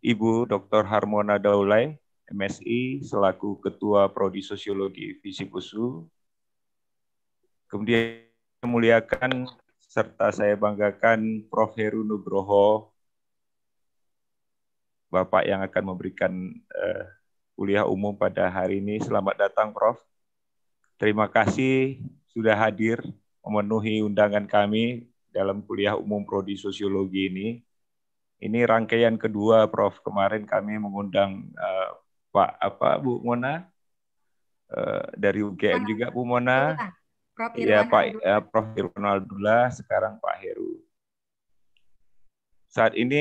Ibu Dr. Harmona Daulay, MSI, selaku Ketua Prodi Sosiologi Visipusu. Kemudian memuliakan serta saya banggakan Prof. Heru Nugroho, Bapak yang akan memberikan uh, kuliah umum pada hari ini. Selamat datang, Prof. Terima kasih sudah hadir memenuhi undangan kami dalam kuliah umum Prodi Sosiologi ini ini rangkaian kedua, Prof. Kemarin kami mengundang uh, Pak apa Bu Mona uh, dari UGM Pak, juga Bu Mona. Prof. Ya Pak uh, Prof. Irwan Abdullah, sekarang Pak Heru. Saat ini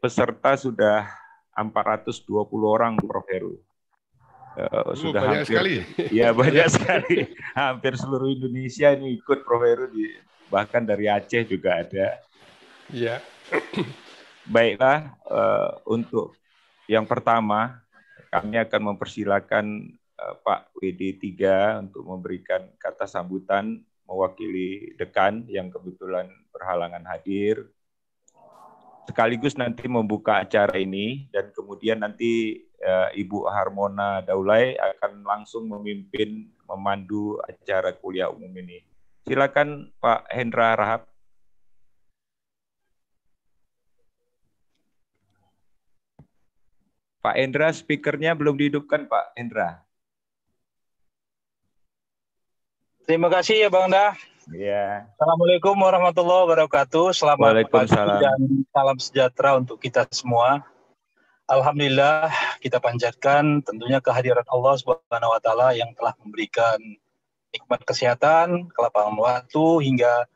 peserta sudah 420 orang Prof. Heru. Uh, oh, sudah banyak hampir, sekali. Ya banyak sekali. hampir seluruh Indonesia ini ikut Prof Heru di bahkan dari Aceh juga ada. Ya. Baiklah, uh, untuk yang pertama kami akan mempersilakan uh, Pak WD3 untuk memberikan kata sambutan mewakili dekan yang kebetulan berhalangan hadir. Sekaligus nanti membuka acara ini dan kemudian nanti uh, Ibu Harmona Daulay akan langsung memimpin memandu acara kuliah umum ini. Silakan Pak Hendra Rahab. Pak Endra, speakernya belum dihidupkan Pak Endra. Terima kasih ya Bang Dah. Ya. Assalamualaikum warahmatullahi wabarakatuh. Selamat pagi dan salam sejahtera untuk kita semua. Alhamdulillah kita panjatkan tentunya kehadiran Allah Subhanahu wa taala yang telah memberikan nikmat kesehatan, kelapangan waktu hingga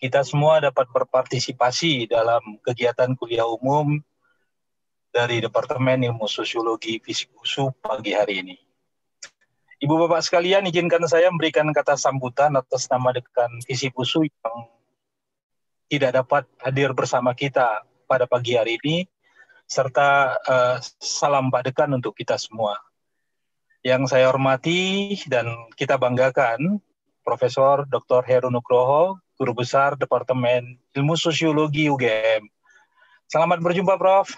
kita semua dapat berpartisipasi dalam kegiatan kuliah umum dari Departemen Ilmu Sosiologi Fisik USU pagi hari ini. Ibu Bapak sekalian, izinkan saya memberikan kata sambutan atas nama dekan Fisip USU yang tidak dapat hadir bersama kita pada pagi hari ini, serta uh, salam Pak Dekan untuk kita semua. Yang saya hormati dan kita banggakan, Profesor Dr. Heru Nugroho, Guru Besar Departemen Ilmu Sosiologi UGM. Selamat berjumpa, Prof.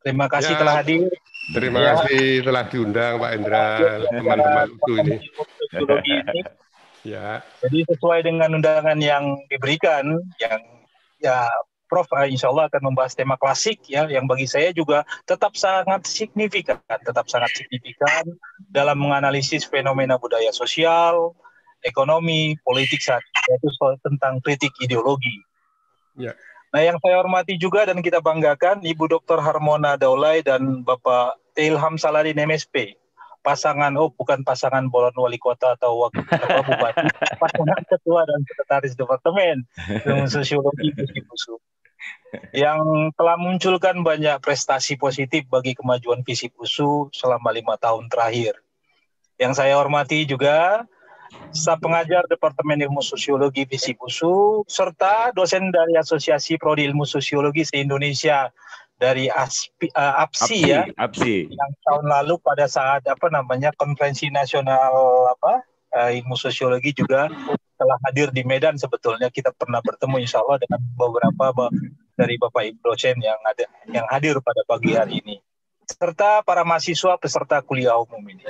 Terima kasih ya, telah hadir. Terima ya. kasih telah diundang Pak Endra, teman-teman itu ini. ya. Jadi sesuai dengan undangan yang diberikan, yang ya Prof ah, insya Allah akan membahas tema klasik ya yang bagi saya juga tetap sangat signifikan tetap sangat signifikan dalam menganalisis fenomena budaya sosial ekonomi politik saat itu tentang kritik ideologi ya Nah, yang saya hormati juga dan kita banggakan Ibu Dr. Harmona Daulay dan Bapak Ilham Saladin MSP. Pasangan, oh bukan pasangan bolon wali kota atau wakil bupati, pasangan ketua dan sekretaris departemen ilmu sosiologi Fusu. Yang telah munculkan banyak prestasi positif bagi kemajuan visi Pusu selama lima tahun terakhir. Yang saya hormati juga staf pengajar Departemen Ilmu Sosiologi Visi Busu, serta dosen dari Asosiasi Prodi Ilmu Sosiologi se-Indonesia dari ASPI, uh, APSI, APSI ya, APSI. yang tahun lalu pada saat apa namanya konferensi nasional apa uh, ilmu sosiologi juga telah hadir di Medan sebetulnya kita pernah bertemu Insya Allah dengan beberapa dari bapak ibu dosen yang ada yang hadir pada pagi hari ini serta para mahasiswa peserta kuliah umum ini.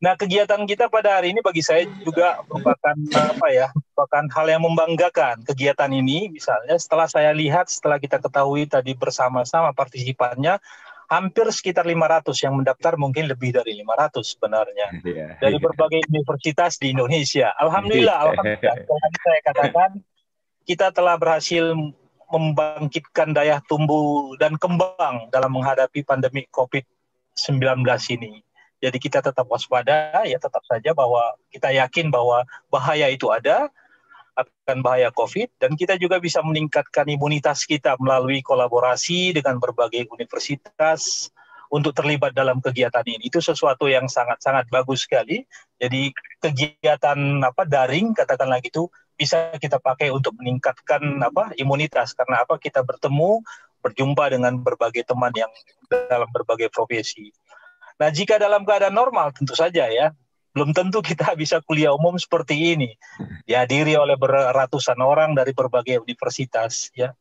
Nah, kegiatan kita pada hari ini bagi saya juga merupakan apa ya? merupakan hal yang membanggakan. Kegiatan ini misalnya setelah saya lihat setelah kita ketahui tadi bersama-sama partisipannya hampir sekitar 500 yang mendaftar mungkin lebih dari 500 sebenarnya iya. dari berbagai universitas di Indonesia. Alhamdulillah, iya. alhamdulillah. saya katakan kita telah berhasil membangkitkan daya tumbuh dan kembang dalam menghadapi pandemi Covid-19 ini. Jadi kita tetap waspada, ya tetap saja bahwa kita yakin bahwa bahaya itu ada, akan bahaya COVID, dan kita juga bisa meningkatkan imunitas kita melalui kolaborasi dengan berbagai universitas untuk terlibat dalam kegiatan ini. Itu sesuatu yang sangat-sangat bagus sekali. Jadi kegiatan apa daring katakanlah gitu bisa kita pakai untuk meningkatkan apa imunitas karena apa kita bertemu berjumpa dengan berbagai teman yang dalam berbagai profesi. Nah, jika dalam keadaan normal tentu saja ya, belum tentu kita bisa kuliah umum seperti ini. Dihadiri oleh ratusan orang dari berbagai universitas ya.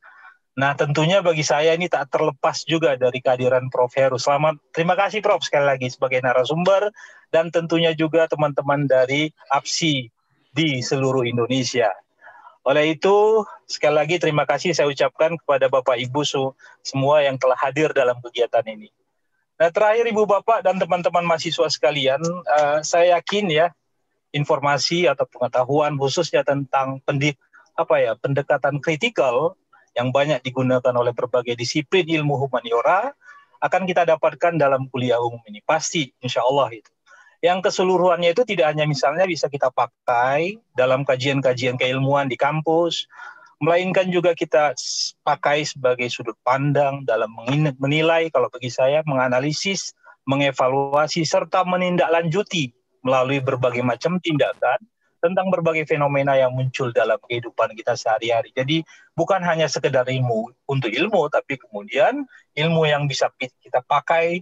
Nah, tentunya bagi saya ini tak terlepas juga dari kehadiran Prof Heru. Selamat terima kasih Prof sekali lagi sebagai narasumber dan tentunya juga teman-teman dari APSI di seluruh Indonesia. Oleh itu, sekali lagi terima kasih saya ucapkan kepada Bapak Ibu semua yang telah hadir dalam kegiatan ini. Nah, terakhir Ibu Bapak dan teman-teman mahasiswa sekalian, uh, saya yakin ya informasi atau pengetahuan khususnya tentang pendid apa ya pendekatan kritikal yang banyak digunakan oleh berbagai disiplin ilmu humaniora akan kita dapatkan dalam kuliah umum ini pasti insya Allah itu yang keseluruhannya itu tidak hanya misalnya bisa kita pakai dalam kajian-kajian keilmuan di kampus melainkan juga kita pakai sebagai sudut pandang dalam menilai kalau bagi saya menganalisis, mengevaluasi serta menindaklanjuti melalui berbagai macam tindakan tentang berbagai fenomena yang muncul dalam kehidupan kita sehari-hari. Jadi bukan hanya sekedar ilmu untuk ilmu, tapi kemudian ilmu yang bisa kita pakai,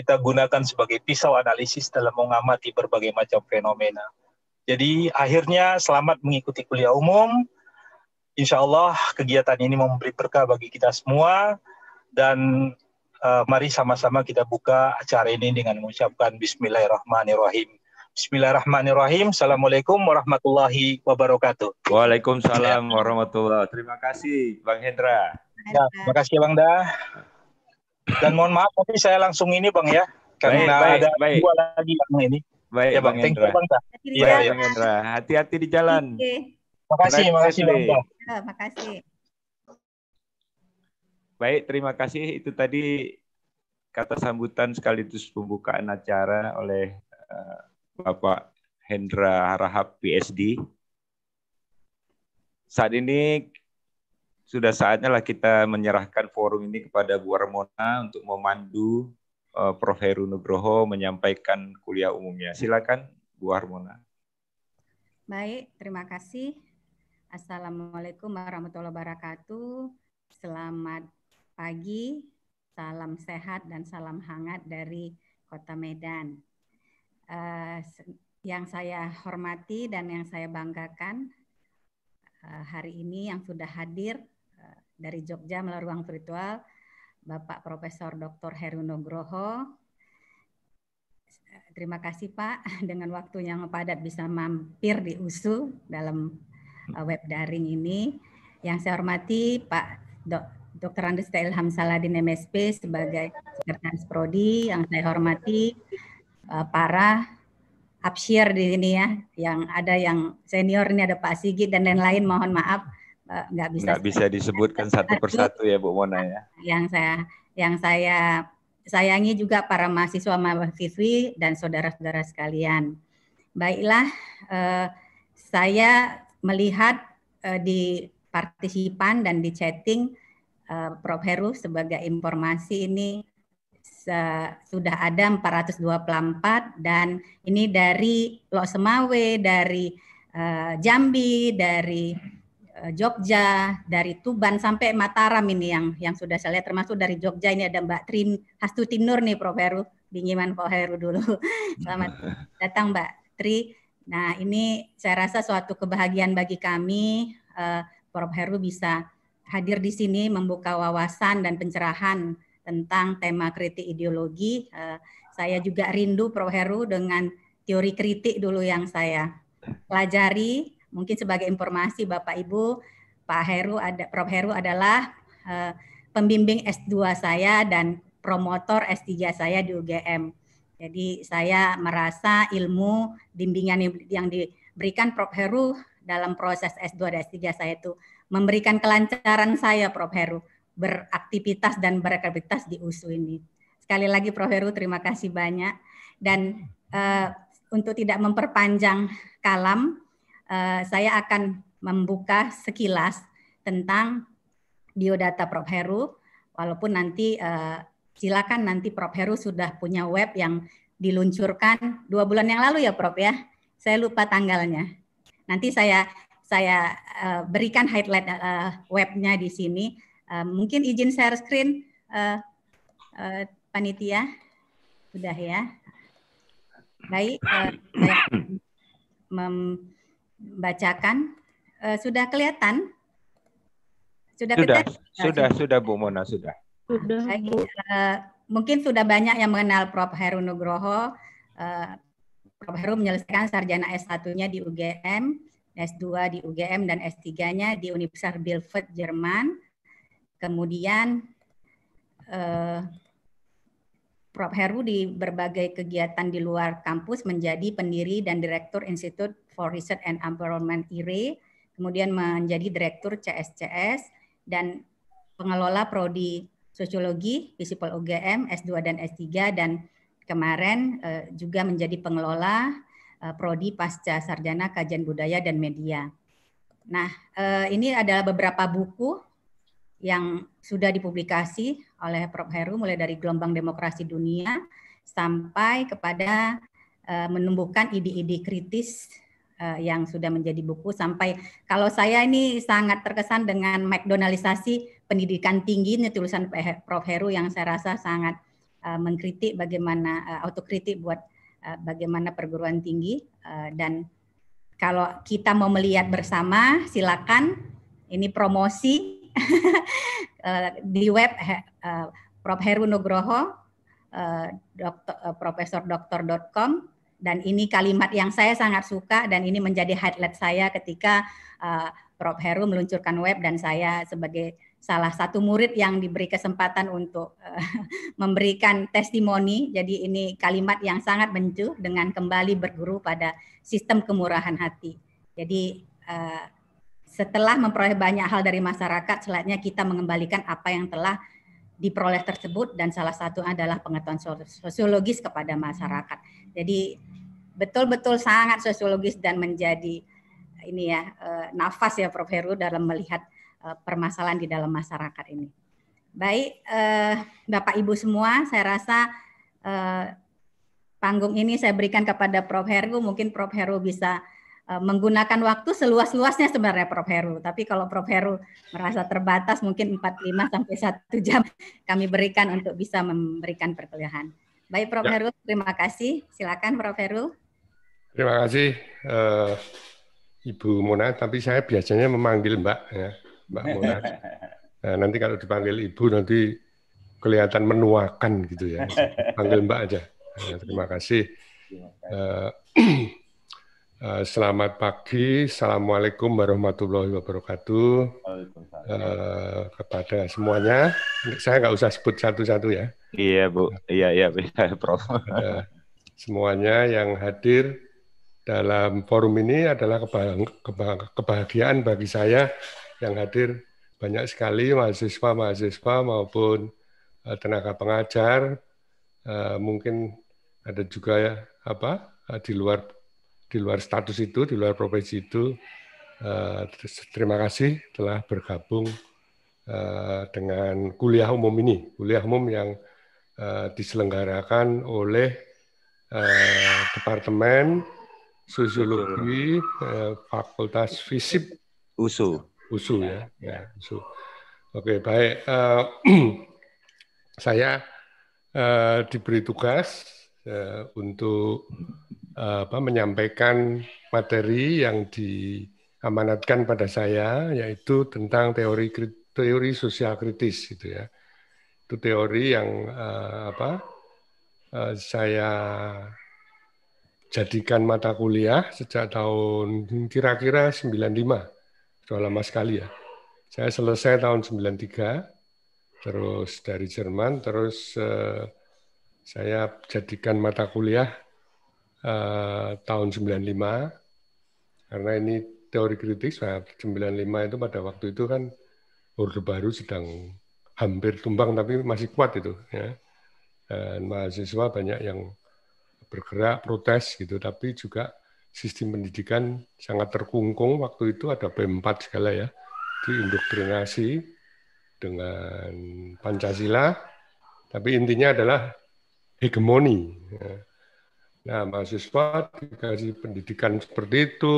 kita gunakan sebagai pisau analisis dalam mengamati berbagai macam fenomena. Jadi akhirnya selamat mengikuti kuliah umum. Insya Allah kegiatan ini memberi berkah bagi kita semua dan uh, mari sama-sama kita buka acara ini dengan mengucapkan Bismillahirrahmanirrahim. Bismillahirrahmanirrahim. Assalamualaikum warahmatullahi wabarakatuh. Waalaikumsalam warahmatullahi Terima kasih Bang Hendra. Ya, terima kasih Bang Dah. Dan mohon maaf tapi saya langsung ini Bang ya karena baik, baik, ada baik. dua lagi Bang ini. Baik, ya, Bang, Hendra. Thank you, Bang. Dah. Ya, ya, Bang Hendra. Hati-hati di jalan. Okay. Terima kasih, makasih Bang. Ya, makasih. Baik, terima kasih. Itu tadi kata sambutan sekaligus pembukaan acara oleh eh, Bapak Hendra Rahab, PSD. Saat ini sudah saatnya lah kita menyerahkan forum ini kepada Bu Armona untuk memandu eh, Prof. Heru Nugroho menyampaikan kuliah umumnya. Silakan Bu Armona. Baik, terima kasih. Assalamualaikum warahmatullahi wabarakatuh. Selamat pagi, salam sehat dan salam hangat dari Kota Medan. Uh, yang saya hormati dan yang saya banggakan uh, hari ini yang sudah hadir uh, dari Jogja melalui ruang virtual Bapak Profesor Dr. Heru Nugroho. Terima kasih Pak dengan waktunya yang padat bisa mampir di USU dalam web daring ini. Yang saya hormati Pak Dr. Andes Ilham Saladin MSP sebagai Sekretaris Prodi, yang saya hormati eh, para upshare di sini ya, yang ada yang senior ini ada Pak Sigit dan lain-lain mohon maaf eh, nggak bisa nggak bisa disebutkan satu persatu ya Bu Mona ya. Yang saya yang saya sayangi juga para mahasiswa mahasiswi dan saudara-saudara sekalian. Baiklah, eh, saya melihat uh, di partisipan dan di chatting uh, Prof Heru sebagai informasi ini sudah ada 424 dan ini dari Lok Semawe, dari uh, Jambi, dari uh, Jogja, dari Tuban sampai Mataram ini yang yang sudah saya lihat termasuk dari Jogja ini ada Mbak Trin Hastutinur nih Prof Heru, Dingin Prof Heru dulu. Selamat datang Mbak Tri. Nah, ini saya rasa suatu kebahagiaan bagi kami uh, Prof Heru bisa hadir di sini membuka wawasan dan pencerahan tentang tema kritik ideologi. Uh, saya juga rindu Prof Heru dengan teori kritik dulu yang saya pelajari. Mungkin sebagai informasi Bapak Ibu, Pak Heru ada Prof Heru adalah uh, pembimbing S2 saya dan promotor S3 saya di UGM. Jadi saya merasa ilmu bimbingan yang diberikan Prof. Heru dalam proses S2 dan S3 saya itu memberikan kelancaran saya Prof. Heru beraktivitas dan beraktivitas di USU ini. Sekali lagi Prof. Heru terima kasih banyak dan uh, untuk tidak memperpanjang kalam uh, saya akan membuka sekilas tentang biodata Prof. Heru walaupun nanti uh, silakan nanti Prof Heru sudah punya web yang diluncurkan dua bulan yang lalu ya Prof ya. Saya lupa tanggalnya. Nanti saya saya eh, berikan highlight uh, webnya di sini. Eh, mungkin izin share screen panitia. Sudah ya. Baik, saya membacakan. sudah kelihatan? Sudah sudah, kita, sudah, sudah Bu Mona sudah. Sudah. Saya kira, mungkin sudah banyak yang mengenal Prof. Heru Nugroho. Uh, Prof. Heru menyelesaikan sarjana S1-nya di UGM, S2 di UGM, dan S3-nya di Universitas Bielefeld Jerman. Kemudian uh, Prof. Heru di berbagai kegiatan di luar kampus menjadi pendiri dan direktur Institute for Research and Environment IRE, kemudian menjadi direktur CSCS dan pengelola prodi Sosiologi, Visipol UGM, S2 dan S3, dan kemarin uh, juga menjadi pengelola uh, Prodi Pasca Sarjana Kajian Budaya dan Media. Nah, uh, ini adalah beberapa buku yang sudah dipublikasi oleh Prof. Heru mulai dari gelombang demokrasi dunia sampai kepada menumbuhkan ide-ide kritis uh, yang sudah menjadi buku sampai kalau saya ini sangat terkesan dengan McDonaldisasi pendidikan tinggi ini tulisan Prof Heru yang saya rasa sangat uh, mengkritik bagaimana uh, autokritik buat uh, bagaimana perguruan tinggi uh, dan kalau kita mau melihat bersama silakan ini promosi di web uh, Prof Heru Nugroho uh, dokter, uh, dan ini kalimat yang saya sangat suka dan ini menjadi highlight saya ketika uh, Prof. Heru meluncurkan web dan saya sebagai salah satu murid yang diberi kesempatan untuk uh, memberikan testimoni. Jadi ini kalimat yang sangat bencu dengan kembali berguru pada sistem kemurahan hati. Jadi uh, setelah memperoleh banyak hal dari masyarakat, selanjutnya kita mengembalikan apa yang telah diperoleh tersebut dan salah satu adalah pengetahuan sosiologis kepada masyarakat. Jadi betul-betul sangat sosiologis dan menjadi ini ya eh, nafas ya Prof Heru dalam melihat eh, permasalahan di dalam masyarakat ini. Baik eh, Bapak Ibu semua, saya rasa panggung ini saya berikan kepada Prof Heru, mungkin Prof Heru bisa menggunakan waktu seluas-luasnya sebenarnya Prof Heru. Tapi kalau Prof Heru merasa terbatas mungkin 45 sampai 1 jam kami berikan untuk bisa memberikan perkuliahan. Baik Prof ya. Heru, terima kasih. Silakan Prof Heru. Terima kasih uh, Ibu Mona, tapi saya biasanya memanggil Mbak ya, Mbak Mona. Nah, nanti kalau dipanggil Ibu nanti kelihatan menuakan gitu ya. Panggil Mbak aja. Ya, terima kasih. Uh, uh, selamat pagi, assalamualaikum warahmatullahi wabarakatuh uh, kepada semuanya. Saya nggak usah sebut satu-satu ya. Iya bu, iya iya, Prof. semuanya yang hadir dalam forum ini adalah kebahagiaan bagi saya yang hadir banyak sekali mahasiswa-mahasiswa maupun eh, tenaga pengajar eh, mungkin ada juga ya apa eh, di luar di luar status itu di luar profesi itu terima kasih telah bergabung dengan kuliah umum ini kuliah umum yang diselenggarakan oleh departemen Sosiologi eh, Fakultas Fisip USU. USU ya, ya, ya USU. Oke, baik. Uh, saya uh, diberi tugas uh, untuk uh, apa, menyampaikan materi yang diamanatkan pada saya, yaitu tentang teori teori sosial kritis itu ya. Itu teori yang uh, apa uh, saya jadikan mata kuliah sejak tahun kira-kira 95. Sudah lama sekali ya. Saya selesai tahun 93, terus dari Jerman, terus eh, saya jadikan mata kuliah eh, tahun 95, karena ini teori kritik, 95 nah, itu pada waktu itu kan Orde Baru sedang hampir tumbang, tapi masih kuat itu. ya Dan mahasiswa banyak yang bergerak protes gitu tapi juga sistem pendidikan sangat terkungkung waktu itu ada P4 segala ya diindoktrinasi dengan Pancasila tapi intinya adalah hegemoni ya. nah mahasiswa dikasih pendidikan seperti itu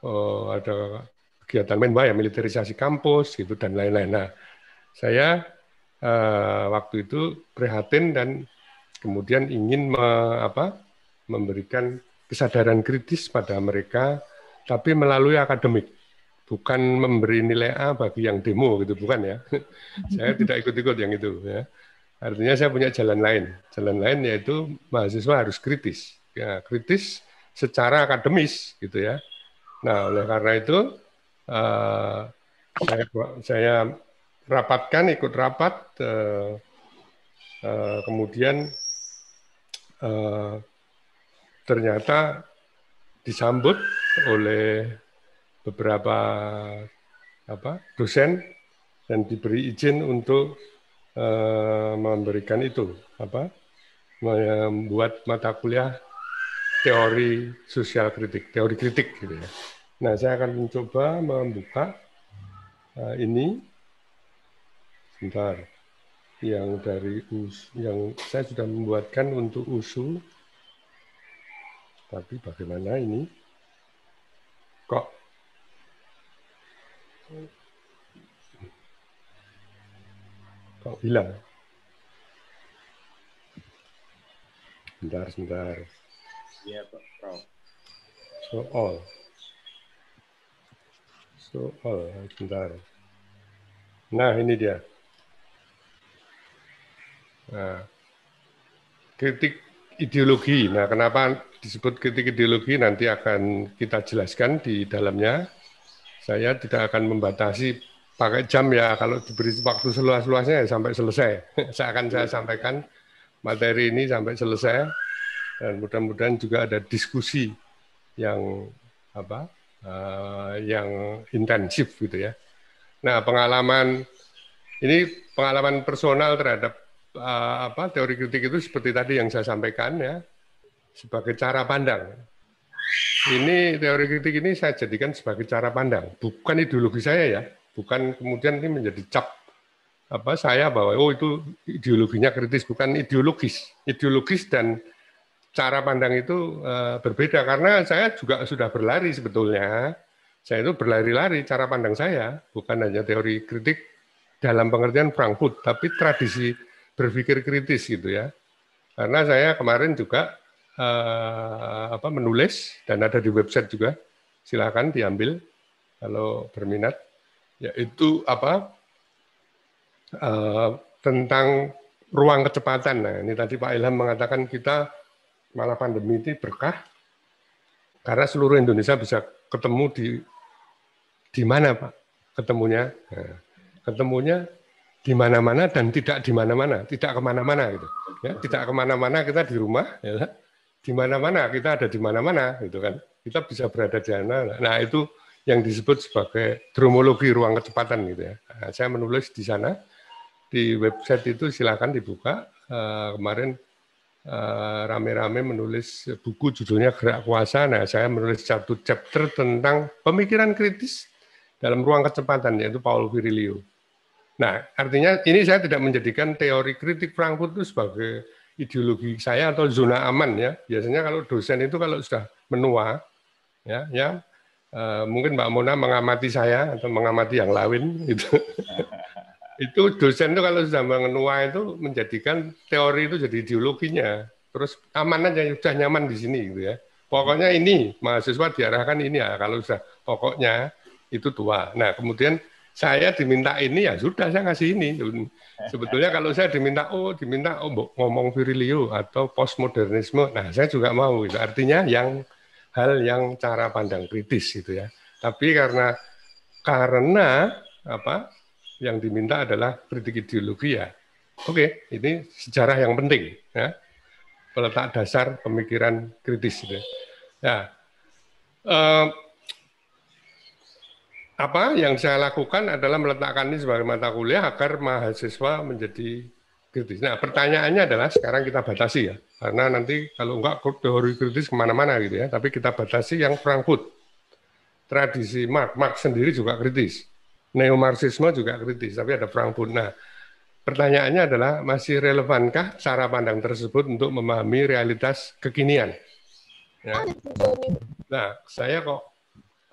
eh, ada kegiatan main ya militerisasi kampus gitu dan lain-lain nah saya eh, waktu itu prihatin dan kemudian ingin me, apa, memberikan kesadaran kritis pada mereka, tapi melalui akademik, bukan memberi nilai A bagi yang demo gitu, bukan ya? saya tidak ikut-ikut yang itu. Ya. Artinya saya punya jalan lain. Jalan lain yaitu mahasiswa harus kritis, ya, kritis secara akademis gitu ya. Nah oleh karena itu uh, saya saya rapatkan ikut rapat uh, uh, kemudian Eh, ternyata disambut oleh beberapa apa dosen dan diberi izin untuk uh, memberikan itu apa membuat mata kuliah teori sosial kritik teori kritik gitu ya nah saya akan mencoba membuka uh, ini sebentar yang dari us yang saya sudah membuatkan untuk usul tapi bagaimana ini kok kok hilang sebentar sebentar ya pak Prof. so all so all sebentar nah ini dia Nah, kritik ideologi. Nah, kenapa disebut kritik ideologi nanti akan kita jelaskan di dalamnya. Saya tidak akan membatasi pakai jam ya kalau diberi waktu seluas-luasnya ya sampai selesai. saya akan saya sampaikan materi ini sampai selesai dan mudah-mudahan juga ada diskusi yang apa uh, yang intensif gitu ya. Nah pengalaman ini pengalaman personal terhadap uh, apa teori kritik itu seperti tadi yang saya sampaikan ya sebagai cara pandang. Ini teori kritik ini saya jadikan sebagai cara pandang, bukan ideologi saya ya, bukan kemudian ini menjadi cap apa saya bahwa oh itu ideologinya kritis bukan ideologis. Ideologis dan cara pandang itu uh, berbeda karena saya juga sudah berlari sebetulnya. Saya itu berlari-lari cara pandang saya bukan hanya teori kritik dalam pengertian Frankfurt tapi tradisi berpikir kritis gitu ya. Karena saya kemarin juga uh, apa menulis dan ada di website juga. Silakan diambil kalau berminat yaitu apa uh, tentang ruang kecepatan. Nah, ini tadi Pak Ilham mengatakan kita malah pandemi ini berkah karena seluruh Indonesia bisa ketemu di di mana Pak ketemunya? Nah, ketemunya di mana-mana dan tidak di mana-mana, tidak kemana-mana gitu. Ya, tidak kemana-mana kita di rumah, ya, kan? di mana-mana kita ada di mana-mana gitu kan. Kita bisa berada di mana. Nah itu yang disebut sebagai dromologi ruang kecepatan gitu ya. Nah, saya menulis di sana di website itu silakan dibuka. Uh, kemarin rame eh, rame-rame menulis buku judulnya Gerak Kuasa. Nah saya menulis satu chapter tentang pemikiran kritis dalam ruang kecepatan yaitu Paul Virilio Nah, artinya ini saya tidak menjadikan teori kritik Frankfurt itu sebagai ideologi saya atau zona aman ya. Biasanya kalau dosen itu kalau sudah menua, ya, ya uh, mungkin Mbak Mona mengamati saya atau mengamati yang lain itu. itu dosen itu kalau sudah menua itu menjadikan teori itu jadi ideologinya. Terus aman aja, sudah nyaman di sini gitu ya. Pokoknya ini mahasiswa diarahkan ini ya kalau sudah pokoknya itu tua. Nah kemudian saya diminta ini ya sudah saya ngasih ini. Sebetulnya kalau saya diminta oh diminta oh ngomong Virilio atau postmodernisme, nah saya juga mau itu. Artinya yang hal yang cara pandang kritis gitu ya. Tapi karena karena apa yang diminta adalah kritik ideologi ya. Oke, ini sejarah yang penting ya. Peletak dasar pemikiran kritis gitu. Ya. Uh, apa yang saya lakukan adalah meletakkan ini sebagai mata kuliah agar mahasiswa menjadi kritis. Nah, pertanyaannya adalah sekarang kita batasi ya, karena nanti kalau enggak teori kritis kemana-mana gitu ya, tapi kita batasi yang Frankfurt. Tradisi Marx, Marx sendiri juga kritis. neo juga kritis, tapi ada Frankfurt. Nah, pertanyaannya adalah masih relevankah cara pandang tersebut untuk memahami realitas kekinian? Ya. Nah, saya kok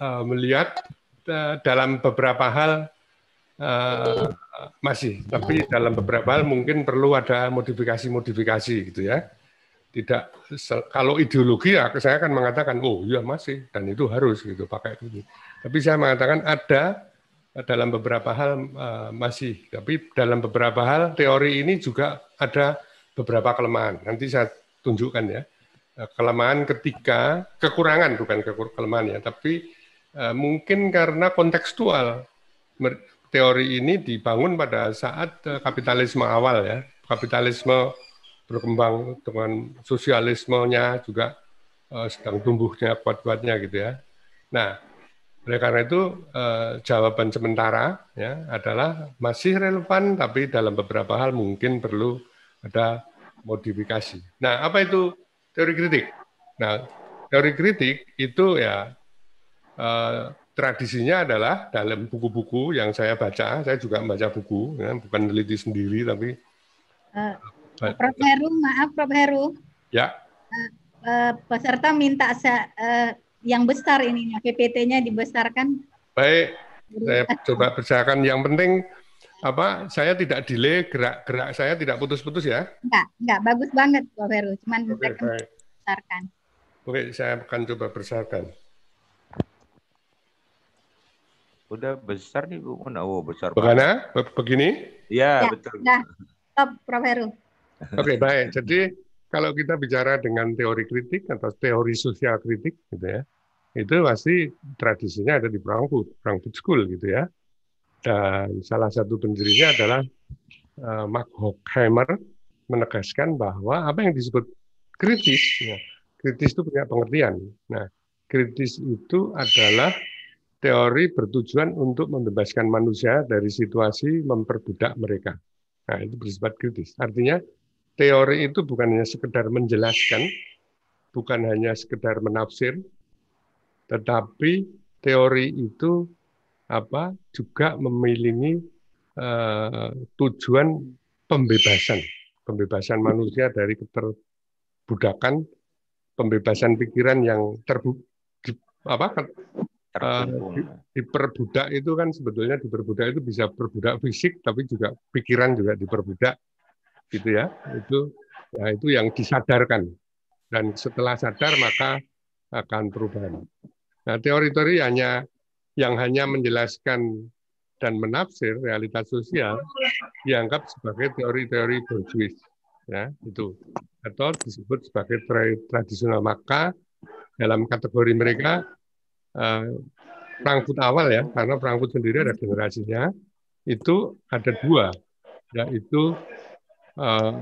eh, melihat Eh, dalam beberapa hal uh, masih, tapi dalam beberapa hal mungkin perlu ada modifikasi-modifikasi gitu ya. Tidak kalau ideologi ya saya akan mengatakan oh iya masih dan itu harus gitu pakai itu. Tapi saya mengatakan ada eh, dalam beberapa hal uh, masih, tapi dalam beberapa hal teori ini juga ada beberapa kelemahan. Nanti saya tunjukkan ya kelemahan ketika kekurangan bukan kekur, kelemahan ya, tapi Eh, mungkin karena kontekstual. Teori ini dibangun pada saat eh, kapitalisme awal ya, kapitalisme berkembang dengan sosialismenya juga eh, sedang tumbuhnya kuat-kuatnya gitu ya. Nah, oleh karena itu jawaban sementara ya adalah masih relevan tapi dalam beberapa hal mungkin perlu ada modifikasi. Nah, apa itu teori kritik? Nah, teori kritik itu ya Eh, tradisinya adalah dalam buku-buku yang saya baca, saya juga membaca buku, ya, bukan meneliti sendiri tapi. Uh, Prof Heru, maaf Prof Heru. Ya. Uh, peserta minta uh, yang besar ini, PPT-nya dibesarkan. Baik, saya coba besarkan. Yang penting apa? Saya tidak delay gerak-gerak saya tidak putus-putus ya. Enggak, enggak bagus banget Prof Heru, cuman okay, besarkan. Oke, saya akan coba besarkan udah besar nih Bu Muna. Oh, oh, besar. Bagaimana? Ah? Begini? Ya, ya betul. Nah, stop Prof Heru. Oke, okay, baik. Jadi kalau kita bicara dengan teori kritik atau teori sosial kritik gitu ya, itu pasti tradisinya ada di Frankfurt, Frankfurt School gitu ya. Dan salah satu pendirinya adalah uh, Mark Hockheimer menegaskan bahwa apa yang disebut kritis, ya, kritis itu punya pengertian. Nah, kritis itu adalah teori bertujuan untuk membebaskan manusia dari situasi memperbudak mereka. Nah, itu bersifat kritis. Artinya, teori itu bukan hanya sekedar menjelaskan, bukan hanya sekedar menafsir, tetapi teori itu apa juga memiliki uh, tujuan pembebasan, pembebasan manusia dari keterbudakan, pembebasan pikiran yang terbu apa Eh, diperbudak itu kan sebetulnya diperbudak itu bisa perbudak fisik tapi juga pikiran juga diperbudak gitu ya. Itu ya itu yang disadarkan. Dan setelah sadar maka akan perubahan. Nah, teori-teori hanya yang hanya menjelaskan dan menafsir realitas sosial dianggap sebagai teori-teori berjuis, ya itu atau disebut sebagai tradisional maka dalam kategori mereka Eh, perangkut awal ya, karena perangkut sendiri ada generasinya, itu ada dua, yaitu eh,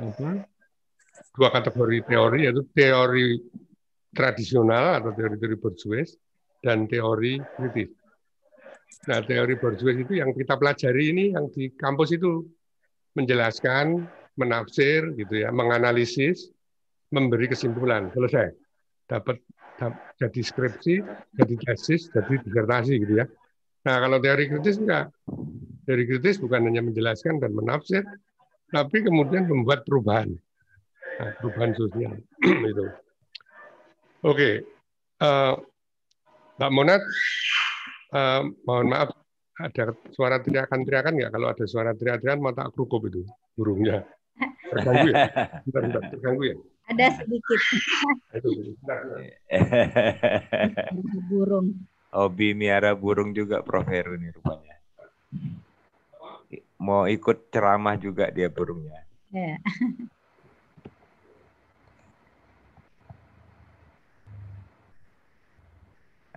dua kategori teori, yaitu teori tradisional atau teori-teori Bourgeois dan teori kritis. Nah, teori Bourgeois itu yang kita pelajari ini yang di kampus itu menjelaskan, menafsir gitu ya, menganalisis, memberi kesimpulan, selesai. Dapat Nah, jadi skripsi, jadi tesis, jadi disertasi gitu ya. Nah kalau teori kritis enggak. Teori kritis bukan hanya menjelaskan dan menafsir, tapi kemudian membuat perubahan, nah, perubahan sosial itu. Oke, okay. uh, eh, Mbak Monat, uh, mohon maaf ada suara teriakan-teriakan nggak? Kalau ada suara teriakan, mata krukup itu burungnya. Terganggu ya? Bentar, bentar, terganggu ya? Ada sedikit. burung. Hobi miara burung juga Prof Heru ini rupanya. Mau ikut ceramah juga dia burungnya. Iya.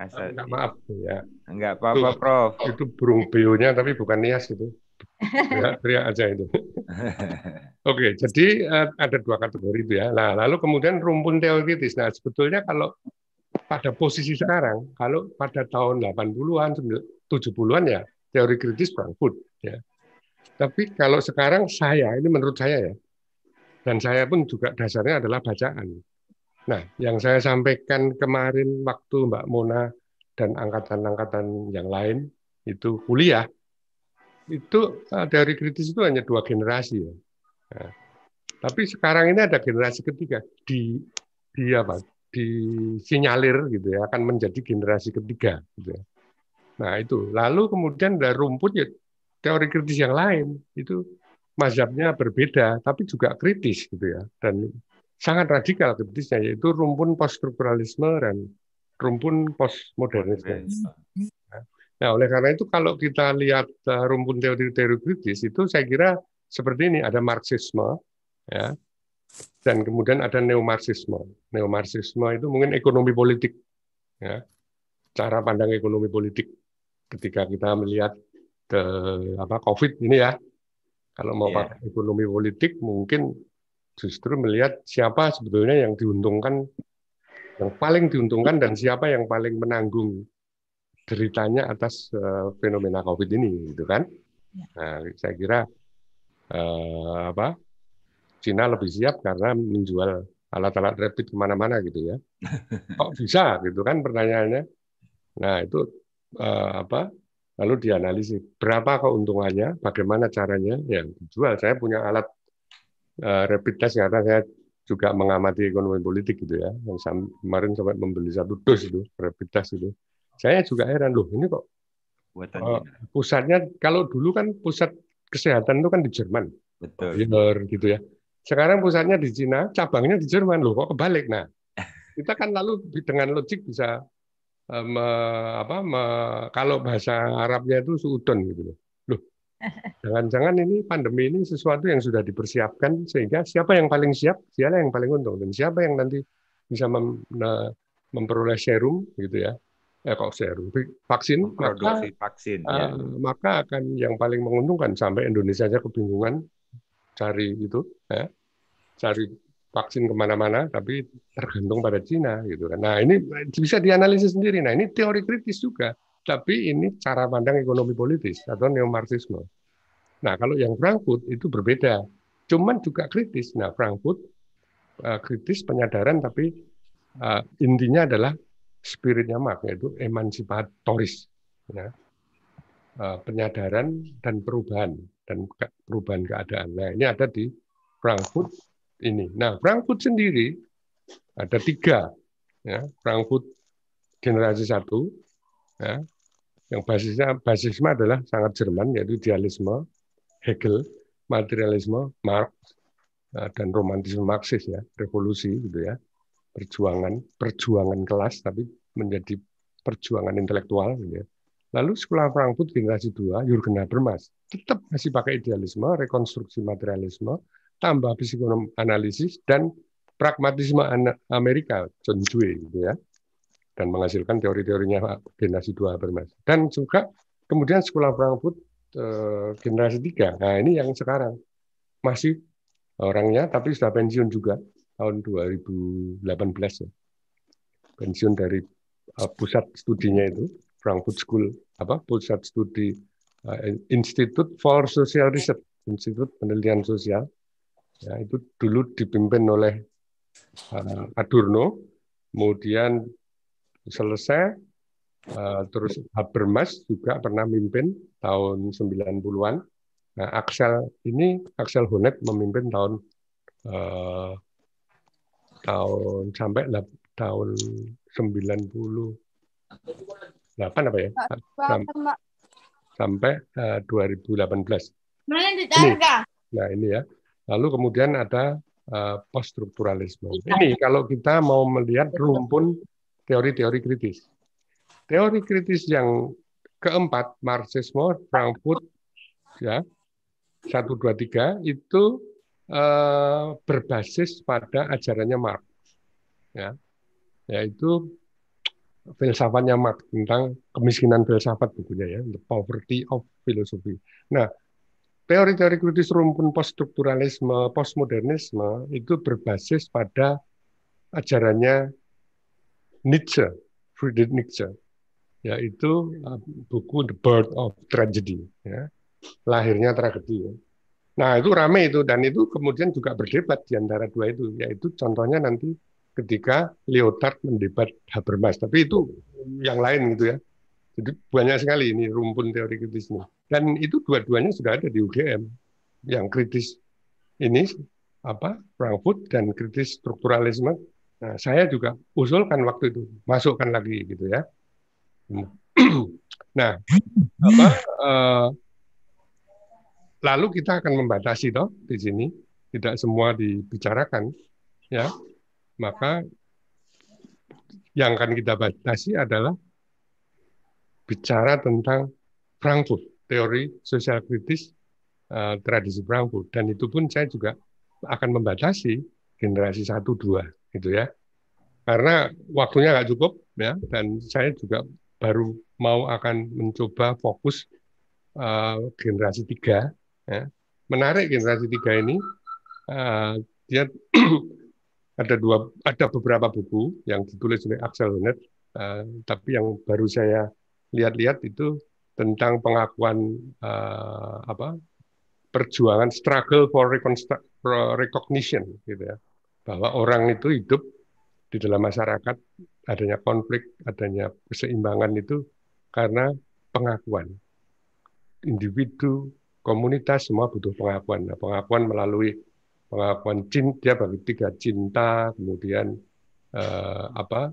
Asal. Enggak, maaf ya. Enggak apa-apa, Prof. Itu burung bionya tapi bukan nias itu teriak aja itu. Oke, jadi eh, ada dua kategori itu ya. Nah, lalu kemudian rumpun teoritis. Nah, sebetulnya kalau pada posisi sekarang, kalau pada tahun 80-an, 70-an ya, teori kritis Frankfurt. Ya. Tapi kalau sekarang saya, ini menurut saya ya, dan saya pun juga dasarnya adalah bacaan. Nah, yang saya sampaikan kemarin waktu Mbak Mona dan angkatan-angkatan yang lain itu kuliah, itu eh, dari kritis itu hanya dua generasi ya. Nah, tapi sekarang ini ada generasi ketiga di di apa sinyalir gitu ya akan menjadi generasi ketiga gitu ya. Nah itu lalu kemudian ada rumput ya teori kritis yang lain itu mazhabnya berbeda tapi juga kritis gitu ya dan sangat radikal kritisnya yaitu rumpun poststrukturalisme dan rumpun postmodernisme. Nah, oleh karena itu kalau kita lihat eh, rumpun teori-teori kritis itu saya kira seperti ini ada marxisme ya. Dan kemudian ada neomarxisme. Neomarxisme itu mungkin ekonomi politik ya. Cara pandang ekonomi politik ketika kita melihat the, eh, apa Covid ini ya. Kalau mau yeah. pakai ekonomi politik mungkin justru melihat siapa sebetulnya yang diuntungkan yang paling diuntungkan dan siapa yang paling menanggung deritanya atas uh, fenomena COVID ini, gitu kan? Ya. Nah, saya kira uh, apa Cina lebih siap karena menjual alat-alat rapid kemana-mana gitu ya. Kok bisa gitu kan pertanyaannya? Nah itu uh, apa? Lalu dianalisis berapa keuntungannya, bagaimana caranya? Ya dijual. Saya punya alat uh, rapid test karena saya juga mengamati ekonomi politik gitu ya. Yang kemarin sampai membeli satu dos itu rapid test itu. Saya juga heran loh, ini kok buatan eh, uh, pusatnya kalau dulu kan pusat kesehatan itu kan di Jerman. Betul. Hitler, gitu ya. Sekarang pusatnya di Cina, cabangnya di Jerman loh, kok kebalik nah. Kita kan lalu dengan logik bisa uh, me, apa me, kalau bahasa Arabnya itu suudon gitu loh. Loh. Jangan-jangan ini pandemi ini sesuatu yang sudah dipersiapkan sehingga siapa yang paling siap, siapa yang paling untung dan siapa yang nanti bisa mem, memperoleh serum gitu ya eh kok seru vaksin maka, vaksin uh, maka akan yang paling menguntungkan sampai Indonesia aja kebingungan cari itu ya cari vaksin kemana-mana tapi tergantung pada Cina gitu kan nah ini bisa dianalisis sendiri nah ini teori kritis juga tapi ini cara pandang ekonomi politis atau neomarxisme nah kalau yang Frankfurt itu berbeda cuman juga kritis nah Frankfurt eh, kritis penyadaran tapi uh, intinya adalah spiritnya Marx yaitu emansipatoris, ya. Eh, penyadaran dan perubahan dan perubahan keadaan. Nah ini ada di Frankfurt ini. Nah Frankfurt sendiri ada tiga, ya. Frankfurt generasi satu, ya. yang basisnya basisnya adalah sangat Jerman yaitu idealisme Hegel, materialisme Marx eh, dan romantisme Marxis ya, revolusi gitu ya perjuangan, perjuangan kelas, tapi menjadi perjuangan intelektual. Gitu ya. Lalu sekolah Frankfurt generasi dua, Jurgen Habermas, tetap masih pakai idealisme, rekonstruksi materialisme, tambah psikonom analisis dan pragmatisme Amerika, John Dewey, gitu ya. Dan menghasilkan teori-teorinya generasi dua Habermas. Dan juga kemudian sekolah Frankfurt eh, generasi tiga. Nah ini yang sekarang. Masih orangnya, tapi sudah pensiun juga tahun 2018 ya. Pensiun dari uh, pusat studinya itu Frankfurt School apa pusat studi uh, Institute for Social Research, Institut Penelitian Sosial. Ya, itu dulu dipimpin oleh uh, Adorno, kemudian selesai uh, terus Habermas juga pernah memimpin tahun 90-an. Nah, Axel ini Axel Honneth memimpin tahun uh, tahun sampai tahun 90 delapan apa ya? Sampai, sampai uh, 2018. Ini. Nah, ini ya. Lalu kemudian ada uh, eh, post iya. Ini kalau kita mau melihat rumpun teori-teori kritis. Teori kritis yang keempat Marxisme, Frankfurt ya satu dua tiga itu Eh, berbasis pada ajarannya Marx, ya, yaitu filsafatnya Marx tentang kemiskinan filsafat bukunya gitu ya, The Poverty of Philosophy. Nah, teori-teori kritis rumpun poststrukturalisme, postmodernisme itu berbasis pada ajarannya Nietzsche, Friedrich Nietzsche, yaitu eh, buku The Birth of Tragedy, ya. lahirnya tragedi. Ya. Nah, itu rame itu dan itu kemudian juga berdebat di antara dua itu, yaitu contohnya nanti ketika Leotard mendebat Habermas, tapi itu yang lain gitu ya. Jadi banyak sekali ini rumpun teori kritisnya. Dan itu dua-duanya sudah ada di UGM. Yang kritis ini apa Frankfurt dan kritis strukturalisme. Nah, saya juga usulkan waktu itu, masukkan lagi gitu ya. Hmm. Nah, apa uh, lalu kita akan membatasi toh di sini tidak semua dibicarakan ya maka yang akan kita batasi adalah bicara tentang Frankfurt teori sosial kritis uh, tradisi Frankfurt dan itu pun saya juga akan membatasi generasi satu dua gitu ya karena waktunya nggak cukup ya dan saya juga baru mau akan mencoba fokus uh, generasi tiga Ya. Menarik generasi tiga ini, uh, dia ada dua, ada beberapa buku yang ditulis oleh Axel Honneth, uh, tapi yang baru saya lihat-lihat itu tentang pengakuan uh, apa perjuangan struggle for, for recognition gitu ya bahwa orang itu hidup di dalam masyarakat adanya konflik adanya keseimbangan itu karena pengakuan individu komunitas semua butuh pengakuan. Nah, pengakuan melalui pengakuan cinta dia bagi tiga cinta, kemudian eh, apa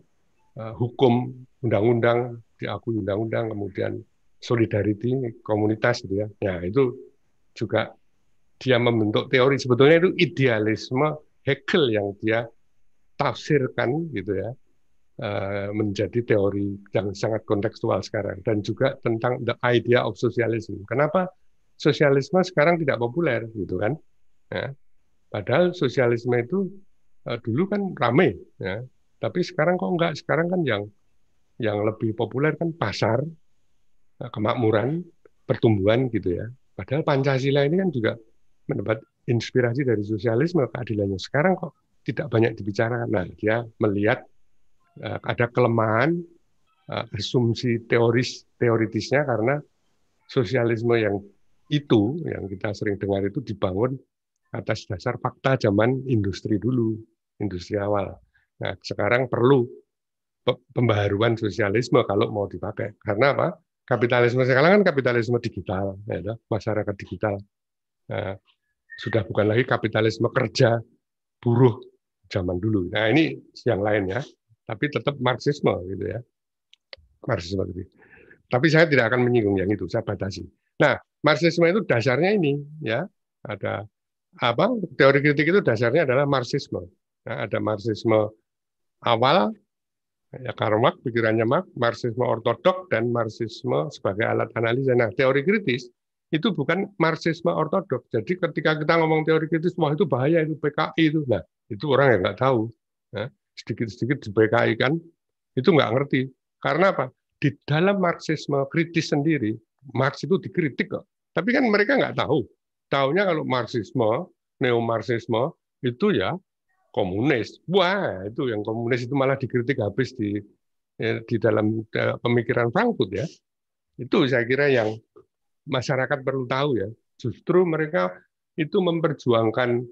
eh, hukum undang-undang diakui undang-undang, kemudian solidarity komunitas gitu ya. Nah itu juga dia membentuk teori sebetulnya itu idealisme Hegel yang dia tafsirkan gitu ya eh, menjadi teori yang sangat kontekstual sekarang dan juga tentang the idea of socialism. Kenapa sosialisme sekarang tidak populer gitu kan. Ya. Padahal sosialisme itu uh, dulu kan rame ya. Tapi sekarang kok enggak? Sekarang kan yang yang lebih populer kan pasar, eh, kemakmuran, pertumbuhan gitu ya. Padahal Pancasila ini kan juga mendapat inspirasi dari sosialisme keadilannya. Sekarang kok tidak banyak dibicarakan. Nah, dia melihat uh, ada kelemahan uh, asumsi teoris teoritisnya karena sosialisme yang itu yang kita sering dengar itu dibangun atas dasar fakta zaman industri dulu, industri awal. Nah, sekarang perlu pembaharuan sosialisme kalau mau dipakai. Karena apa? Kapitalisme sekarang kan kapitalisme digital, ya, masyarakat digital. Nah, sudah bukan lagi kapitalisme kerja buruh zaman dulu. Nah, ini yang lain ya. Tapi tetap marxisme gitu ya. Marxisme gitu. Tapi saya tidak akan menyinggung yang itu, saya batasi. Nah, marxisme itu dasarnya ini ya, ada apa? Teori kritik itu dasarnya adalah marxisme. Nah, ada marxisme awal ya Karl Marx pikirannya Marx, marxisme ortodok dan marxisme sebagai alat analisa. Nah, teori kritis itu bukan marxisme ortodok. Jadi ketika kita ngomong teori kritis, wah itu bahaya itu PKI itu. Nah, itu orang yang nggak tahu. Ya. sedikit-sedikit di PKI kan, itu nggak ngerti. Karena apa? Di dalam marxisme kritis sendiri, Marx itu dikritik kok. Tapi kan mereka nggak tahu. Tahunya kalau Marxisme, neo-Marxisme itu ya komunis. Wah, itu yang komunis itu malah dikritik habis di ya, di dalam pemikiran Frankfurt ya. Itu saya kira yang masyarakat perlu tahu ya. Justru mereka itu memperjuangkan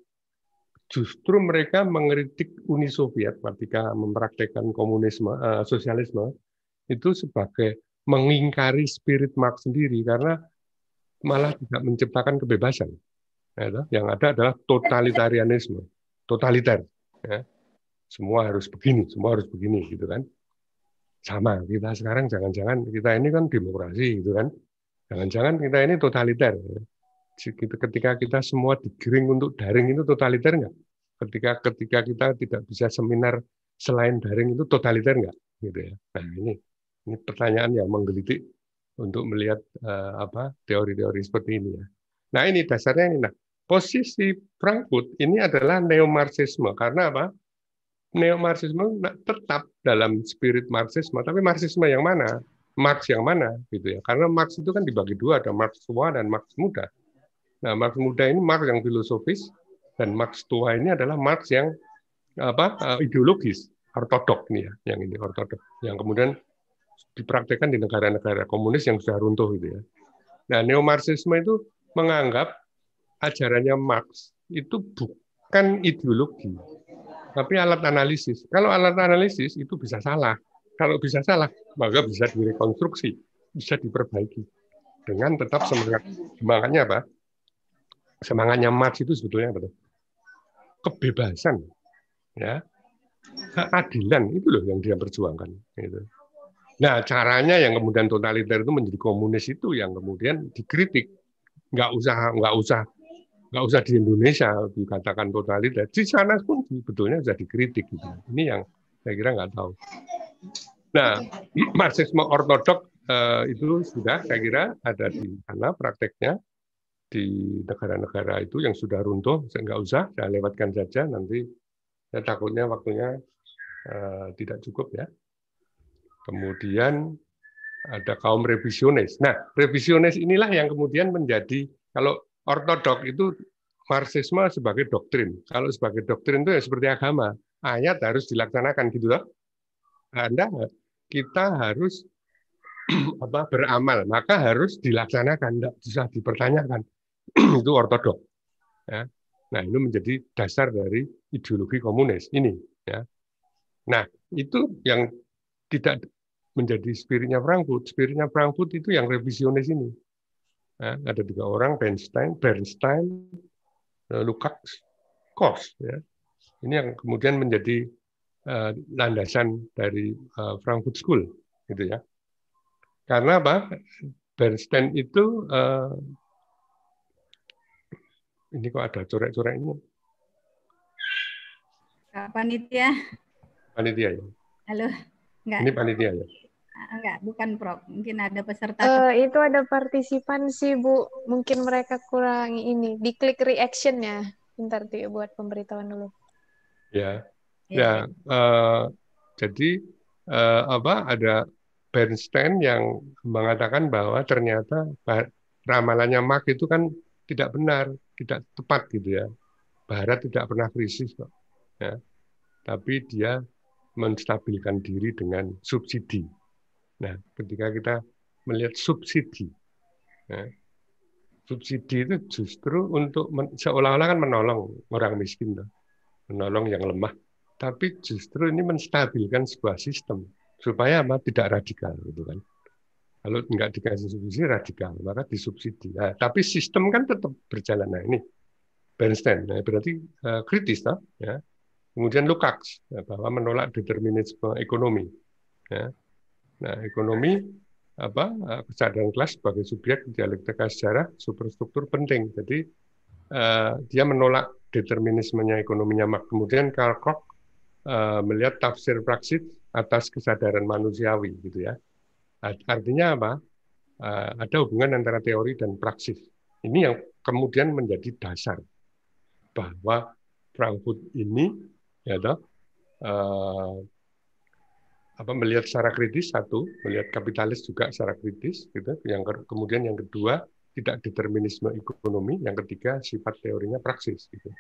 justru mereka mengkritik Uni Soviet ketika mempraktekkan komunisme eh, sosialisme itu sebagai mengingkari spirit Marx sendiri karena malah tidak menciptakan kebebasan. Ya yang ada adalah totalitarianisme, totaliter. Ya. Semua harus begini, semua harus begini, gitu kan? Sama kita sekarang jangan-jangan kita ini kan demokrasi, gitu kan? Jangan-jangan kita ini totaliter. Ya. Ketika kita semua digiring untuk daring itu totaliter nggak? Ketika ketika kita tidak bisa seminar selain daring itu totaliter nggak? Gitu ya. Nah ini ini pertanyaan yang menggelitik untuk melihat uh, apa teori-teori seperti ini ya. Nah ini dasarnya ini. Nah, posisi Frankfurt ini adalah neo marxisme karena apa? neo marxisme tetap dalam spirit marxisme, tapi marxisme yang mana? Marx yang mana gitu ya? Karena Marx itu kan dibagi dua, ada Marx tua dan Marx muda. Nah, Marx muda ini Marx yang filosofis dan Marx tua ini adalah Marx yang apa? Eh, ideologis, ortodok nih ya, yang ini ortodok. Yang kemudian dipraktekkan di negara-negara komunis yang sudah runtuh gitu ya. Nah, neomarxisme itu menganggap ajarannya Marx itu bukan ideologi, tapi alat analisis. Kalau alat analisis itu bisa salah. Kalau bisa salah, maka bisa direkonstruksi, bisa diperbaiki dengan tetap semangat semangatnya apa? Semangatnya Marx itu sebetulnya apa? Kebebasan, ya, keadilan itu loh yang dia perjuangkan. Gitu. Nah, caranya yang kemudian totaliter itu menjadi komunis itu yang kemudian dikritik. Nggak usah nggak usah nggak usah di Indonesia dikatakan totaliter. Di sana pun sebetulnya sudah dikritik gitu. Ini yang saya kira nggak tahu. Nah, Marxisme ortodok eh, itu sudah saya kira ada di sana prakteknya di negara-negara itu yang sudah runtuh. Saya nggak usah, saya lewatkan saja nanti. Saya takutnya waktunya eh, tidak cukup ya. Kemudian ada kaum revisionis. Nah, revisionis inilah yang kemudian menjadi kalau ortodok itu Marxisme sebagai doktrin. Kalau sebagai doktrin itu ya seperti agama, ayat harus dilaksanakan gitu loh. Anda kita harus apa beramal, maka harus dilaksanakan, tidak bisa dipertanyakan. itu ortodok. Ya. Nah, ini menjadi dasar dari ideologi komunis ini. Ya. Nah, itu yang tidak menjadi spiritnya Frankfurt. Spiritnya Frankfurt itu yang revisionis ini. Nah, ada tiga orang, Bernstein, Bernstein, eh, Lukács, Kors. Ya. Ini yang kemudian menjadi uh, landasan dari uh, Frankfurt School, gitu ya. Karena apa? Bernstein itu uh, ini kok ada coret coretnya Panitia. Panitia ya. Halo. Enggak. Ini panitia ya? Enggak, ah, ah, bukan Prof. Mungkin ada peserta. Uh, itu ada partisipan sih, Bu. Mungkin mereka kurang ini. Diklik reaction-nya. Bentar, tuh, ya, buat pemberitahuan dulu. Ya. Ya, ya uh, jadi uh, apa ada Bernstein yang mengatakan bahwa ternyata ramalannya Mark itu kan tidak benar, tidak tepat gitu ya. Barat tidak pernah krisis kok. Ya. Tapi dia menstabilkan diri dengan subsidi. Nah, ketika kita melihat subsidi, ya, subsidi itu justru untuk seolah-olah kan menolong orang miskin, tuh. menolong yang lemah. Tapi justru ini menstabilkan sebuah sistem supaya apa? Tidak radikal, gitu kan? Kalau nggak dikasih subsidi radikal, maka disubsidi. Nah, tapi sistem kan tetap berjalan. Nah ini Bernstein. Nah, berarti uh, kritis, toh, ya Kemudian Lukács ya, bahwa menolak determinisme ekonomi. Ya. Nah, ekonomi apa eh, kesadaran kelas sebagai subjek dialektika sejarah superstruktur penting. Jadi uh, dia menolak determinismenya ekonominya Marx. Kemudian Karl Koch uh, melihat tafsir praksis atas kesadaran manusiawi gitu ya. Artinya apa? Uh, ada hubungan antara teori dan praksis. Ini yang kemudian menjadi dasar bahwa Frankfurt ini ya toh eh, uh, apa melihat secara kritis satu melihat kapitalis juga secara kritis gitu yang ke kemudian yang kedua tidak determinisme ekonomi yang ketiga sifat teorinya praksis gitu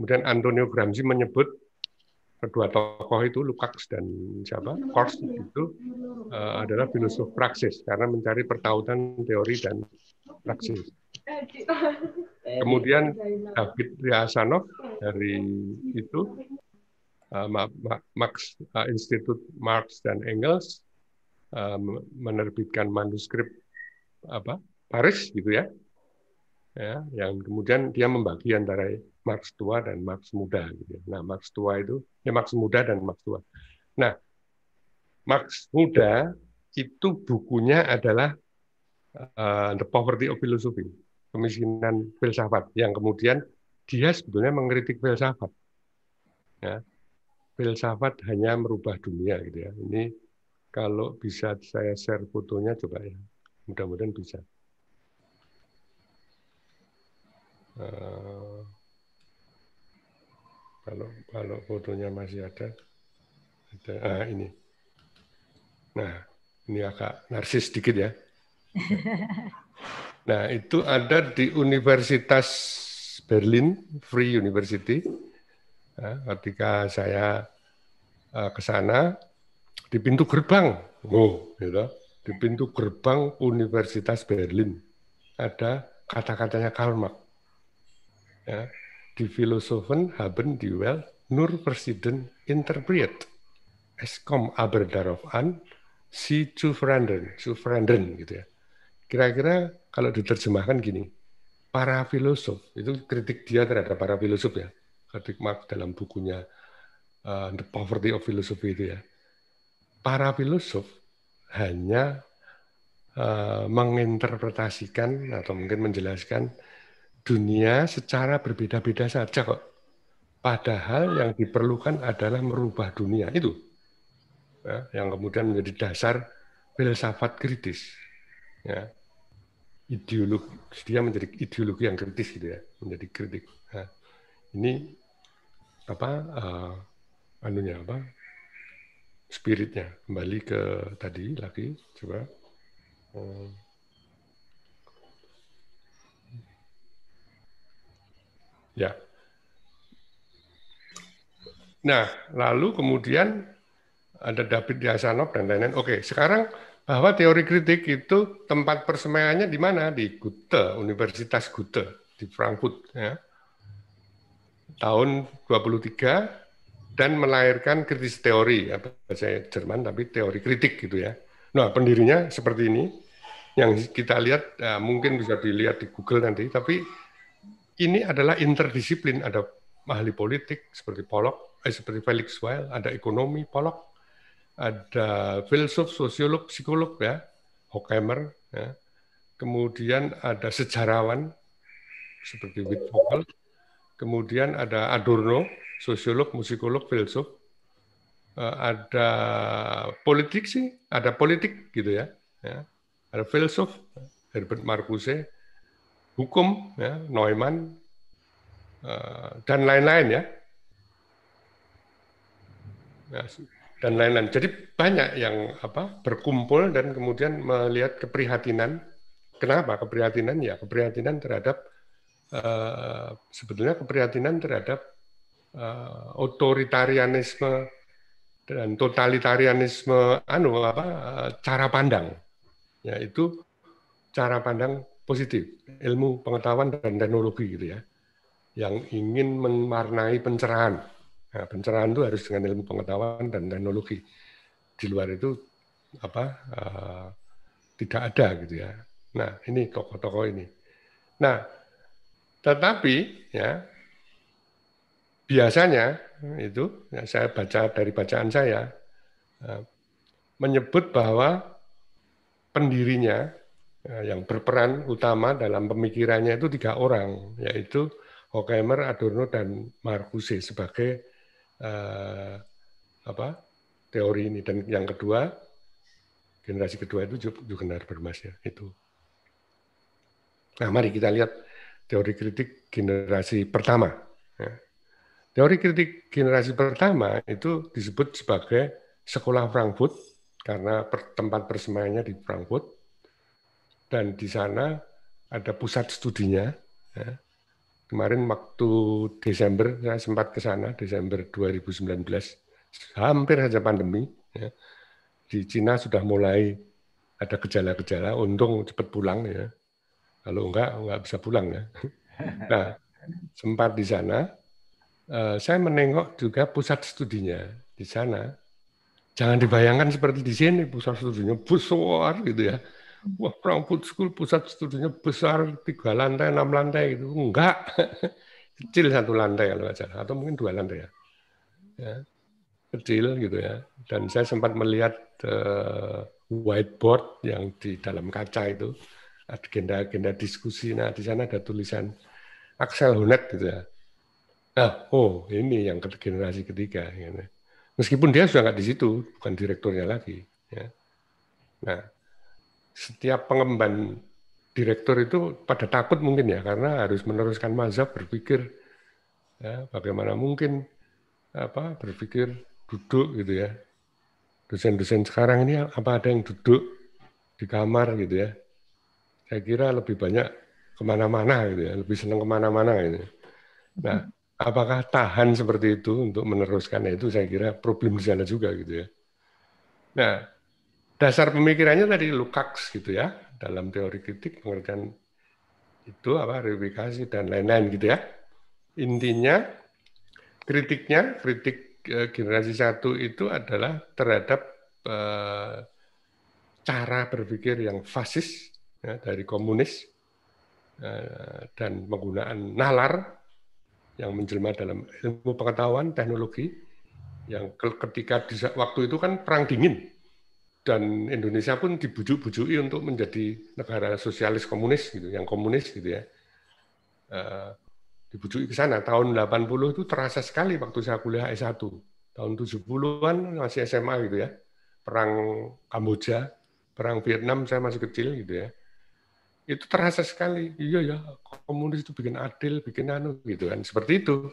kemudian Antonio Gramsci menyebut kedua tokoh itu Lukács dan siapa Kors itu uh, adalah filosof praksis karena mencari pertautan teori dan praksis kemudian David Riasanov dari itu Eh, Max eh, Institute Marx dan Engels eh, menerbitkan manuskrip apa Paris gitu ya, ya yang kemudian dia membagi antara Marx tua dan Marx muda gitu. Ya. Nah Marx tua itu ya Marx muda dan Marx tua. Nah Marx muda itu bukunya adalah The Poverty of Philosophy, kemiskinan filsafat yang kemudian dia sebetulnya mengkritik filsafat. Ya filsafat hanya merubah dunia gitu ya. Ini kalau bisa saya share fotonya coba ya. Mudah-mudahan bisa. Uh, kalau kalau fotonya masih ada, ada ah, ini. Nah, ini agak narsis sedikit ya. Nah, itu ada di Universitas Berlin, Free University Ya, ketika saya uh, ke sana di pintu gerbang, oh, gitu, di pintu gerbang Universitas Berlin ada kata-katanya Karl Marx. Ya, di Philosophen haben die Welt nur Presiden Interpret, Es kommt aber darauf an, sie zu verändern, zu verändern gitu ya. Kira-kira kalau diterjemahkan gini, para filosof itu kritik dia terhadap para filosof ya. Ketik Marx dalam bukunya uh, The Poverty of Philosophy itu ya. Para filosof hanya uh, menginterpretasikan atau mungkin menjelaskan dunia secara berbeda-beda saja kok. Padahal yang diperlukan adalah merubah dunia itu. Ya, yang kemudian menjadi dasar filsafat kritis. Ya. Ideologi, dia menjadi ideologi yang kritis gitu ya, menjadi kritik. Nah, ini apa uh, anunya apa spiritnya kembali ke tadi lagi coba um, ya nah lalu kemudian ada David Yasanov dan lain-lain oke sekarang bahwa teori kritik itu tempat persemaiannya di mana di Goethe Universitas Goethe di Frankfurt ya tahun 23 dan melahirkan kritis teori, ya, bahasa Jerman tapi teori kritik gitu ya. Nah, pendirinya seperti ini yang kita lihat ya, mungkin bisa dilihat di Google nanti, tapi ini adalah interdisiplin ada ahli politik seperti Pollock, eh, seperti Felix Weil, ada ekonomi Pollock, ada filsuf, sosiolog, psikolog ya, Hockheimer ya. Kemudian ada sejarawan seperti Witfogel, kemudian ada Adorno, sosiolog, musikolog, filsuf, eh, ada politik sih, ada politik gitu ya, ya. ada filsuf, Herbert Marcuse, hukum, ya, Neumann, eh, dan lain-lain ya. ya. dan lain-lain. Jadi banyak yang apa berkumpul dan kemudian melihat keprihatinan. Kenapa keprihatinan? Ya keprihatinan terhadap Eh, sebetulnya keprihatinan terhadap uh, otoritarianisme dan totalitarianisme anu apa eh, cara pandang yaitu cara pandang positif ilmu pengetahuan dan teknologi gitu ya yang ingin memarnai pencerahan nah, pencerahan itu harus dengan ilmu pengetahuan dan teknologi di luar itu apa uh, tidak ada gitu ya nah ini tokoh-tokoh ini nah tetapi ya biasanya itu ya saya baca dari bacaan saya eh, menyebut bahwa pendirinya ya, yang berperan utama dalam pemikirannya itu tiga orang yaitu Horkheimer, Adorno dan Marcuse sebagai eh, apa teori ini dan yang kedua generasi kedua itu juga benar ya itu. Nah mari kita lihat teori kritik generasi pertama. Ya. Teori kritik generasi pertama itu disebut sebagai sekolah Frankfurt karena per, tempat persemaiannya di Frankfurt dan di sana ada pusat studinya. Ya. Kemarin waktu Desember saya sempat ke sana Desember 2019 hampir saja pandemi. Ya. Di Cina sudah mulai ada gejala-gejala, untung cepat pulang ya kalau enggak, enggak bisa pulang ya. Nah, sempat di sana, eh, saya menengok juga pusat studinya di sana. Jangan dibayangkan seperti di sini pusat studinya besar gitu ya. Wah, Frankfurt School pusat studinya besar, tiga lantai, enam lantai gitu. Enggak. Kecil satu lantai kalau nggak Atau mungkin dua lantai ya. ya. Kecil gitu ya. Dan saya sempat melihat uh, whiteboard yang di dalam kaca itu agenda-agenda diskusi. Nah, di sana ada tulisan Axel Honet gitu ya. Nah, oh ini yang generasi ketiga. Gitu. Meskipun dia sudah nggak di situ, bukan direkturnya lagi. Ya. Nah, setiap pengemban direktur itu pada takut mungkin ya, karena harus meneruskan mazhab berpikir ya, bagaimana mungkin apa berpikir duduk gitu ya. Dosen-dosen sekarang ini apa ada yang duduk di kamar gitu ya? saya kira lebih banyak kemana-mana gitu ya, lebih senang kemana-mana gitu. Ya. Nah, mm-hmm. apakah tahan seperti itu untuk meneruskan nah itu saya kira problem di sana juga gitu ya. Nah, dasar pemikirannya tadi Lukács gitu ya dalam teori kritik pengertian itu apa reifikasi dan lain-lain gitu ya. Intinya kritiknya kritik e, generasi satu itu adalah terhadap e, cara berpikir yang fasis ya, dari komunis ya, dan penggunaan nalar yang menjelma dalam ilmu pengetahuan teknologi yang ketika di waktu itu kan perang dingin dan Indonesia pun dibujuk-bujuki untuk menjadi negara sosialis komunis gitu, yang komunis gitu ya. Eh, dibujuk ke sana. Tahun 80 itu terasa sekali waktu saya kuliah S1. Tahun 70-an masih SMA gitu ya. Perang Kamboja, perang Vietnam saya masih kecil gitu ya itu terasa sekali iya ya komunis itu bikin adil bikin anu gitu kan seperti itu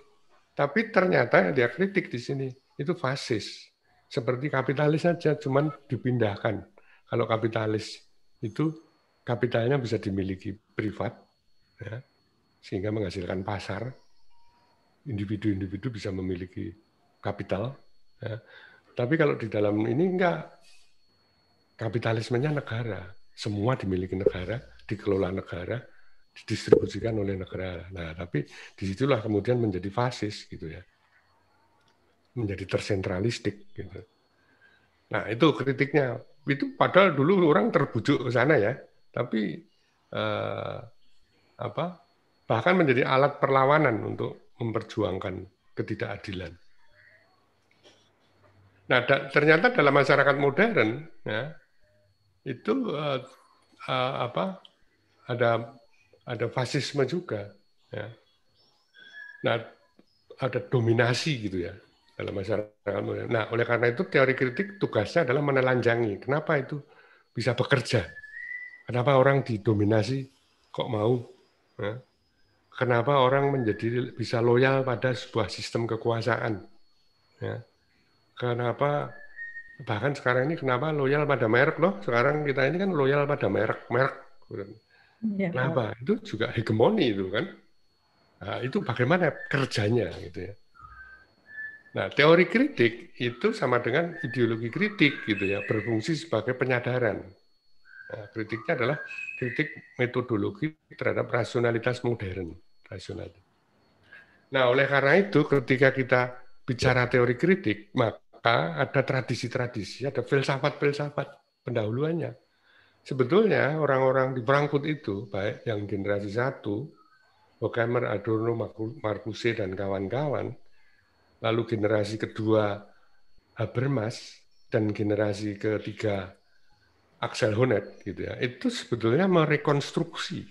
tapi ternyata yang dia kritik di sini itu fasis seperti kapitalis saja cuman dipindahkan kalau kapitalis itu kapitalnya bisa dimiliki privat ya, sehingga menghasilkan pasar individu-individu bisa memiliki kapital ya. tapi kalau di dalam ini enggak kapitalismenya negara semua dimiliki negara dikelola negara, didistribusikan oleh negara. Nah, tapi disitulah kemudian menjadi fasis gitu ya, menjadi tersentralistik gitu. Nah, itu kritiknya. Itu padahal dulu orang terbujuk ke sana ya, tapi eh, apa? Bahkan menjadi alat perlawanan untuk memperjuangkan ketidakadilan. Nah, da ternyata dalam masyarakat modern, ya, itu uh, uh, apa ada ada fasisme juga. Ya. Nah, ada dominasi gitu ya dalam masyarakat modern. Ya. Nah, oleh karena itu teori kritik tugasnya adalah menelanjangi. Kenapa itu bisa bekerja? Kenapa orang didominasi kok mau? Ya? Kenapa orang menjadi bisa loyal pada sebuah sistem kekuasaan? Ya? Kenapa bahkan sekarang ini kenapa loyal pada merek loh? Sekarang kita ini kan loyal pada merek, merek. Ya, Kenapa? Itu juga hegemoni itu kan. Nah, itu bagaimana kerjanya gitu ya. Nah, teori kritik itu sama dengan ideologi kritik gitu ya, berfungsi sebagai penyadaran. Nah, kritiknya adalah kritik metodologi terhadap rasionalitas modern, rasional. Nah, oleh karena itu ketika kita bicara teori kritik, maka ada tradisi-tradisi, ada filsafat-filsafat pendahuluannya Sebetulnya orang-orang di Frankfurt itu, baik yang generasi satu, Horkheimer, Adorno, Marcuse, dan kawan-kawan, lalu generasi kedua Habermas, dan generasi ketiga Axel Honneth, gitu ya, itu sebetulnya merekonstruksi,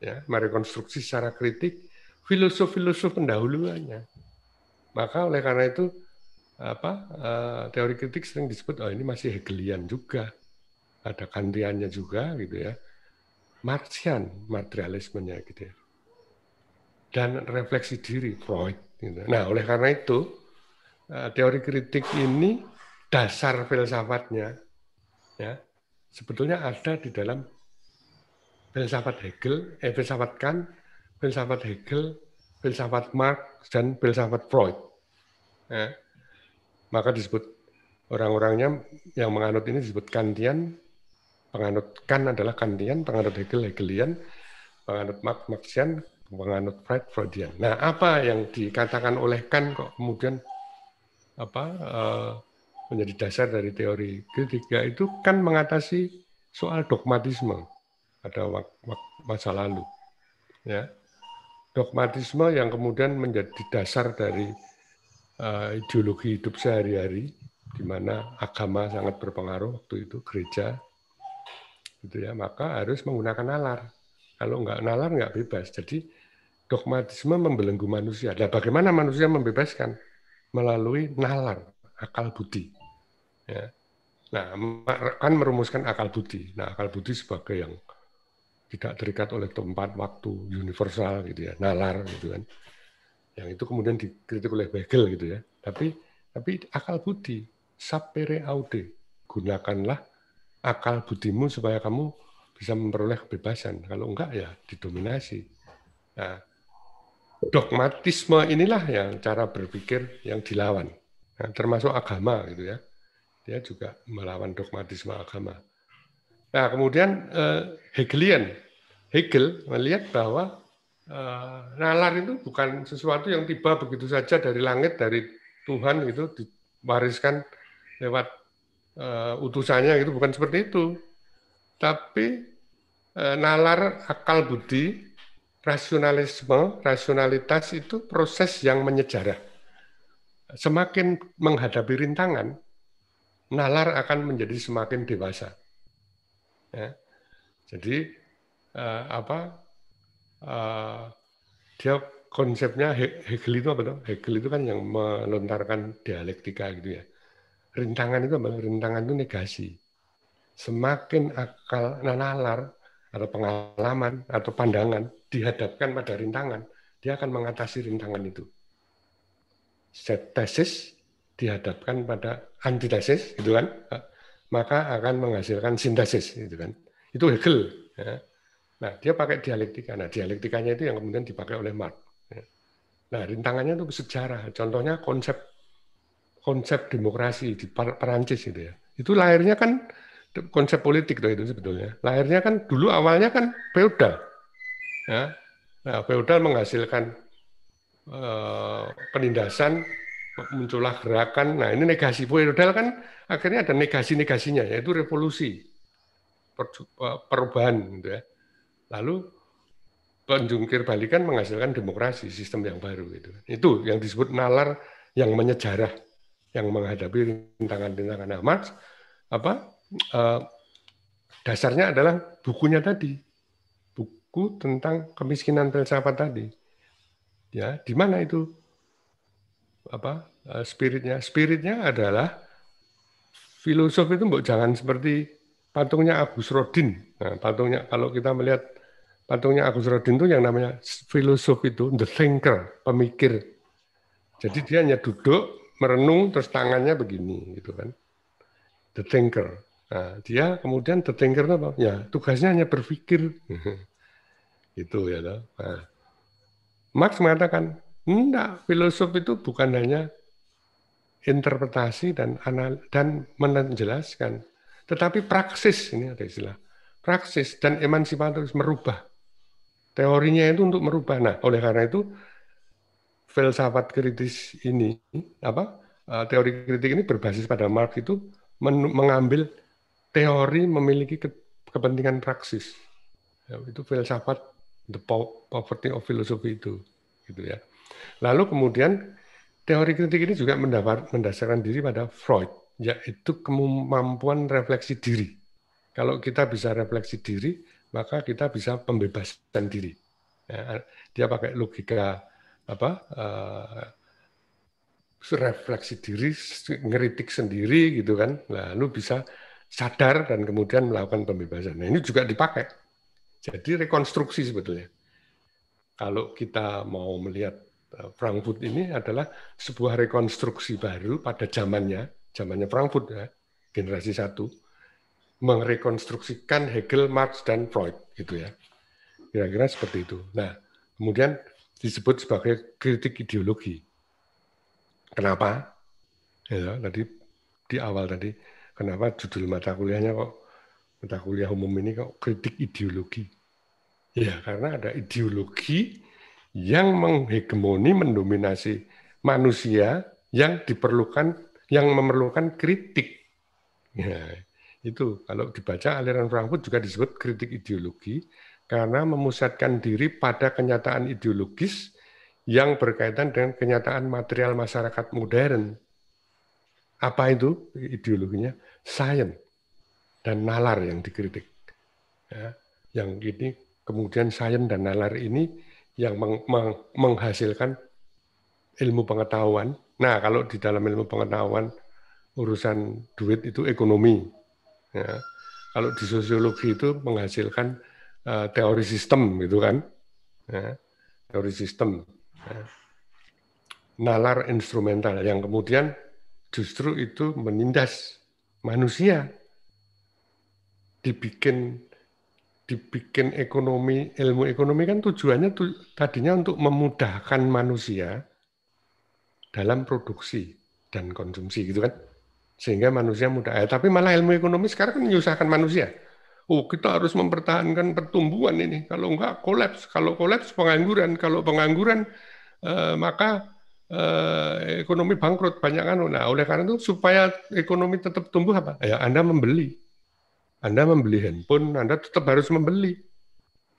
ya, merekonstruksi secara kritik filosof-filosof pendahuluannya. Maka oleh karena itu apa eh, teori kritik sering disebut oh ini masih Hegelian juga ada gantiannya juga gitu ya. Marxian materialismenya gitu ya. Dan refleksi diri Freud. Gitu. Nah oleh karena itu eh, teori kritik ini dasar filsafatnya ya sebetulnya ada di dalam filsafat Hegel, eh, filsafat Kant, filsafat Hegel, filsafat Marx dan filsafat Freud. Ya. Maka disebut orang-orangnya yang menganut ini disebut Kantian, Penganut kan adalah Kantian, penganut Hegel Hegelian, penganut Marx Marxian, penganut Freud Freudian. Nah, apa yang dikatakan oleh kan kok kemudian apa uh, menjadi dasar dari teori ketiga itu kan mengatasi soal dogmatisme pada masa lalu. Ya. Dogmatisme yang kemudian menjadi dasar dari uh, ideologi hidup sehari-hari di mana agama sangat berpengaruh waktu itu gereja gitu ya, maka harus menggunakan nalar. Kalau nggak nalar nggak bebas. Jadi dogmatisme membelenggu manusia. Dan nah, bagaimana manusia membebaskan melalui nalar, akal budi. Ya. Nah, kan merumuskan akal budi. Nah, akal budi sebagai yang tidak terikat oleh tempat, waktu, universal gitu ya, nalar gitu kan. Yang itu kemudian dikritik oleh Hegel gitu ya. Tapi tapi akal budi, sapere aude, gunakanlah akal budimu supaya kamu bisa memperoleh kebebasan. Kalau enggak ya didominasi. Nah, dogmatisme inilah yang cara berpikir yang dilawan. Nah, termasuk agama gitu ya. Dia juga melawan dogmatisme agama. Nah, kemudian eh, Hegelian. Hegel melihat bahwa eh, nalar itu bukan sesuatu yang tiba begitu saja dari langit, dari Tuhan itu diwariskan lewat uh, utusannya itu bukan seperti itu. Tapi uh, nalar akal budi, rasionalisme, rasionalitas itu proses yang menyejarah. Semakin menghadapi rintangan, nalar akan menjadi semakin dewasa. Ya. Jadi uh, apa uh, dia konsepnya Hegel itu apa? Hegel itu kan yang melontarkan dialektika gitu ya rintangan itu rintangan itu negasi. Semakin akal nanalar atau pengalaman atau pandangan dihadapkan pada rintangan, dia akan mengatasi rintangan itu. Set tesis dihadapkan pada antitesis, gitu kan? Maka akan menghasilkan sintesis, gitu kan? Itu Hegel. Ya. Nah, dia pakai dialektika. Nah, dialektikanya itu yang kemudian dipakai oleh Marx. Ya. Nah, rintangannya itu sejarah. Contohnya konsep konsep demokrasi di Perancis itu ya. Itu lahirnya kan konsep politik itu sebetulnya. Lahirnya kan dulu awalnya kan feudal Ya. Nah, feodal menghasilkan uh, penindasan muncullah gerakan. Nah, ini negasi feudal kan akhirnya ada negasi-negasinya yaitu revolusi per, eh, perubahan gitu ya. Lalu penjungkir balikan menghasilkan demokrasi sistem yang baru gitu. Itu yang disebut nalar yang menyejarah yang menghadapi rintangan-rintangan. Nah, Marx apa eh, dasarnya adalah bukunya tadi, buku tentang kemiskinan filsafat tadi. Ya, di mana itu apa eh, spiritnya? Spiritnya adalah filosof itu mbok jangan seperti patungnya Agus Rodin. Nah, patungnya kalau kita melihat patungnya Agus Rodin itu yang namanya filosof itu the thinker, pemikir. Jadi dia hanya duduk merenung terus tangannya begini gitu kan. The thinker. Nah, dia kemudian the thinker apa? Ya, tugasnya hanya berpikir. itu ya know? Nah, Marx mengatakan, enggak, filosof itu bukan hanya interpretasi dan anal dan menjelaskan, tetapi praksis ini ada istilah praksis dan emansipatoris merubah teorinya itu untuk merubah. Nah, oleh karena itu filsafat kritis ini apa eh, teori kritik ini berbasis pada Marx itu mengambil teori memiliki ke kepentingan praksis ya, itu filsafat the poverty of philosophy itu gitu ya lalu kemudian teori kritik ini juga mendapat mendasarkan diri pada Freud yaitu kemampuan refleksi diri kalau kita bisa refleksi diri maka kita bisa pembebasan diri ya, dia pakai logika apa uh, refleksi diri, ngeritik sendiri gitu kan. Nah, lu bisa sadar dan kemudian melakukan pembebasan. Nah, ini juga dipakai. Jadi rekonstruksi sebetulnya. Kalau kita mau melihat eh, Frankfurt ini adalah sebuah rekonstruksi baru pada zamannya, zamannya Frankfurt ya, generasi satu, merekonstruksikan Hegel, Marx, dan Freud gitu ya. Kira-kira seperti itu. Nah, kemudian disebut sebagai kritik ideologi. Kenapa? Ya, tadi di awal tadi, kenapa judul mata kuliahnya kok mata kuliah umum ini kok kritik ideologi? Ya, karena ada ideologi yang menghegemoni, mendominasi manusia yang diperlukan, yang memerlukan kritik. Ya, itu kalau dibaca aliran Frankfurt juga disebut kritik ideologi karena memusatkan diri pada kenyataan ideologis yang berkaitan dengan kenyataan material masyarakat modern. Apa itu ideologinya? Sains dan nalar yang dikritik. Ya, yang ini kemudian sains dan nalar ini yang meng, meng, menghasilkan ilmu pengetahuan. Nah, kalau di dalam ilmu pengetahuan urusan duit itu ekonomi. Ya. Kalau di sosiologi itu menghasilkan uh, teori sistem gitu kan, ya, teori sistem, ya. nalar instrumental yang kemudian justru itu menindas manusia, dibikin dibikin ekonomi ilmu ekonomi kan tujuannya tuh tadinya untuk memudahkan manusia dalam produksi dan konsumsi gitu kan sehingga manusia mudah ya, tapi malah ilmu ekonomi sekarang kan menyusahkan manusia oh kita harus mempertahankan pertumbuhan ini. Kalau enggak kolaps, kalau kolaps pengangguran, kalau pengangguran eh, maka eh, ekonomi bangkrut banyak kan? Nah, oleh karena itu supaya ekonomi tetap tumbuh apa? Ya Anda membeli. Anda membeli handphone, Anda tetap harus membeli.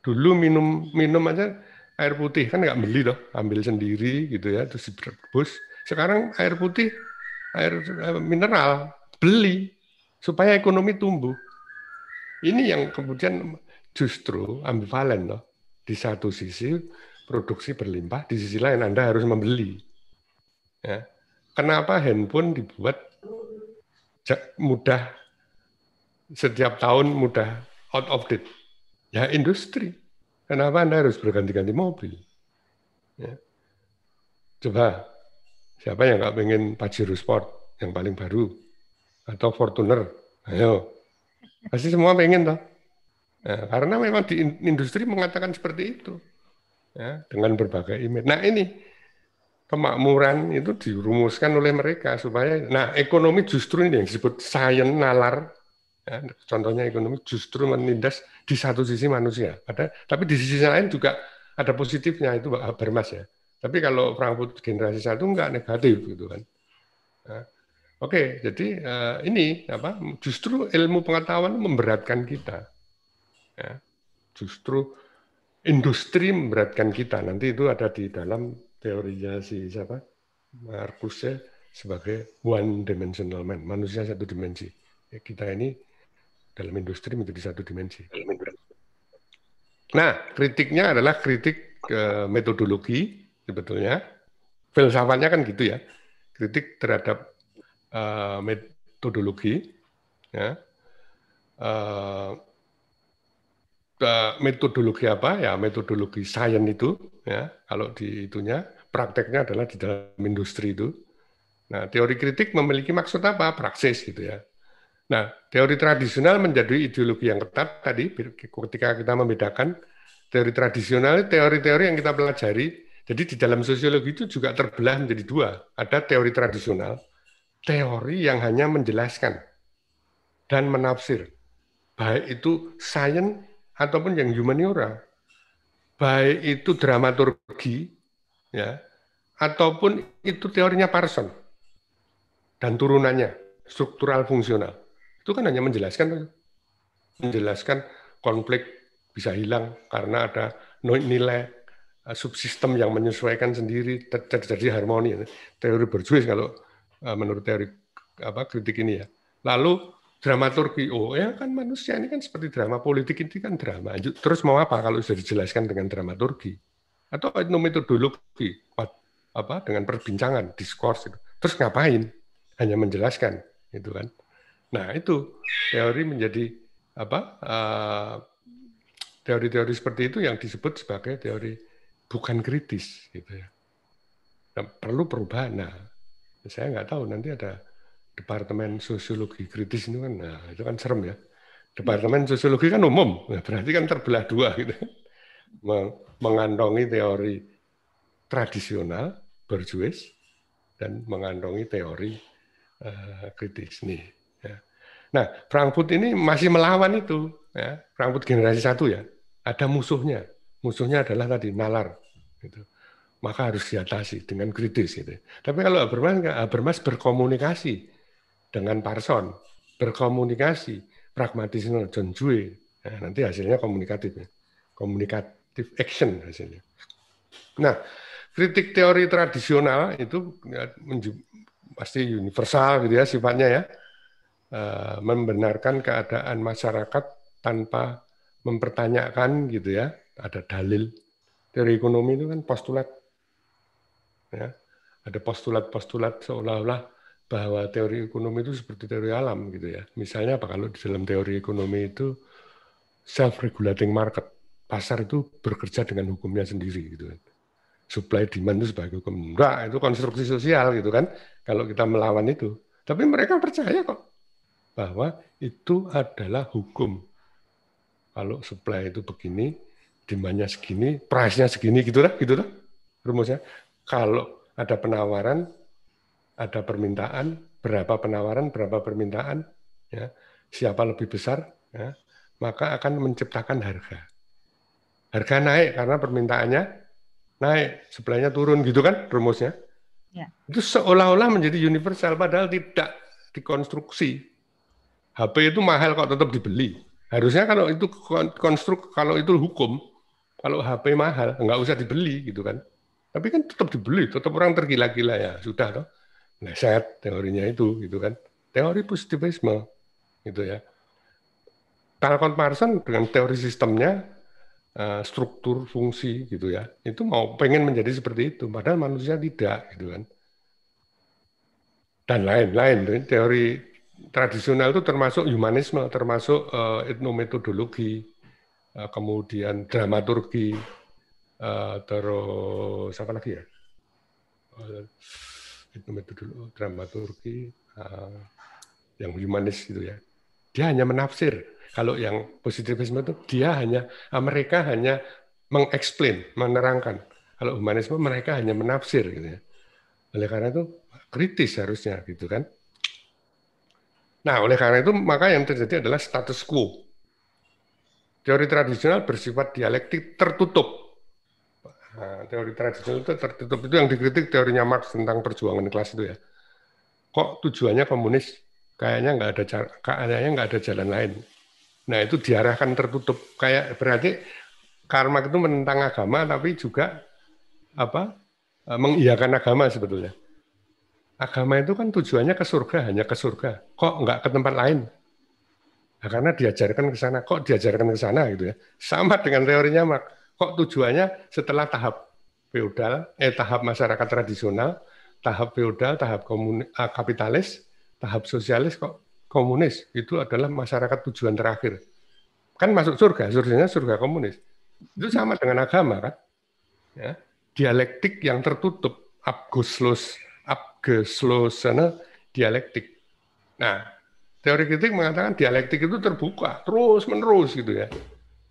Dulu minum minum aja air putih kan nggak beli loh, ambil sendiri gitu ya, terus direbus. Sekarang air putih, air eh, mineral beli supaya ekonomi tumbuh. Ini yang kemudian justru ambivalen loh. Di satu sisi produksi berlimpah, di sisi lain Anda harus membeli. Ya. Kenapa handphone dibuat mudah setiap tahun mudah out of date? Ya industri. Kenapa Anda harus berganti-ganti mobil? Ya. Coba siapa yang nggak pengen Pajero Sport yang paling baru atau Fortuner? Ayo, Pasti semua pengen toh. Nah, karena memang di industri mengatakan seperti itu. Ya, dengan berbagai image. Nah ini kemakmuran itu dirumuskan oleh mereka supaya nah ekonomi justru ini yang disebut sains nalar ya, contohnya ekonomi justru menindas di satu sisi manusia ada tapi di sisi lain juga ada positifnya itu bermas ya tapi kalau Frankfurt generasi satu enggak negatif gitu kan nah, Oke, jadi uh, ini apa? Justru ilmu pengetahuan memberatkan kita. Ya. Justru industri memberatkan kita. Nanti itu ada di dalam teorinya si siapa? Marcuse ya, sebagai one dimensional man, manusia satu dimensi. Ya, kita ini dalam industri menjadi satu dimensi. Nah, kritiknya adalah kritik uh, metodologi sebetulnya. Filsafatnya kan gitu ya. Kritik terhadap uh, metodologi. Ya. Uh, metodologi apa ya metodologi sains itu ya kalau di itunya prakteknya adalah di dalam industri itu nah teori kritik memiliki maksud apa praksis gitu ya nah teori tradisional menjadi ideologi yang ketat tadi ketika kita membedakan teori tradisional teori-teori yang kita pelajari jadi di dalam sosiologi itu juga terbelah menjadi dua ada teori tradisional teori yang hanya menjelaskan dan menafsir, baik itu sains ataupun yang humaniora, baik itu dramaturgi, ya, ataupun itu teorinya Parson dan turunannya struktural fungsional. Itu kan hanya menjelaskan menjelaskan konflik bisa hilang karena ada nilai eh, subsistem yang menyesuaikan sendiri terjadi harmoni teori berjuis kalau Eh, menurut teori apa kritik ini ya. Lalu dramaturgi oh ya kan manusia ini kan seperti drama politik ini kan drama. Terus mau apa kalau sudah dijelaskan dengan dramaturgi atau etnometodologi apa dengan perbincangan diskurs itu. Terus ngapain? Hanya menjelaskan itu kan. Nah, itu teori menjadi apa? Eh, teori-teori seperti itu yang disebut sebagai teori bukan kritis gitu ya. Dan perlu perubahan. Nah, saya nggak tahu nanti ada departemen sosiologi kritis itu kan, nah itu kan serem ya. Departemen sosiologi kan umum, nah, berarti kan terbelah dua gitu. mengandungi teori tradisional berjuis dan mengandungi teori uh, kritis nih. Ya. Nah, Frankfurt ini masih melawan itu. Ya. Frankfurt generasi satu ya, ada musuhnya. Musuhnya adalah tadi nalar. Gitu maka harus diatasi dengan kritis gitu. Tapi kalau Habermas enggak, Habermas berkomunikasi dengan Parson, berkomunikasi pragmatisme John Dewey. Ya, nah, nanti hasilnya komunikatif ya. Komunikatif action hasilnya. Nah, kritik teori tradisional itu ya, pasti universal gitu ya sifatnya ya. Eh, membenarkan keadaan masyarakat tanpa mempertanyakan gitu ya, ada dalil teori ekonomi itu kan postulat Ya. Ada postulat-postulat seolah-olah bahwa teori ekonomi itu seperti teori alam gitu ya. Misalnya apa kalau di dalam teori ekonomi itu self-regulating market. Pasar itu bekerja dengan hukumnya sendiri gitu kan. Supply demand itu sebagai hukum. Enggak, itu konstruksi sosial gitu kan. Kalau kita melawan itu. Tapi mereka percaya kok bahwa itu adalah hukum. Kalau supply itu begini, demandnya segini, price-nya segini gitu lah, gitu lah rumusnya kalau ada penawaran, ada permintaan, berapa penawaran, berapa permintaan, ya, siapa lebih besar, ya, maka akan menciptakan harga. Harga naik karena permintaannya naik, sebelahnya turun gitu kan rumusnya. Ya. Itu seolah-olah menjadi universal, padahal tidak dikonstruksi. HP itu mahal kok tetap dibeli. Harusnya kalau itu konstruk, kalau itu hukum, kalau HP mahal nggak usah dibeli gitu kan. Tapi kan tetap dibeli, tetap orang tergila-gila ya, sudah toh. Nah, saya teorinya itu gitu kan. Teori positivisme gitu ya. Talcott Parson dengan teori sistemnya eh, struktur fungsi gitu ya itu mau pengen menjadi seperti itu padahal manusia tidak gitu kan dan lain-lain teori tradisional itu termasuk humanisme termasuk eh, etnometodologi eh, kemudian dramaturgi Eh, terus apa lagi ya eh, itu itu dulu dramaturgi uh, yang humanis gitu ya dia hanya menafsir kalau yang positivisme itu dia hanya mereka hanya mengeksplain menerangkan kalau humanisme mereka hanya menafsir gitu ya oleh karena itu kritis harusnya gitu kan nah oleh karena itu maka yang terjadi adalah status quo teori tradisional bersifat dialektik tertutup Nah, teori tradisional itu tertutup itu yang dikritik teorinya Marx tentang perjuangan kelas itu ya. Kok tujuannya komunis? Kayaknya nggak ada kayaknya nggak ada jalan lain. Nah itu diarahkan tertutup. Kayak berarti karma itu menentang agama tapi juga apa eh, mengiakan agama sebetulnya. Agama itu kan tujuannya ke surga hanya ke surga. Kok nggak ke tempat lain? Nah, karena diajarkan ke sana. Kok diajarkan ke sana gitu ya? Sama dengan teorinya Marx kok tujuannya setelah tahap feodal, eh tahap masyarakat tradisional, tahap feodal, tahap komunis eh, kapitalis, tahap sosialis kok komunis itu adalah masyarakat tujuan terakhir. Kan masuk surga, surganya surga komunis. Itu sama dengan agama kan? Ya. Dialektik yang tertutup, abguslos, abgeslosana dialektik. Nah, teori kritik mengatakan dialektik itu terbuka, terus-menerus gitu ya.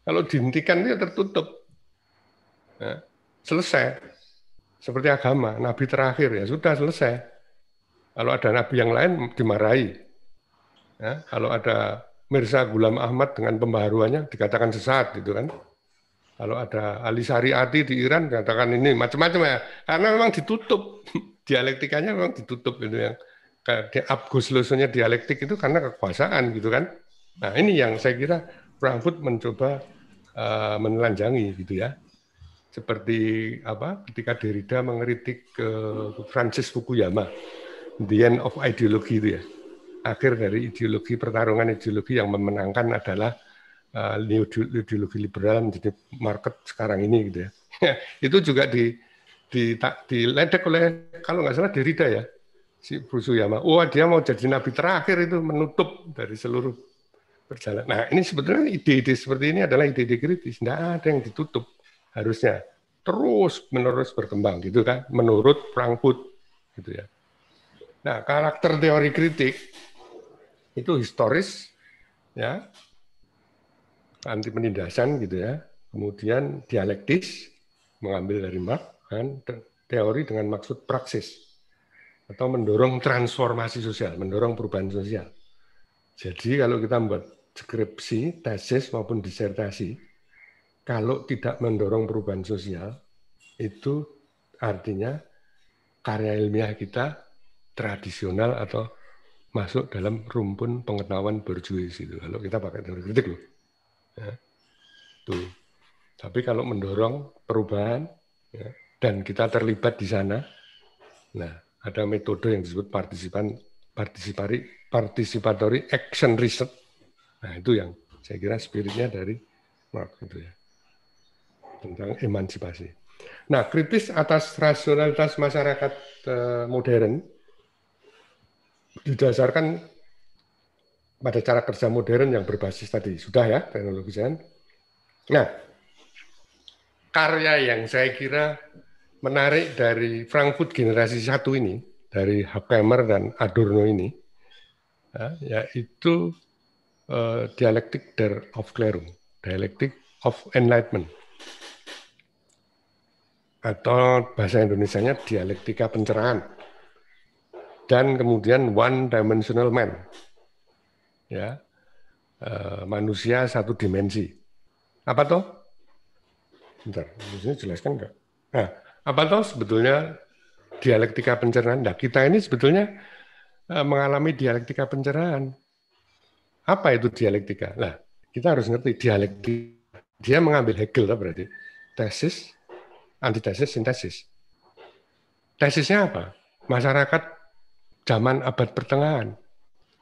Kalau dihentikan dia tertutup ya, selesai. Seperti agama, nabi terakhir ya sudah selesai. Kalau ada nabi yang lain dimarahi. Ya, kalau ada Mirza Gulam Ahmad dengan pembaharuannya dikatakan sesat gitu kan. Kalau ada Ali Sariati di Iran dikatakan ini macam-macam ya. Karena memang ditutup dialektikanya memang ditutup itu yang abgus dialektik itu karena kekuasaan gitu kan. Nah ini yang saya kira Frankfurt mencoba uh, menelanjangi gitu ya seperti apa ketika Derrida mengkritik ke eh, Francis Fukuyama the end of ideology itu ya akhir dari ideologi pertarungan ideologi yang memenangkan adalah uh, ideologi liberal menjadi market sekarang ini gitu ya itu juga di di diledek oleh kalau nggak salah Derrida ya si Fukuyama wah oh, dia mau jadi nabi terakhir itu menutup dari seluruh perjalanan. nah ini sebetulnya ide-ide seperti ini adalah ide-ide kritis tidak ada yang ditutup harusnya terus menerus berkembang gitu kan menurut Frankfurt gitu ya. Nah, karakter teori kritik itu historis ya anti penindasan gitu ya. Kemudian dialektis mengambil dari Marx kan teori dengan maksud praksis atau mendorong transformasi sosial, mendorong perubahan sosial. Jadi kalau kita membuat skripsi, tesis maupun disertasi, kalau tidak mendorong perubahan sosial, itu artinya karya ilmiah kita tradisional atau masuk dalam rumpun pengetahuan berjuis itu. Kalau kita pakai teori kritik loh. Ya. Tuh. Tapi kalau mendorong perubahan ya, dan kita terlibat di sana, nah ada metode yang disebut partisipan partisipari participatory action research. Nah itu yang saya kira spiritnya dari Mark itu ya tentang emansipasi. Nah, kritis atas rasionalitas masyarakat eh, modern didasarkan pada cara kerja modern yang berbasis tadi. Sudah ya, teknologi Zen. Nah, karya yang saya kira menarik dari Frankfurt generasi satu ini, dari Horkheimer dan Adorno ini, ya, yaitu eh, dialektik der Aufklärung, dialektik of enlightenment atau bahasa Indonesia-nya dialektika pencerahan dan kemudian one dimensional man ya uh, manusia satu dimensi apa toh bentar ini jelaskan enggak nah apa toh sebetulnya dialektika pencerahan nah kita ini sebetulnya uh, mengalami dialektika pencerahan apa itu dialektika nah kita harus ngerti dialektika dia mengambil Hegel lah berarti tesis antitesis, sintesis. Tesisnya apa? Masyarakat zaman abad pertengahan.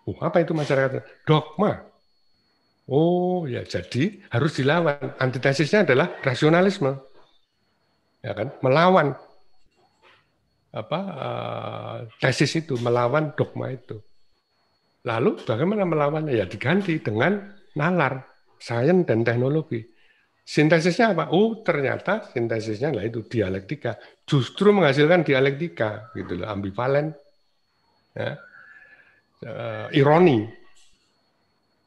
Uh, apa itu masyarakat? Dogma. Oh ya, jadi harus dilawan. Antitesisnya adalah rasionalisme, ya kan? Melawan apa eh, tesis itu, melawan dogma itu. Lalu bagaimana melawannya? Ya diganti dengan nalar, sains dan teknologi. Sintesisnya apa? Oh, ternyata sintesisnya lah itu dialektika. Justru menghasilkan dialektika, gitu loh, ambivalen, ya. Uh, ironi.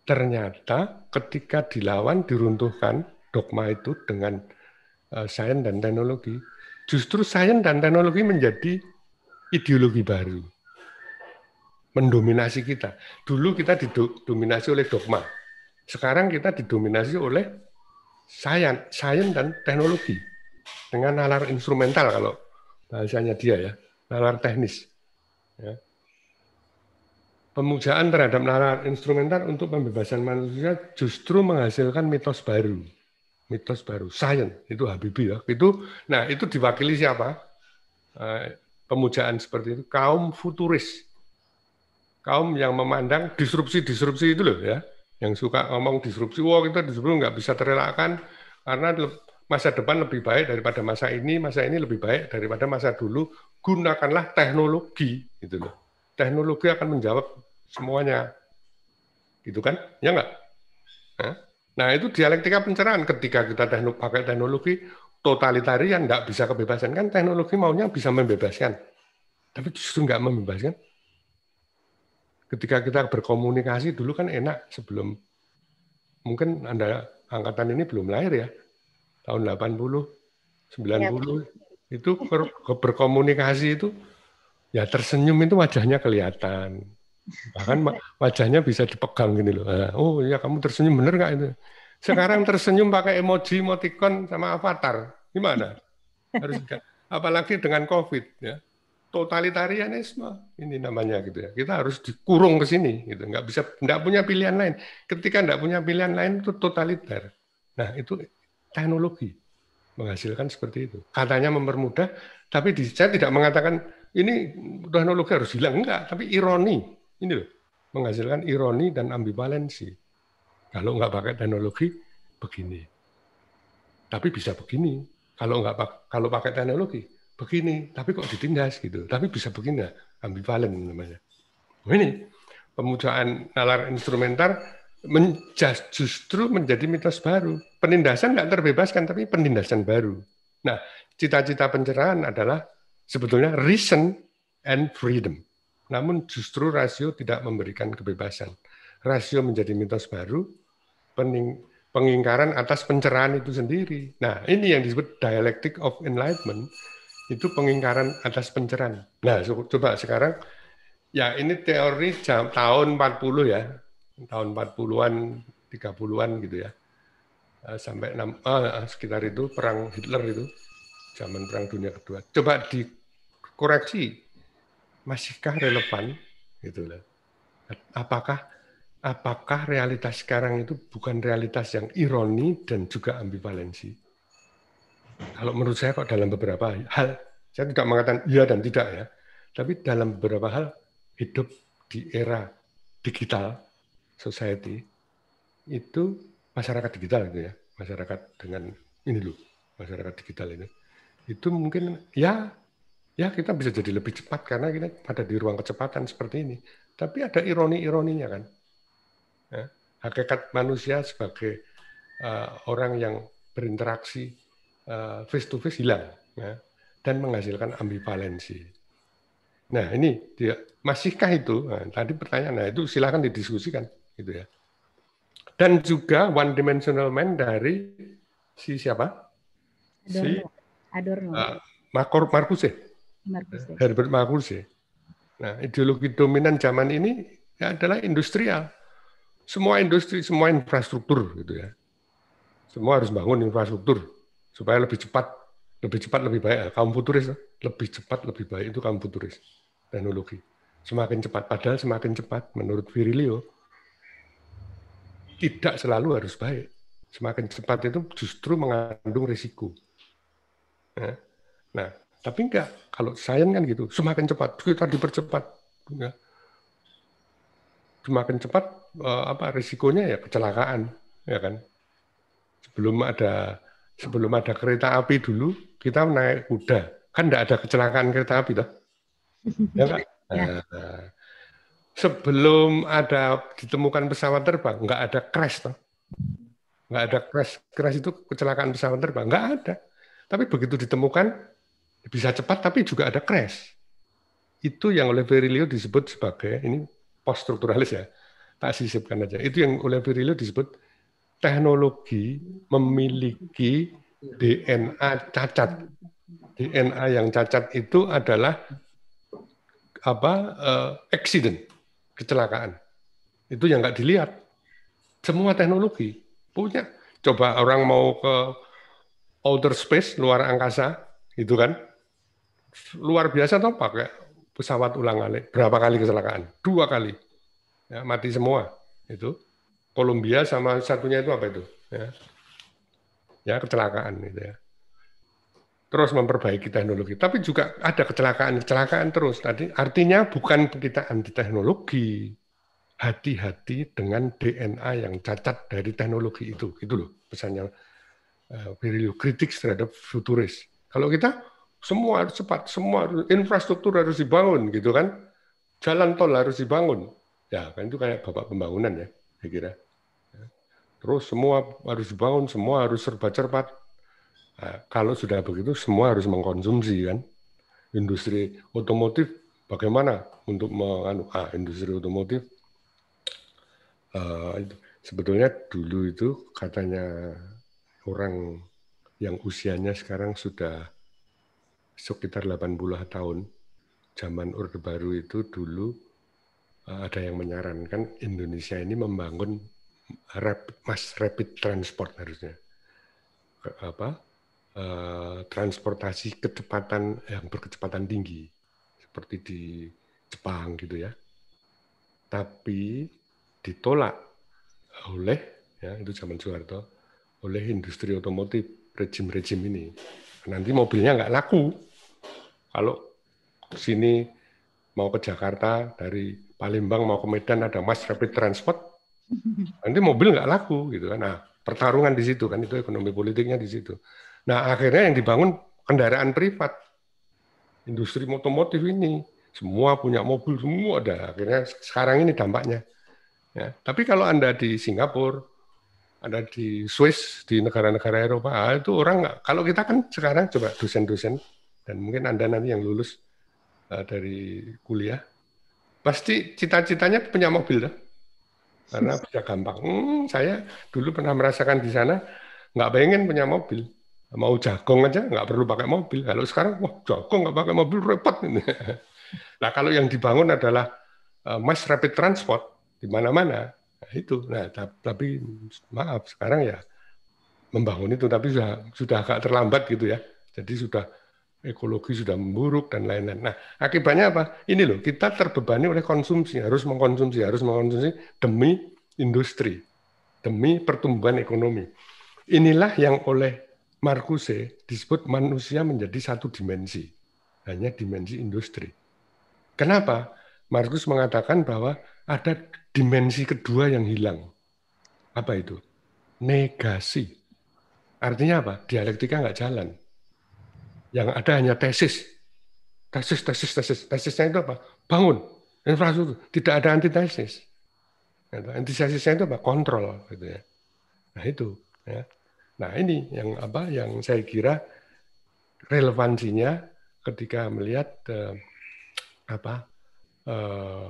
Ternyata ketika dilawan, diruntuhkan dogma itu dengan uh, sains dan teknologi, justru sains dan teknologi menjadi ideologi baru mendominasi kita. Dulu kita didominasi oleh dogma. Sekarang kita didominasi oleh sains, sains dan teknologi dengan nalar instrumental kalau bahasanya dia ya, nalar teknis. Ya. Pemujaan terhadap nalar instrumental untuk pembebasan manusia justru menghasilkan mitos baru. Mitos baru, sains, itu Habibie ya. Itu, nah itu diwakili siapa? Eh, pemujaan seperti itu, kaum futuris. Kaum yang memandang disrupsi-disrupsi itu loh ya yang suka ngomong disrupsi, wah wow, kita disrupsi nggak bisa terelakkan karena masa depan lebih baik daripada masa ini, masa ini lebih baik daripada masa dulu. Gunakanlah teknologi, gitu loh. Teknologi akan menjawab semuanya, gitu kan? Ya nggak? Nah itu dialektika pencerahan ketika kita teknologi, pakai teknologi totalitarian nggak bisa kebebasan kan teknologi maunya bisa membebaskan, tapi justru nggak membebaskan ketika kita berkomunikasi dulu kan enak sebelum mungkin Anda angkatan ini belum lahir ya. Tahun 80, 90 ya. itu berkomunikasi itu ya tersenyum itu wajahnya kelihatan. Bahkan wajahnya bisa dipegang gini loh. Eh, oh ya kamu tersenyum bener nggak itu? Sekarang tersenyum pakai emoji, emoticon sama avatar. Gimana? Harus apalagi dengan Covid ya totalitarianisme ini namanya gitu ya. Kita harus dikurung ke sini gitu. Nggak bisa nggak punya pilihan lain. Ketika nggak punya pilihan lain itu totaliter. Nah, itu teknologi menghasilkan seperti itu. Katanya mempermudah, tapi di, saya tidak mengatakan ini teknologi harus hilang enggak, tapi ironi. Ini loh, menghasilkan ironi dan ambivalensi. Kalau nggak pakai teknologi begini. Tapi bisa begini. Kalau nggak kalau pakai teknologi begini, tapi kok ditindas gitu. Tapi bisa begini nggak? Ambivalen namanya. Nah, ini pemujaan nalar instrumental justru menjadi mitos baru. Penindasan nggak terbebaskan, tapi penindasan baru. Nah, cita-cita pencerahan adalah sebetulnya reason and freedom. Namun justru rasio tidak memberikan kebebasan. Rasio menjadi mitos baru, pening, pengingkaran atas pencerahan itu sendiri. Nah, ini yang disebut dialectic of enlightenment itu pengingkaran atas pencerahan. Nah, coba sekarang ya ini teori jam, tahun 40 ya. Tahun 40-an, 30-an gitu ya. Eh, sampai 6 ah, eh, eh, sekitar itu perang Hitler itu zaman perang dunia kedua. Coba dikoreksi masihkah relevan gitu loh. Apakah apakah realitas sekarang itu bukan realitas yang ironi dan juga ambivalensi? kalau menurut saya kok dalam beberapa hal, saya tidak mengatakan iya dan tidak ya, tapi dalam beberapa hal hidup di era digital society itu masyarakat digital itu ya, masyarakat dengan ini loh, masyarakat digital ini itu mungkin ya ya kita bisa jadi lebih cepat karena kita ada di ruang kecepatan seperti ini. Tapi ada ironi-ironinya kan. Ya, hakikat manusia sebagai uh, orang yang berinteraksi face to face hilang ya, dan menghasilkan ambivalensi. Nah ini dia masihkah itu? Nah, tadi pertanyaan, nah itu silahkan didiskusikan gitu ya. Dan juga one dimensional man dari si siapa? Adorno. Si Adorno. Uh, eh, Marcor, Herbert Marcuse. Nah, ideologi dominan zaman ini ya adalah industrial. Semua industri, semua infrastruktur gitu ya. Semua harus bangun infrastruktur supaya lebih cepat, lebih cepat lebih baik. Eh, kaum futuris lebih cepat lebih baik itu kaum futuris teknologi. Semakin cepat, padahal semakin cepat menurut Virilio tidak selalu harus baik. Semakin cepat itu justru mengandung risiko. Ya. Nah, tapi enggak. Kalau sains kan gitu, semakin cepat kita dipercepat. Ya. Semakin cepat eh, apa risikonya ya kecelakaan, ya kan? Sebelum ada sebelum ada kereta api dulu kita naik kuda kan tidak ada kecelakaan kereta api toh ya kak? Ya. Nah, sebelum ada ditemukan pesawat terbang nggak ada crash toh nggak ada crash crash itu kecelakaan pesawat terbang nggak ada tapi begitu ditemukan bisa cepat tapi juga ada crash itu yang oleh Virilio disebut sebagai ini poststrukturalis ya tak sisipkan aja itu yang oleh Virilio disebut teknologi memiliki DNA cacat. DNA yang cacat itu adalah apa uh, accident, kecelakaan. Itu yang nggak dilihat. Semua teknologi punya. Coba orang mau ke outer space, luar angkasa, itu kan luar biasa toh pakai pesawat ulang alik. Berapa kali kecelakaan? Dua kali. Ya, mati semua itu Kolombia sama satunya itu apa itu? Ya, ya kecelakaan gitu ya. Terus memperbaiki teknologi, tapi juga ada kecelakaan-kecelakaan terus. Tadi artinya bukan kita anti teknologi, hati-hati dengan DNA yang cacat dari teknologi itu, gitu loh pesannya. Eh, Virilio uh, kritik terhadap futuris. Kalau kita semua harus cepat, semua infrastruktur harus dibangun, gitu kan? Jalan tol harus dibangun, ya kan itu kayak bapak pembangunan ya, saya kira. Terus semua harus dibangun, semua harus serba cepat. Nah, kalau sudah begitu, semua harus mengkonsumsi kan. Industri otomotif bagaimana untuk menganu ah, industri otomotif uh, itu sebetulnya dulu itu katanya orang yang usianya sekarang sudah sekitar 80 tahun zaman Orde Baru itu dulu eh, ada yang menyarankan Indonesia ini membangun rap, mas rapid transport harusnya apa uh, transportasi kecepatan yang berkecepatan tinggi seperti di Jepang gitu ya tapi ditolak oleh ya itu zaman Soeharto oleh industri otomotif rejim-rejim ini nanti mobilnya nggak laku kalau sini mau ke Jakarta dari Palembang mau ke Medan ada mass rapid transport Nanti mobil nggak laku gitu kan. Nah, pertarungan di situ kan itu ekonomi politiknya di situ. Nah, akhirnya yang dibangun kendaraan privat. Industri otomotif ini semua punya mobil semua ada. Akhirnya sekarang ini dampaknya. Ya, tapi kalau Anda di Singapura, Anda di Swiss, di negara-negara Eropa, ah, itu orang nggak. Kalau kita kan sekarang coba dosen-dosen dan mungkin Anda nanti yang lulus eh, dari kuliah, pasti cita-citanya punya mobil dah. Karena bisa gampang. Hmm, saya dulu pernah merasakan di sana, nggak pengen punya mobil. Mau jagong aja, nggak perlu pakai mobil. Kalau sekarang, wah jagung nggak pakai mobil, repot. ini. nah kalau yang dibangun adalah eh, mass rapid transport di mana-mana, nah, itu. Nah tapi maaf sekarang ya membangun itu, tapi sudah sudah agak terlambat gitu ya. Jadi sudah ekologi sudah memburuk dan lain-lain. Nah, akibatnya apa? Ini loh, kita terbebani oleh konsumsi, harus mengkonsumsi, harus mengkonsumsi demi industri, demi pertumbuhan ekonomi. Inilah yang oleh Marcuse disebut manusia menjadi satu dimensi, hanya dimensi industri. Kenapa? Markus mengatakan bahwa ada dimensi kedua yang hilang. Apa itu? Negasi. Artinya apa? Dialektika nggak jalan yang ada hanya tesis. Tesis, tesis, tesis. Tesisnya itu apa? Bangun. Infrastruktur. Tidak ada antitesis. Gitu. Antitesisnya itu apa? Kontrol. Gitu ya. Nah itu. Ya. Nah ini yang apa? Yang saya kira relevansinya ketika melihat eh, apa eh,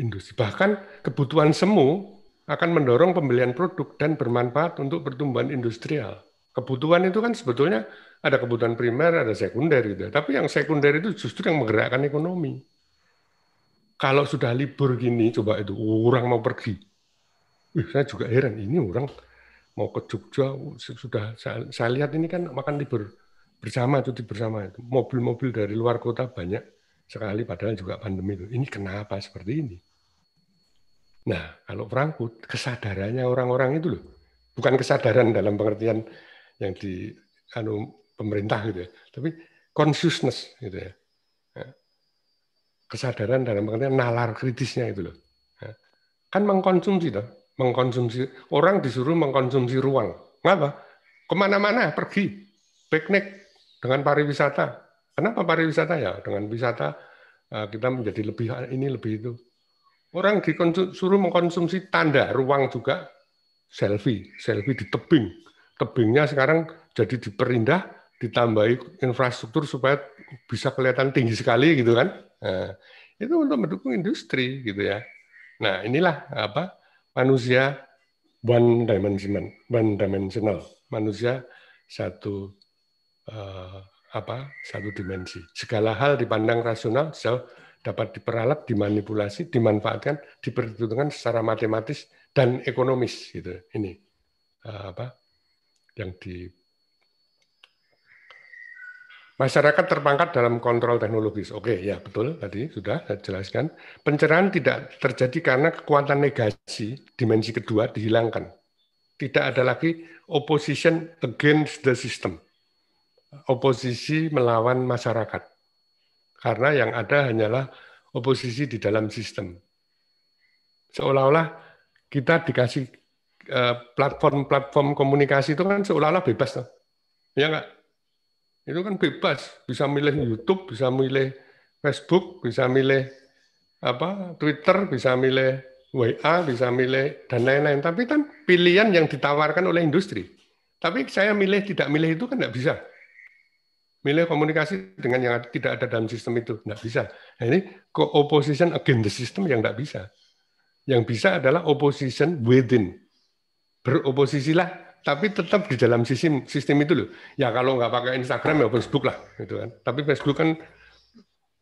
industri. Bahkan kebutuhan semu akan mendorong pembelian produk dan bermanfaat untuk pertumbuhan industrial. Kebutuhan itu kan sebetulnya ada kebutuhan primer, ada sekunder gitu. Ya. Tapi yang sekunder itu justru yang menggerakkan ekonomi. Kalau sudah libur gini, coba itu orang mau pergi. Wih, saya juga heran ini orang mau ke Jogja sudah saya, saya lihat ini kan makan libur bersama cuti bersama itu mobil-mobil dari luar kota banyak sekali padahal juga pandemi itu ini kenapa seperti ini nah kalau Frankfurt kesadarannya orang-orang itu loh bukan kesadaran dalam pengertian yang di anu pemerintah gitu ya, tapi consciousness gitu ya. ya. Kesadaran dalam pengertian nalar kritisnya itu loh. Ya. Kan mengkonsumsi loh, mengkonsumsi orang disuruh mengkonsumsi ruang. Kenapa? Kemana-mana pergi, piknik dengan pariwisata. Kenapa pariwisata ya? Dengan wisata eh, kita menjadi lebih ini lebih itu. Orang disuruh mengkonsumsi tanda ruang juga selfie, selfie di tebing. Tebingnya sekarang jadi diperindah, ditambahi infrastruktur supaya bisa kelihatan tinggi sekali gitu kan. Nah, itu untuk mendukung industri gitu ya. Nah, inilah apa manusia one dimension one dimensional. Manusia satu eh, apa? satu dimensi. Segala hal dipandang rasional sel dapat diperalat, dimanipulasi, dimanfaatkan, diperhitungkan secara matematis dan ekonomis gitu. Ini eh, apa yang di Masyarakat terpangkat dalam kontrol teknologis. Oke, ya betul tadi sudah saya jelaskan. Pencerahan tidak terjadi karena kekuatan negasi dimensi kedua dihilangkan. Tidak ada lagi opposition against the system. Oposisi melawan masyarakat. Karena yang ada hanyalah oposisi di dalam sistem. Seolah-olah kita dikasih eh, platform-platform komunikasi itu kan seolah-olah bebas. Ya enggak? itu kan bebas bisa milih YouTube bisa milih Facebook bisa milih apa Twitter bisa milih WA bisa milih dan lain-lain tapi kan pilihan yang ditawarkan oleh industri tapi saya milih tidak milih itu kan tidak bisa milih komunikasi dengan yang tidak ada dalam sistem itu tidak bisa nah, ini opposition against the system yang tidak bisa yang bisa adalah opposition within beroposisilah tapi tetap di dalam sistem sistem itu loh. Ya kalau nggak pakai Instagram ya Facebook lah, gitu kan. Tapi Facebook kan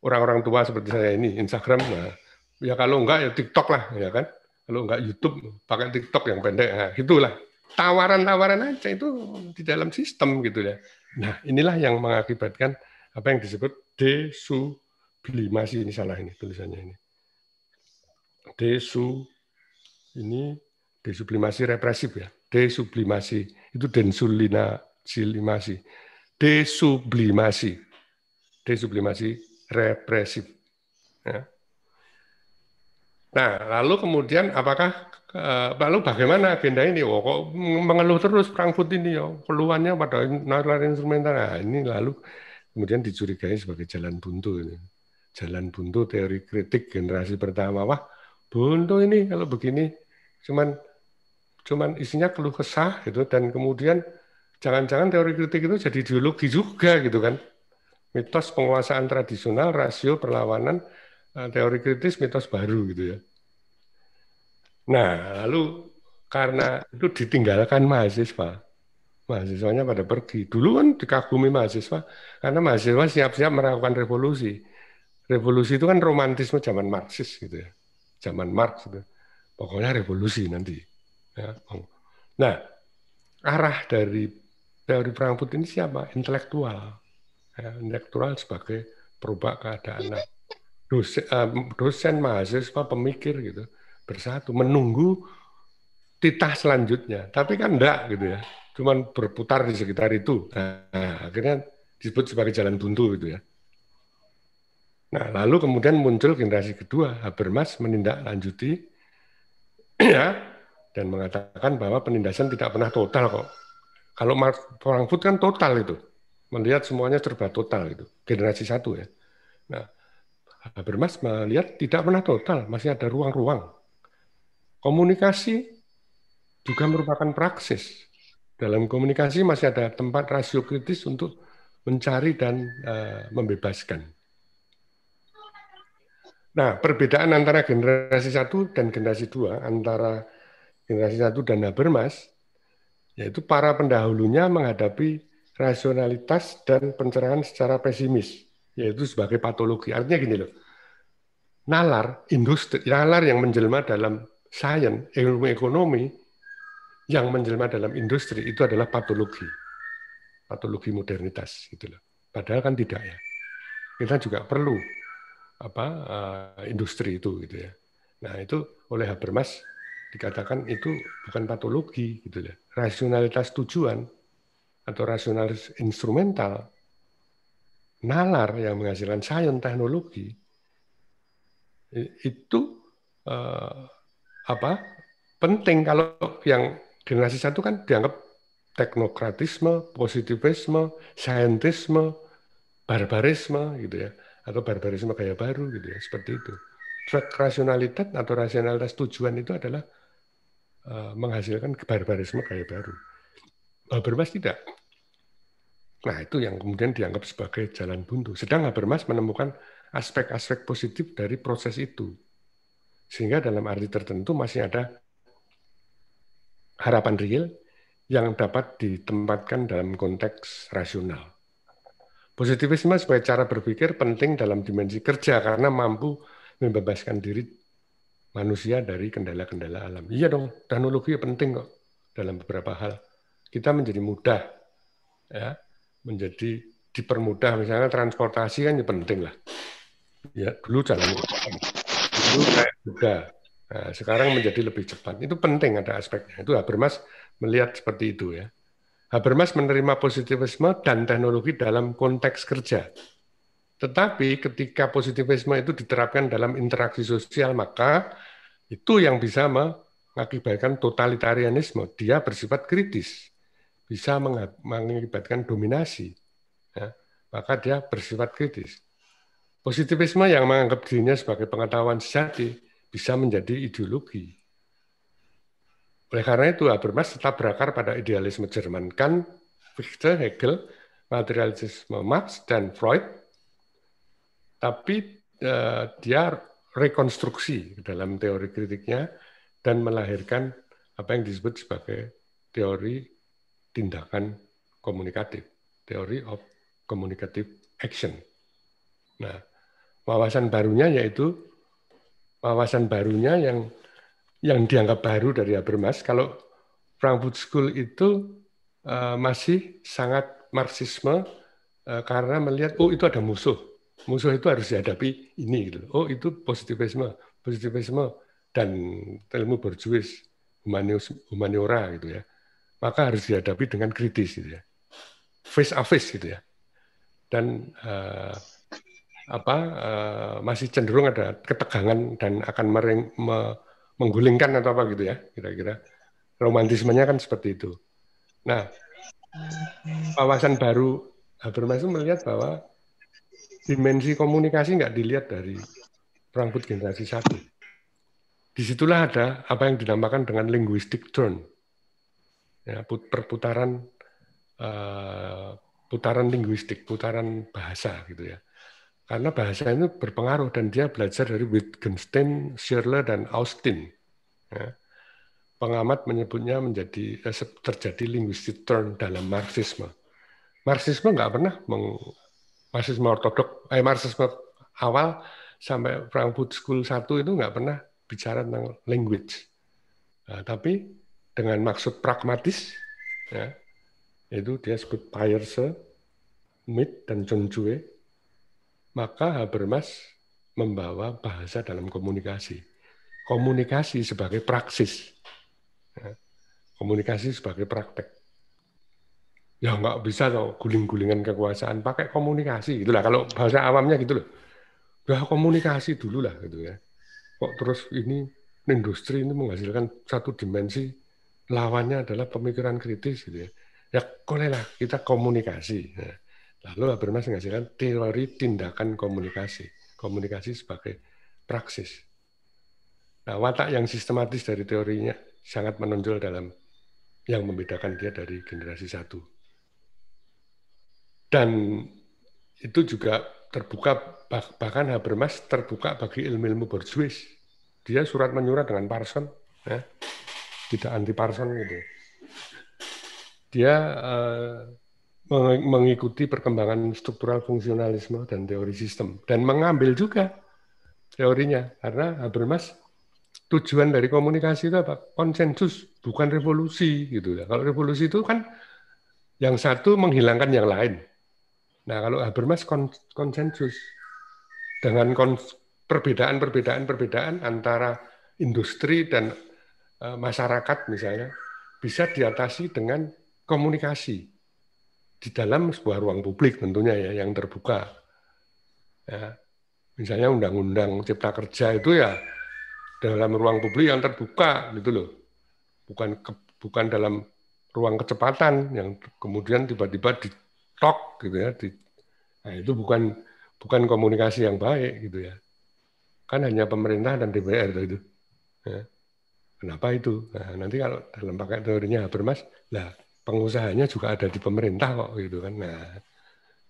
orang-orang tua seperti saya ini, Instagram nah, ya kalau nggak ya TikTok lah, ya kan. Kalau nggak YouTube pakai TikTok yang pendek, nah, itulah tawaran-tawaran aja itu di dalam sistem gitu ya. Nah inilah yang mengakibatkan apa yang disebut desublimasi ini salah ini tulisannya ini. Desu ini desublimasi represif ya desublimasi itu densulina silimasi desublimasi desublimasi represif ya. nah lalu kemudian apakah eh, lalu bagaimana agenda ini oh, kok mengeluh terus Frankfurt ini ya oh, keluhannya pada nalar instrumental nah, ini lalu kemudian dicurigai sebagai jalan buntu ini. jalan buntu teori kritik generasi pertama wah buntu ini kalau begini cuman cuman isinya keluh kesah gitu dan kemudian jangan-jangan teori kritik itu jadi ideologi juga gitu kan mitos penguasaan tradisional rasio perlawanan eh, teori kritis mitos baru gitu ya nah lalu karena itu ditinggalkan mahasiswa mahasiswanya pada pergi dulu kan dikagumi mahasiswa karena mahasiswa siap-siap melakukan revolusi revolusi itu kan romantisme zaman Marxis gitu ya zaman Marx gitu pokoknya revolusi nanti Ya. Oh. Nah, arah dari teori Frankfurt ini siapa? Intelektual. Ya, intelektual sebagai perubah keadaan. Nah, dosen, eh, dosen, mahasiswa, pemikir gitu bersatu menunggu titah selanjutnya. Tapi kan enggak gitu ya. Cuman berputar di sekitar itu. Nah, akhirnya disebut sebagai jalan buntu gitu ya. Nah, lalu kemudian muncul generasi kedua, Habermas menindaklanjuti ya dan mengatakan bahwa penindasan tidak pernah total kok. Kalau Frankfurt kan total itu, melihat semuanya serba total itu, generasi satu ya. Nah, Habermas melihat tidak pernah total, masih ada ruang-ruang. Komunikasi juga merupakan praksis. Dalam komunikasi masih ada tempat rasio kritis untuk mencari dan uh, membebaskan. Nah, perbedaan antara generasi satu dan generasi dua antara generasi satu dan Habermas, yaitu para pendahulunya menghadapi rasionalitas dan pencerahan secara pesimis, yaitu sebagai patologi. Artinya gini loh, nalar industri, nalar yang menjelma dalam sains, ilmu ekonomi yang menjelma dalam industri itu adalah patologi. Patologi modernitas gitu loh. Padahal kan tidak ya. Kita juga perlu apa eh, industri itu gitu ya. Nah, itu oleh Habermas dikatakan itu bukan patologi gitu ya. Rasionalitas tujuan atau rasionalis instrumental nalar yang menghasilkan sains teknologi itu eh, apa penting kalau yang generasi satu kan dianggap teknokratisme, positivisme, saintisme, barbarisme gitu ya atau barbarisme gaya baru gitu ya seperti itu. Rasionalitas atau rasionalitas tujuan itu adalah menghasilkan menghasilkan barbarisme gaya baru. Habermas tidak. Nah, itu yang kemudian dianggap sebagai jalan buntu. Sedang Habermas menemukan aspek-aspek positif dari proses itu. Sehingga dalam arti tertentu masih ada harapan real yang dapat ditempatkan dalam konteks rasional. Positivisme sebagai cara berpikir penting dalam dimensi kerja karena mampu membebaskan diri manusia dari kendala-kendala alam. Iya dong, teknologi ya penting kok dalam beberapa hal. Kita menjadi mudah, ya, menjadi dipermudah. Misalnya transportasi kan ya penting lah. Ya dulu jalan dulu kayak juga. Nah, sekarang menjadi lebih cepat. Itu penting ada aspeknya. Itu Habermas melihat seperti itu ya. Habermas menerima positivisme dan teknologi dalam konteks kerja. Tetapi ketika positivisme itu diterapkan dalam interaksi sosial, maka itu yang bisa mengakibatkan totalitarianisme. Dia bersifat kritis, bisa mengakibatkan dominasi. Ya, maka dia bersifat kritis. Positivisme yang menganggap dirinya sebagai pengetahuan sejati bisa menjadi ideologi. Oleh karena itu, Habermas tetap berakar pada idealisme Jerman. Kan Fichte, Hegel, materialisme Marx, dan Freud tapi uh, dia rekonstruksi dalam teori kritiknya dan melahirkan apa yang disebut sebagai teori tindakan komunikatif, teori of communicative action. Nah, wawasan barunya yaitu wawasan barunya yang yang dianggap baru dari Habermas. Kalau Frankfurt School itu eh, masih sangat marxisme eh, karena melihat oh itu ada musuh musuh itu harus dihadapi ini gitu. Oh itu positivisme, positivisme dan ilmu berjuis humanius, humaniora gitu ya. Maka harus dihadapi dengan kritis gitu ya. Face a face gitu ya. Dan uh, apa uh, masih cenderung ada ketegangan dan akan mereng, me, menggulingkan atau apa gitu ya kira-kira romantismenya kan seperti itu. Nah, wawasan baru Habermas melihat bahwa dimensi komunikasi nggak dilihat dari rambut generasi satu. Disitulah ada apa yang dinamakan dengan linguistic turn, ya, perputaran uh, putaran linguistik, putaran bahasa gitu ya. Karena bahasa itu berpengaruh dan dia belajar dari Wittgenstein, Schirler, dan Austin. Ya. Pengamat menyebutnya menjadi eh, terjadi linguistic turn dalam Marxisme. Marxisme nggak pernah meng, Marxisme ortodok, eh, Marxisme awal sampai Frankfurt School satu itu nggak pernah bicara tentang language. Nah, tapi dengan maksud pragmatis, ya, itu dia sebut Pierce, Mit dan John maka Habermas membawa bahasa dalam komunikasi. Komunikasi sebagai praksis. Ya. komunikasi sebagai praktek ya nggak bisa tau guling-gulingan kekuasaan pakai komunikasi gitulah kalau bahasa awamnya gitu loh ya komunikasi dulu lah gitu ya kok terus ini industri ini menghasilkan satu dimensi lawannya adalah pemikiran kritis gitu ya ya bolehlah kita komunikasi ya. lalu Habermas menghasilkan teori tindakan komunikasi komunikasi sebagai praksis Nah, watak yang sistematis dari teorinya sangat menonjol dalam yang membedakan dia dari generasi satu. Dan itu juga terbuka, bahkan Habermas terbuka bagi ilmu-ilmu berjuis. Dia surat menyurat dengan Parson, ya. tidak anti Parson gitu. Dia uh, mengikuti perkembangan struktural fungsionalisme dan teori sistem dan mengambil juga teorinya karena Habermas tujuan dari komunikasi itu apa? Konsensus, bukan revolusi gitu ya. Kalau revolusi itu kan yang satu menghilangkan yang lain. Nah, kalau Habermas konsensus dengan perbedaan-perbedaan-perbedaan antara industri dan e, masyarakat misalnya bisa diatasi dengan komunikasi di dalam sebuah ruang publik tentunya ya yang terbuka. Ya, misalnya undang-undang cipta kerja itu ya dalam ruang publik yang terbuka gitu loh. Bukan ke, bukan dalam ruang kecepatan yang kemudian tiba-tiba di, tok gitu ya. Di, nah itu bukan bukan komunikasi yang baik gitu ya. Kan hanya pemerintah dan DPR itu. Ya. Kenapa itu? Nah, nanti kalau dalam pakai teorinya Habermas, lah pengusahanya juga ada di pemerintah kok gitu kan. Nah,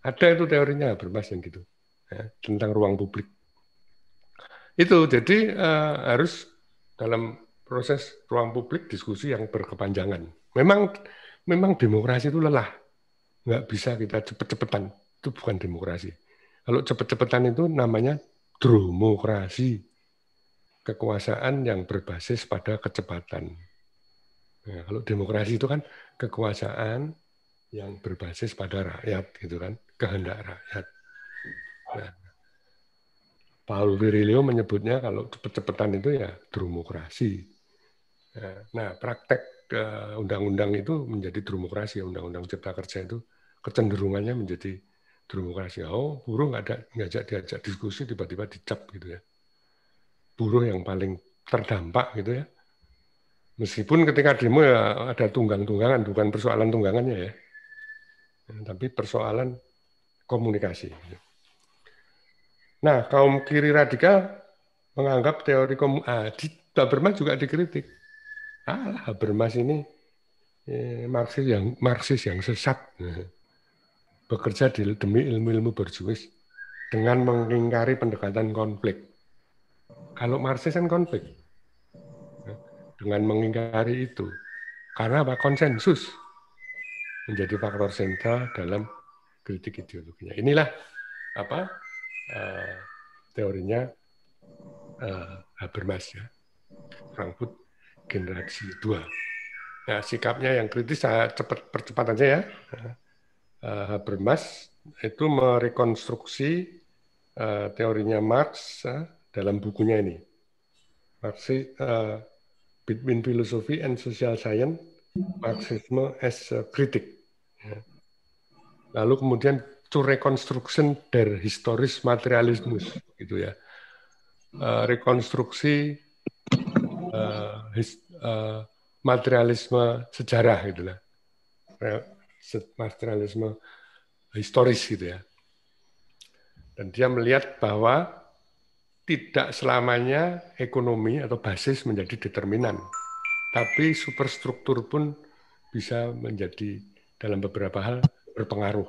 ada itu teorinya Habermas yang gitu ya, tentang ruang publik. Itu jadi uh, harus dalam proses ruang publik diskusi yang berkepanjangan. Memang memang demokrasi itu lelah nggak bisa kita cepet-cepetan. Itu bukan demokrasi. Kalau cepet-cepetan itu namanya dromokrasi. Kekuasaan yang berbasis pada kecepatan. Nah, kalau demokrasi itu kan kekuasaan yang berbasis pada rakyat, gitu kan, kehendak rakyat. Nah, Paul Virilio menyebutnya kalau cepet-cepetan itu ya demokrasi. Nah, nah, praktek eh, undang-undang itu menjadi demokrasi, undang-undang cipta kerja itu kecenderungannya menjadi demokrasi. Oh, buruh nggak ada ngajak diajak diskusi tiba-tiba dicap gitu ya. Buruh yang paling terdampak gitu ya. Meskipun ketika demo ya ada tunggang-tunggangan, bukan persoalan tunggangannya ya. Tapi persoalan komunikasi. Gitu. Nah, kaum kiri radikal menganggap teori kom ah, di, Habermas juga dikritik. Ah, Habermas ini eh, Marxis yang Marxis yang sesat bekerja demi ilmu-ilmu berjuis dengan mengingkari pendekatan konflik. Kalau Marxis kan konflik. Ya, dengan mengingkari itu. Karena apa? Konsensus menjadi faktor sentral dalam kritik ideologinya. Inilah apa uh, teorinya uh, Habermas ya. Frankfurt generasi 2. Nah, ya, sikapnya yang kritis saya cepat percepat saja ya uh, eh, Habermas itu merekonstruksi eh, teorinya Marx eh, dalam bukunya ini. Marx uh, Between Philosophy and Social Science, Marxisme as a Critic. Ya. Lalu kemudian to reconstruction der historis materialismus gitu ya. rekonstruksi materialisme sejarah gitulah marginalisme historis gitu ya. Dan dia melihat bahwa tidak selamanya ekonomi atau basis menjadi determinan, tapi superstruktur pun bisa menjadi dalam beberapa hal berpengaruh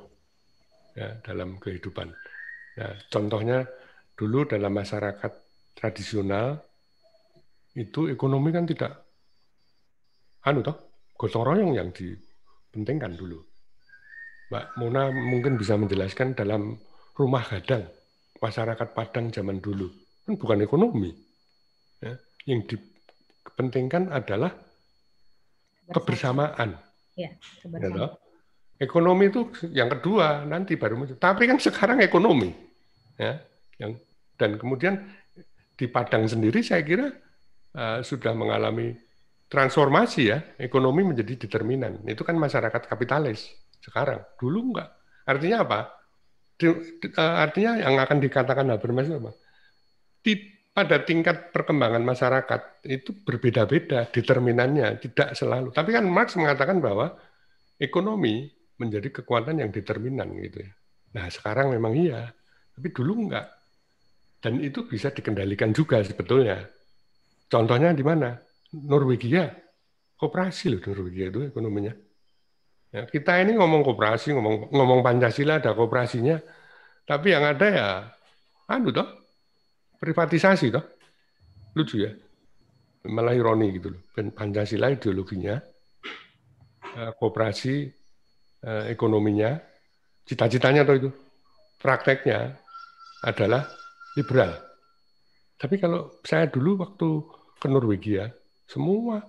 ya, dalam kehidupan. Nah, contohnya dulu dalam masyarakat tradisional itu ekonomi kan tidak anu toh gotong royong yang di Pentingkan dulu. Mbak Mona mungkin bisa menjelaskan dalam rumah gadang masyarakat Padang zaman dulu kan bukan ekonomi. Ya. Yang dipentingkan adalah kebersamaan. Iya, ya, kebersamaan. ekonomi itu yang kedua nanti baru muncul. Tapi kan sekarang ekonomi, ya, yang dan kemudian di Padang sendiri saya kira uh, sudah mengalami transformasi ya, ekonomi menjadi determinan. Itu kan masyarakat kapitalis sekarang. Dulu enggak. Artinya apa? Di, di, e, artinya yang akan dikatakan Habermas apa? Di, pada tingkat perkembangan masyarakat itu berbeda-beda determinannya, tidak selalu. Tapi kan Marx mengatakan bahwa ekonomi menjadi kekuatan yang determinan gitu ya. Nah, sekarang memang iya, tapi dulu enggak. Dan itu bisa dikendalikan juga sebetulnya. Contohnya di mana? Norwegia, koperasi loh Norwegia itu ekonominya. Ya, kita ini ngomong koperasi, ngomong ngomong Pancasila ada koperasinya, tapi yang ada ya, anu toh, privatisasi toh, lucu ya, malah ironi gitu loh. Pancasila ideologinya, eh, koperasi eh, ekonominya, cita-citanya toh itu, prakteknya adalah liberal. Tapi kalau saya dulu waktu ke Norwegia, semua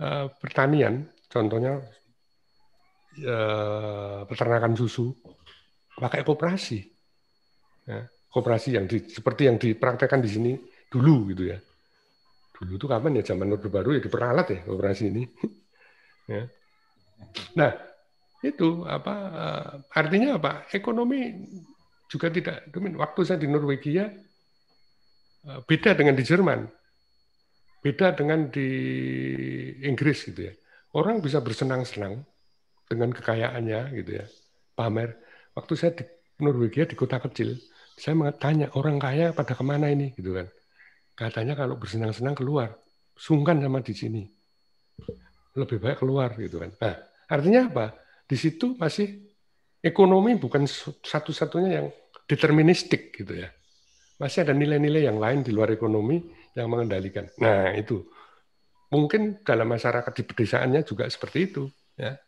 uh, pertanian, contohnya uh, peternakan susu, pakai koperasi. Ya, koperasi yang di, seperti yang dipraktekkan di sini dulu gitu ya. Dulu itu kapan ya zaman Orde Baru ya diperalat ya koperasi ini. ya. Nah, itu apa eh, artinya apa? Ekonomi juga tidak. Waktu saya di Norwegia beda dengan di Jerman Beda dengan di Inggris gitu ya. Orang bisa bersenang-senang dengan kekayaannya gitu ya. Pamer. Waktu saya di Norwegia di kota kecil, saya tanya orang kaya pada kemana ini gitu kan. Katanya kalau bersenang-senang keluar, sungkan sama di sini. Lebih baik keluar gitu kan. Nah, artinya apa? Di situ masih ekonomi bukan satu-satunya yang deterministik gitu ya. Masih ada nilai-nilai yang lain di luar ekonomi yang mengendalikan. Nah, itu. Mungkin dalam masyarakat di pedesaannya juga seperti itu, ya.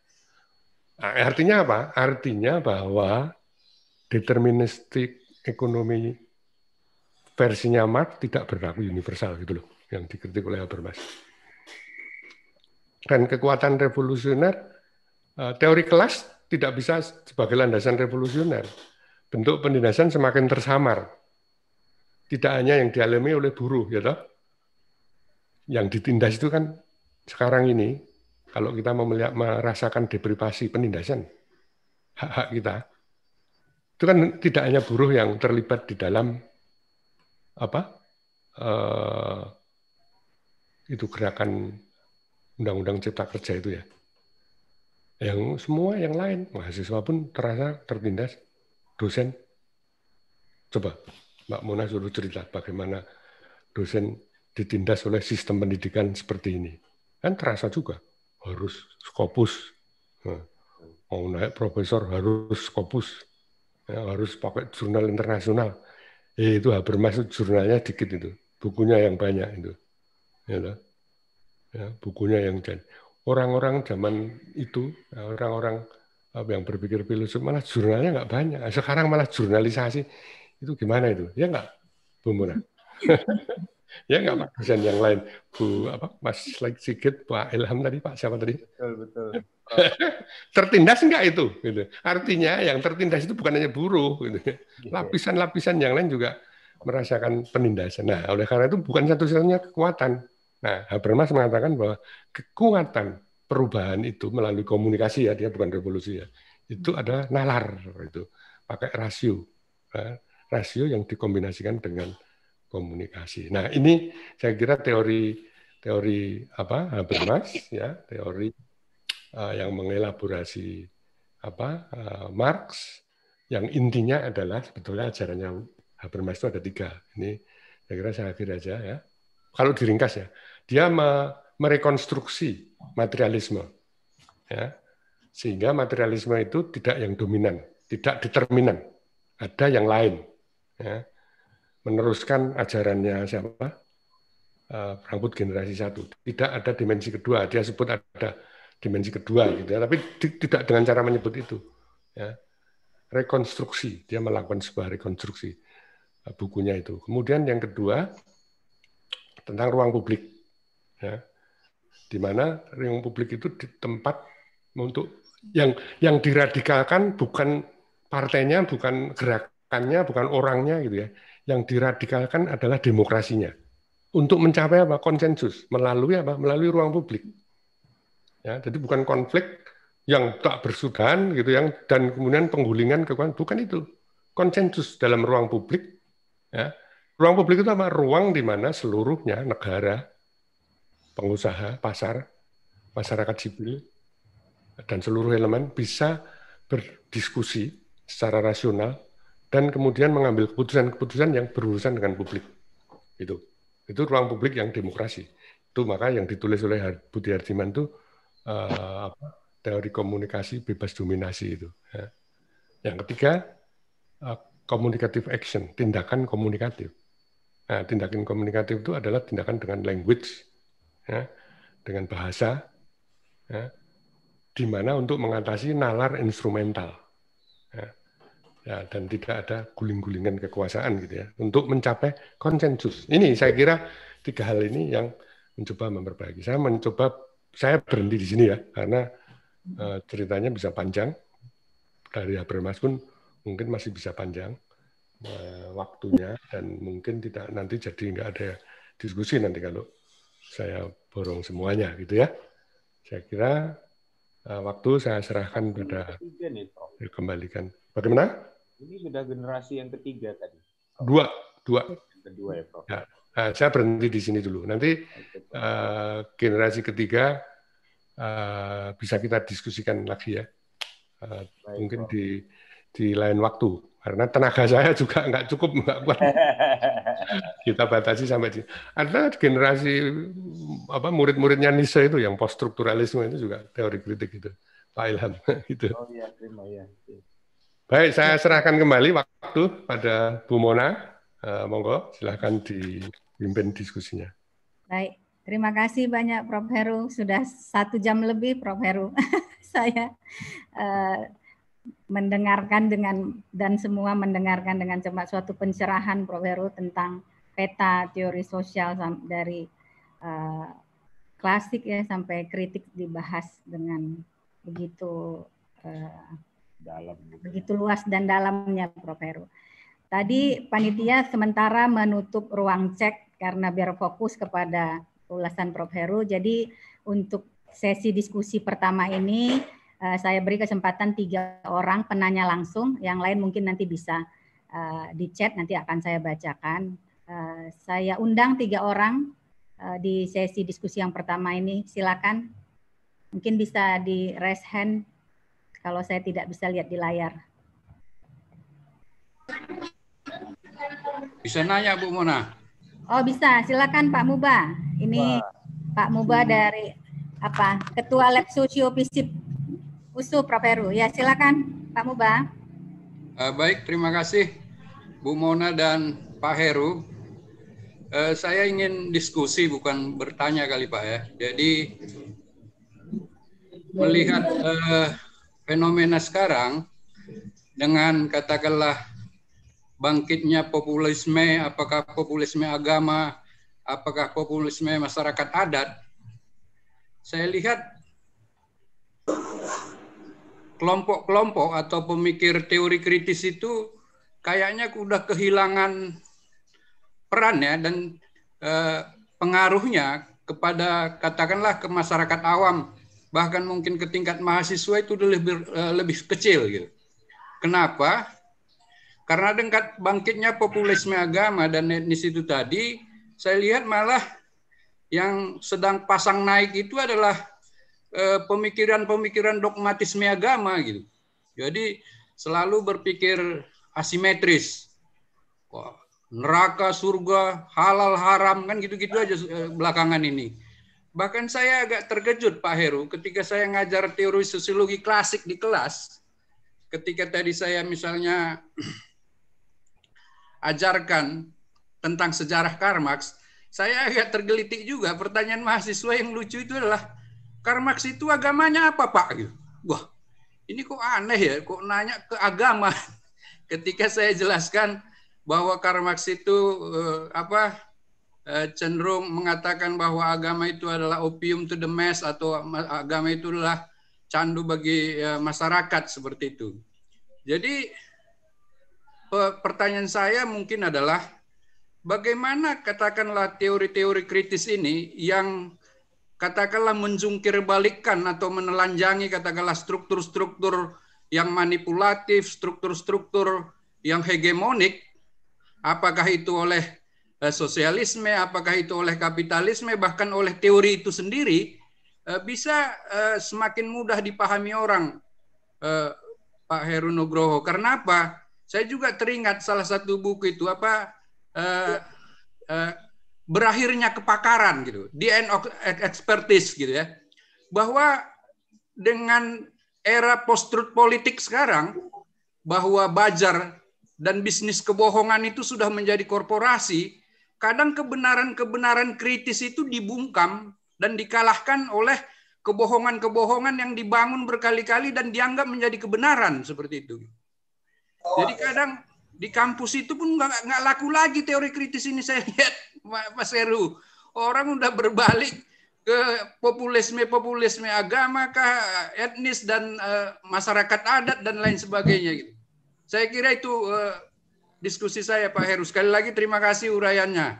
Nah, artinya apa? Artinya bahwa deterministik ekonomi versinya Marx tidak berlaku universal gitu loh yang dikritik oleh Habermas. Dan kekuatan revolusioner eh, teori kelas tidak bisa sebagai landasan revolusioner. Bentuk penindasan semakin tersamar tidak hanya yang dialami oleh buruh ya toh. Yang ditindas itu kan sekarang ini kalau kita melihat merasakan deprivasi penindasan hak-hak kita itu kan tidak hanya buruh yang terlibat di dalam apa eh, itu gerakan undang-undang cipta kerja itu ya yang semua yang lain mahasiswa pun terasa tertindas dosen coba Mbak Mona suruh cerita bagaimana dosen ditindas oleh sistem pendidikan seperti ini. Kan terasa juga harus skopus. Nah, mau naik profesor harus skopus. Ya, harus pakai jurnal internasional. Eh, itu bermaksud jurnalnya dikit itu. Bukunya yang banyak itu. Ya, ya bukunya yang jadi. Orang-orang zaman itu, ya, orang-orang yang berpikir filosof malah jurnalnya nggak banyak. Sekarang malah jurnalisasi itu gimana itu? Ya nggak, Bu Muna? ya nggak Pak Kusian yang lain, Bu apa Mas sedikit Pak Ilham tadi, Pak siapa tadi? Betul betul. tertindas enggak itu? Gitu. Artinya yang tertindas itu bukan hanya buruh, gitu. Iya. lapisan-lapisan yang lain juga merasakan penindasan. Nah, oleh karena itu bukan satu-satunya kekuatan. Nah, Habermas mengatakan bahwa kekuatan perubahan itu melalui komunikasi ya, dia bukan revolusi ya, itu hmm. adalah nalar itu pakai rasio. Ya rasio yang dikombinasikan dengan komunikasi. Nah, ini saya kira teori teori apa Habermas ya, teori uh, yang mengelaborasi apa uh, Marx yang intinya adalah sebetulnya ajarannya Habermas itu ada tiga. Ini saya kira saya akhir aja ya. Kalau diringkas ya, dia me merekonstruksi materialisme. Ya. Sehingga materialisme itu tidak yang dominan, tidak determinan. Ada yang lain ya, meneruskan ajarannya siapa eh, Rambut generasi satu. Tidak ada dimensi kedua. Dia sebut ada dimensi kedua, gitu ya. tapi tidak dengan cara menyebut itu. Ya. Rekonstruksi, dia melakukan sebuah rekonstruksi eh, bukunya itu. Kemudian yang kedua tentang ruang publik, ya. di mana ruang publik itu di tempat untuk yang yang diradikalkan bukan partainya, bukan gerak bukannya bukan orangnya gitu ya. Yang diradikalkan adalah demokrasinya. Untuk mencapai apa? Konsensus melalui apa? Melalui ruang publik. Ya, jadi bukan konflik yang tak bersudahan gitu yang dan kemudian penggulingan kekuatan bukan itu. Konsensus dalam ruang publik ya. Ruang publik itu apa? Ruang di mana seluruhnya negara, pengusaha, pasar, masyarakat sipil dan seluruh elemen bisa berdiskusi secara rasional dan kemudian mengambil keputusan-keputusan yang berurusan dengan publik. Itu. Itu ruang publik yang demokrasi. Itu maka yang ditulis oleh Budi Hardiman itu uh, apa, teori komunikasi bebas dominasi itu. Ya. Yang ketiga, uh, action, tindakan komunikatif. Nah, tindakan komunikatif itu adalah tindakan dengan language, ya, dengan bahasa, ya, di mana untuk mengatasi nalar instrumental. Ya ya, dan tidak ada guling-gulingan kekuasaan gitu ya untuk mencapai konsensus. Ini saya kira tiga hal ini yang mencoba memperbaiki. Saya mencoba saya berhenti di sini ya karena uh, ceritanya bisa panjang dari Habermas pun mungkin masih bisa panjang uh, waktunya dan mungkin tidak nanti jadi nggak ada diskusi nanti kalau saya borong semuanya gitu ya. Saya kira waktu saya serahkan pada kembalikan. Bagaimana? Ini sudah generasi yang ketiga tadi. Dua, dua. Yang kedua ya, Prof. Ya. Uh, saya berhenti di sini dulu. Nanti uh, generasi ketiga uh, bisa kita diskusikan lagi ya. Uh, Baik, mungkin di di lain waktu karena tenaga saya juga nggak cukup nggak kuat kita batasi sampai di ada generasi apa murid-muridnya Nisa itu yang poststrukturalisme itu juga teori kritik itu Pak Ilham gitu oh iya terima ya Baik, saya serahkan kembali waktu pada Bu Mona. Uh, monggo, silahkan dipimpin diskusinya. Baik, terima kasih banyak Prof. Heru. Sudah satu jam lebih Prof. Heru. saya uh, mendengarkan dengan dan semua mendengarkan dengan cepat suatu pencerahan Prof. Heru tentang peta teori sosial dari uh, klasik ya sampai kritik dibahas dengan begitu uh, dalam. Gitu. Begitu luas dan dalamnya, Prof. Heru. Tadi hmm. panitia sementara menutup ruang cek karena biar fokus kepada ulasan Prof. Heru. Jadi untuk sesi diskusi pertama ini eh, saya beri kesempatan tiga orang penanya langsung, yang lain mungkin nanti bisa uh, eh, di chat nanti akan saya bacakan. Eh, saya undang tiga orang di sesi diskusi yang pertama ini. Silakan, mungkin bisa di raise hand kalau saya tidak bisa lihat di layar. Bisa nanya Bu Mona. Oh bisa, silakan Pak Muba. Ini Wah. Pak Muba dari apa Ketua Lab Sosio Fisip USU Heru. Ya silakan Pak Muba. Uh, baik, terima kasih Bu Mona dan Pak Heru. Uh, saya ingin diskusi bukan bertanya kali Pak ya. Jadi melihat uh, fenomena sekarang dengan katakanlah bangkitnya populisme, apakah populisme agama, apakah populisme masyarakat adat, saya lihat kelompok-kelompok atau pemikir teori kritis itu kayaknya sudah kehilangan perannya dan eh, pengaruhnya kepada katakanlah ke masyarakat awam bahkan mungkin ke tingkat mahasiswa itu lebih eh, lebih kecil gitu. Kenapa? Karena dekat bangkitnya populisme agama dan etnis itu tadi, saya lihat malah yang sedang pasang naik itu adalah eh, pemikiran-pemikiran dogmatisme agama gitu. Jadi selalu berpikir asimetris. neraka, surga, halal, haram kan gitu-gitu aja eh, belakangan ini. Bahkan saya agak terkejut Pak Heru ketika saya ngajar teori sosiologi klasik di kelas. Ketika tadi saya misalnya ajarkan tentang sejarah Karl saya agak tergelitik juga pertanyaan mahasiswa yang lucu itu adalah Karl itu agamanya apa Pak? Wah, ini kok aneh ya, kok nanya ke agama. Ketika saya jelaskan bahwa Karl itu eh, apa Eh, cenderung mengatakan bahwa agama itu adalah opium to the mass atau agama itulah candu bagi eh, masyarakat seperti itu. Jadi pertanyaan saya mungkin adalah bagaimana katakanlah teori-teori kritis ini yang katakanlah menjungkir balikan atau menelanjangi katakanlah struktur-struktur yang manipulatif, struktur-struktur yang hegemonik, apakah itu oleh Eh, sosialisme, apakah itu oleh kapitalisme, bahkan oleh teori itu sendiri, eh, bisa eh, semakin mudah dipahami orang, Pak Heru Nugroho. Karena apa? Saya juga teringat salah satu buku itu apa berakhirnya kepakaran gitu, the end of expertise gitu ya, bahwa dengan era post-truth politik sekarang, bahwa bajar dan bisnis kebohongan itu sudah menjadi korporasi, kadang kebenaran-kebenaran kritis itu dibungkam dan dikalahkan oleh kebohongan-kebohongan yang dibangun berkali-kali dan dianggap menjadi kebenaran seperti itu. Oh. Jadi kadang di kampus itu pun nggak nggak laku lagi teori kritis ini saya lihat Mas Heru. Orang udah berbalik ke populisme-populisme agama kah, etnis dan uh, masyarakat adat dan lain sebagainya gitu. Saya kira itu uh, diskusi saya Pak Heru. Sekali lagi terima kasih uraiannya.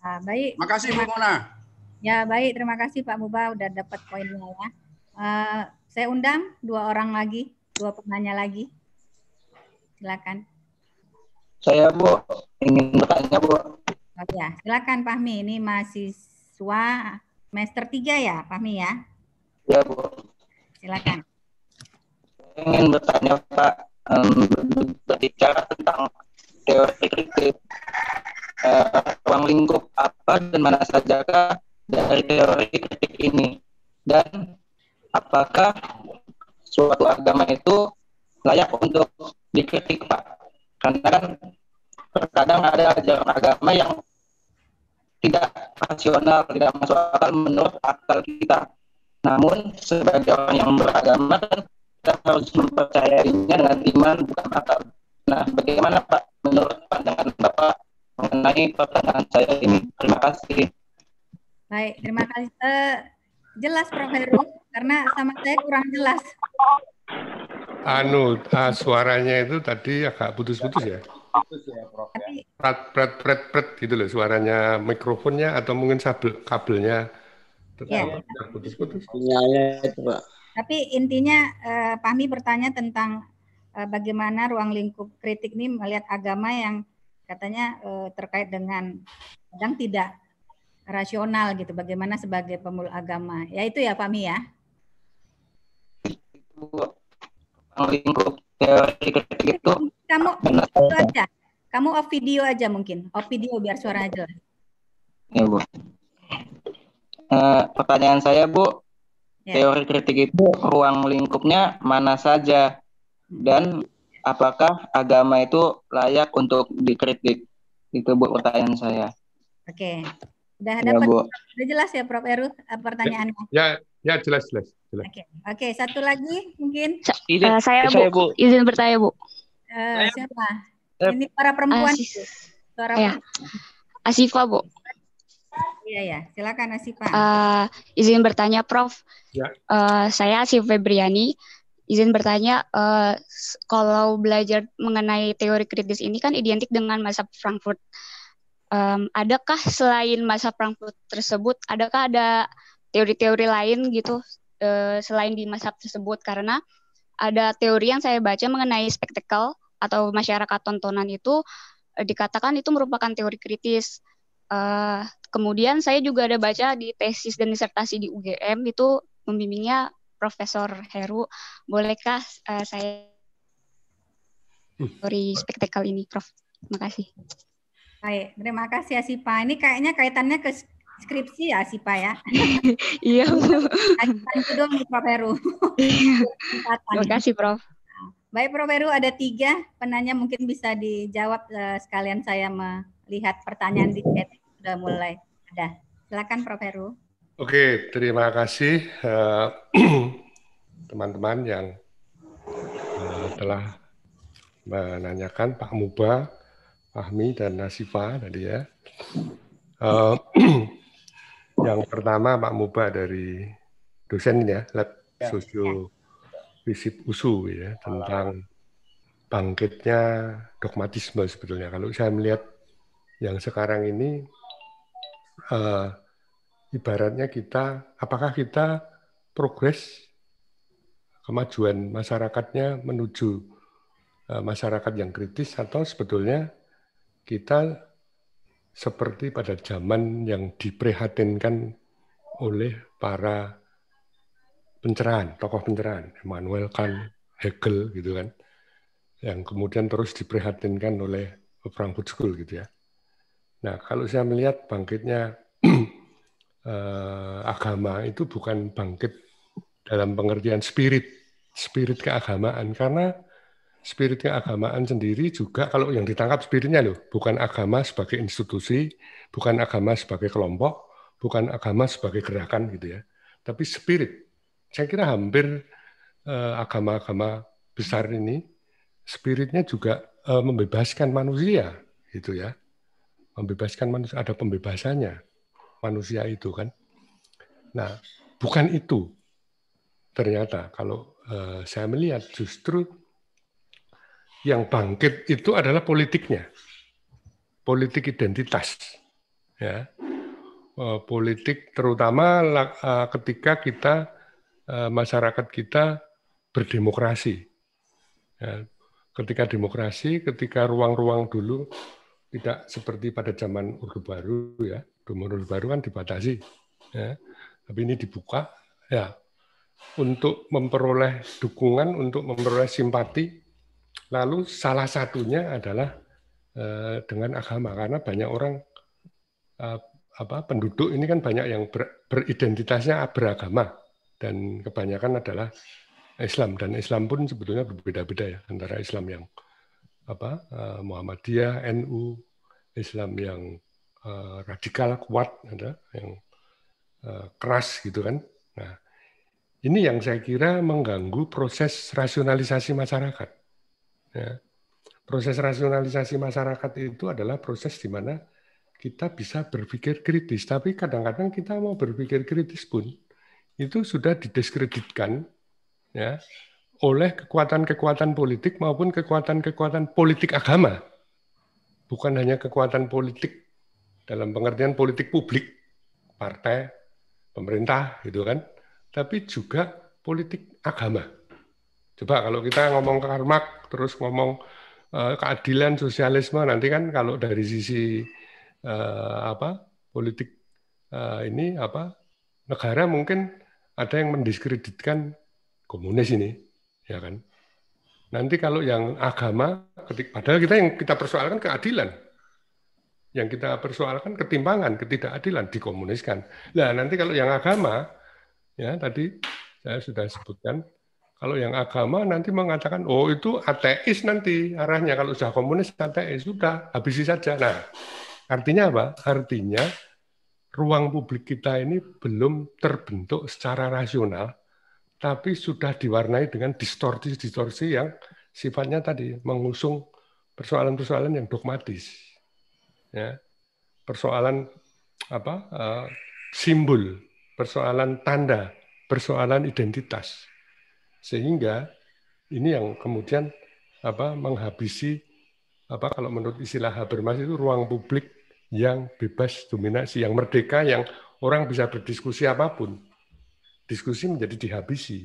Nah, baik. kasih Bu Mona. Ya baik, terima kasih Pak Muba udah dapat poinnya ya. Uh, saya undang dua orang lagi, dua penanya lagi. Silakan. Saya Bu ingin bertanya Bu. Oh, ya, silakan Pak Mi, Ini mahasiswa semester 3 ya, Pak Mi ya? Ya Bu. Silakan. ingin bertanya Pak um, berbicara tentang teori kritik uh, ruang lingkup apa dan mana saja dari teori kritik ini dan apakah suatu agama itu layak untuk dikritik Pak karena kan terkadang ada ajaran agama yang tidak rasional tidak masuk akal menurut akal kita namun sebagai orang yang beragama kita harus mempercayainya dengan iman bukan akal. Nah, bagaimana Pak menurut pandangan Bapak mengenai pertanyaan saya ini? Terima kasih. Baik, terima kasih. Uh, jelas Prof. Heru, karena sama saya kurang jelas. Anu, uh, suaranya itu tadi agak putus-putus ya? Putus ya, Prof. prat, pret, pret, pret, pret gitu loh suaranya mikrofonnya atau mungkin kabel kabelnya. Tetap ya. putus-putus. Sinyalnya itu, Pak. Tapi intinya uh, eh, Pahmi bertanya tentang uh, bagaimana ruang lingkup kritik ini melihat agama yang katanya uh, terkait dengan kadang tidak rasional gitu. Bagaimana sebagai pemuluh agama? Ya itu ya Pahmi ya. Ruang lingkup kritik itu kamu Kamu off video aja mungkin. Off video biar suara aja. Ya, iya, Bu. Uh, pertanyaan saya, Bu, Ya. Teori kritik itu ruang lingkupnya mana saja dan apakah agama itu layak untuk dikritik? Itu Bu pertanyaan saya. Oke. Sudah ada ya, Bu. Sudah jelas ya Prof Eru eh, pertanyaannya? Ya, ya jelas jelas. jelas. Oke. Oke, satu lagi mungkin. izin, uh, saya, saya Bu. Izin bertanya Bu. Uh, siapa? Ini para perempuan. Asis. Suara ya. Asifa, Bu. Iya ya, silakan Asifa. Uh, eh, izin bertanya, Prof. Ya. Uh, saya Asif Febriani. Izin bertanya, uh, kalau belajar mengenai teori kritis ini kan identik dengan masa Frankfurt. Um, adakah selain masa Frankfurt tersebut, adakah ada teori-teori lain gitu uh, selain di masa tersebut? Karena ada teori yang saya baca mengenai spektakel atau masyarakat tontonan itu uh, dikatakan itu merupakan teori kritis. Uh, Kemudian saya juga ada baca di tesis dan disertasi di UGM itu membimbingnya Profesor Heru. Bolehkah uh, saya hmm. dari spektakel ini, Prof? Terima kasih. Baik, terima kasih ya Sipa. Ini kayaknya kaitannya ke skripsi ya Sipa ya. iya itu dong Prof Heru. terima kasih Prof. Baik Prof Heru, ada tiga penanya mungkin bisa dijawab eh, sekalian saya melihat pertanyaan di chat sudah mulai ada. Silakan Prof. Heru. Oke, terima kasih eh, teman-teman uh, yang uh, telah menanyakan Pak Muba, Fahmi, dan Nasifa tadi ya. Uh, yang pertama Pak Muba dari dosen ya, Lab ya. Sosio Visip USU ya, tentang bangkitnya dogmatisme sebetulnya. Kalau saya melihat yang sekarang ini uh, ibaratnya kita, apakah kita progres kemajuan masyarakatnya menuju uh, masyarakat yang kritis atau sebetulnya kita seperti pada zaman yang diprihatinkan oleh para pencerahan, tokoh pencerahan, Immanuel Kant, Hegel gitu kan, yang kemudian terus diprihatinkan oleh Frankfurt School gitu ya. Nah, kalau saya melihat bangkitnya eh, agama itu bukan bangkit dalam pengertian spirit, spirit keagamaan karena spirit keagamaan sendiri juga kalau yang ditangkap spiritnya loh, bukan agama sebagai institusi, bukan agama sebagai kelompok, bukan agama sebagai gerakan gitu ya. Tapi spirit. Saya kira hampir eh, agama-agama besar ini spiritnya juga eh, membebaskan manusia gitu ya membebaskan manusia ada pembebasannya manusia itu kan. Nah, bukan itu ternyata kalau eh, saya melihat justru yang bangkit itu adalah politiknya, politik identitas, ya eh, politik terutama eh, ketika kita masyarakat kita berdemokrasi, ya. ketika demokrasi, ketika ruang-ruang dulu tidak seperti pada zaman Orde Baru ya. Zaman Orde Baru kan dibatasi. Ya. Tapi ini dibuka ya untuk memperoleh dukungan, untuk memperoleh simpati. Lalu salah satunya adalah eh, dengan agama karena banyak orang eh, apa penduduk ini kan banyak yang ber, beridentitasnya beragama dan kebanyakan adalah Islam dan Islam pun sebetulnya berbeda-beda ya antara Islam yang apa eh, Muhammadiyah, NU, Islam yang uh, radikal kuat ada yang uh, keras gitu kan nah ini yang saya kira mengganggu proses rasionalisasi masyarakat ya. proses rasionalisasi masyarakat itu adalah proses di mana kita bisa berpikir kritis tapi kadang-kadang kita mau berpikir kritis pun itu sudah didiskreditkan ya oleh kekuatan-kekuatan politik maupun kekuatan-kekuatan politik agama bukan hanya kekuatan politik dalam pengertian politik publik, partai, pemerintah gitu kan, tapi juga politik agama. Coba kalau kita ngomong ke karmak, terus ngomong eh, keadilan sosialisme nanti kan kalau dari sisi uh, apa politik uh, ini apa negara mungkin ada yang mendiskreditkan komunis ini ya kan nanti kalau yang agama padahal kita yang kita persoalkan keadilan. Yang kita persoalkan ketimpangan, ketidakadilan dikomuniskan. Nah, nanti kalau yang agama ya tadi saya sudah sebutkan kalau yang agama nanti mengatakan oh itu ateis nanti arahnya kalau sudah komunis ateis sudah habisi saja. Nah, artinya apa? Artinya ruang publik kita ini belum terbentuk secara rasional tapi sudah diwarnai dengan distorsi-distorsi yang sifatnya tadi mengusung persoalan-persoalan yang dogmatis. Ya. Persoalan apa? Eh, simbol, persoalan tanda, persoalan identitas. Sehingga ini yang kemudian apa menghabisi apa kalau menurut istilah Habermas itu ruang publik yang bebas dominasi, yang merdeka, yang orang bisa berdiskusi apapun. Diskusi menjadi dihabisi.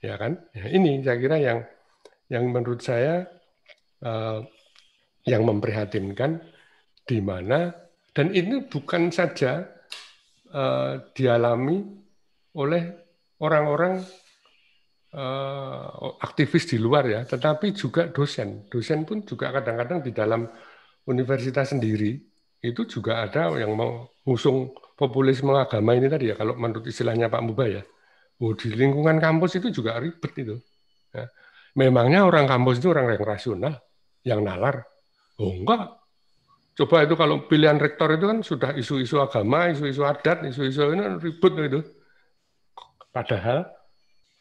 Ya kan? Ya, ini saya kira yang yang menurut saya uh, yang memprihatinkan di mana dan ini bukan saja uh, dialami oleh orang-orang uh, aktivis di luar ya, tetapi juga dosen. Dosen pun juga kadang-kadang di dalam universitas sendiri itu juga ada yang mengusung populisme agama ini tadi ya, kalau menurut istilahnya Pak Muba ya. Oh, di lingkungan kampus itu juga ribet itu. Ya. Memangnya orang kampus itu orang yang rasional, yang nalar? Oh enggak. Coba itu kalau pilihan rektor itu kan sudah isu-isu agama, isu-isu adat, isu-isu ini kan ribut itu. Padahal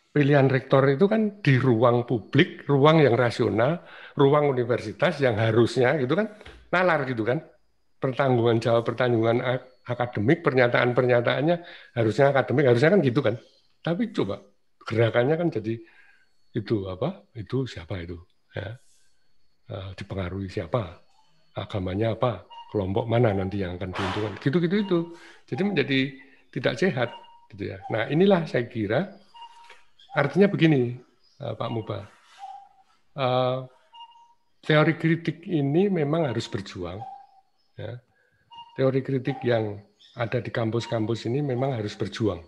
pilihan rektor itu kan di ruang publik, ruang yang rasional, ruang universitas yang harusnya gitu kan nalar gitu kan. Pertanggungan jawab pertanggungan akademik, pernyataan-pernyataannya harusnya akademik, harusnya kan gitu kan. Tapi coba gerakannya kan jadi itu apa itu siapa itu ya eh, dipengaruhi siapa agamanya apa kelompok mana nanti yang akan diuntungkan gitu-gitu itu jadi menjadi tidak sehat gitu ya nah inilah saya kira artinya begini eh, Pak Muba eh, teori kritik ini memang harus berjuang ya. teori kritik yang ada di kampus-kampus ini memang harus berjuang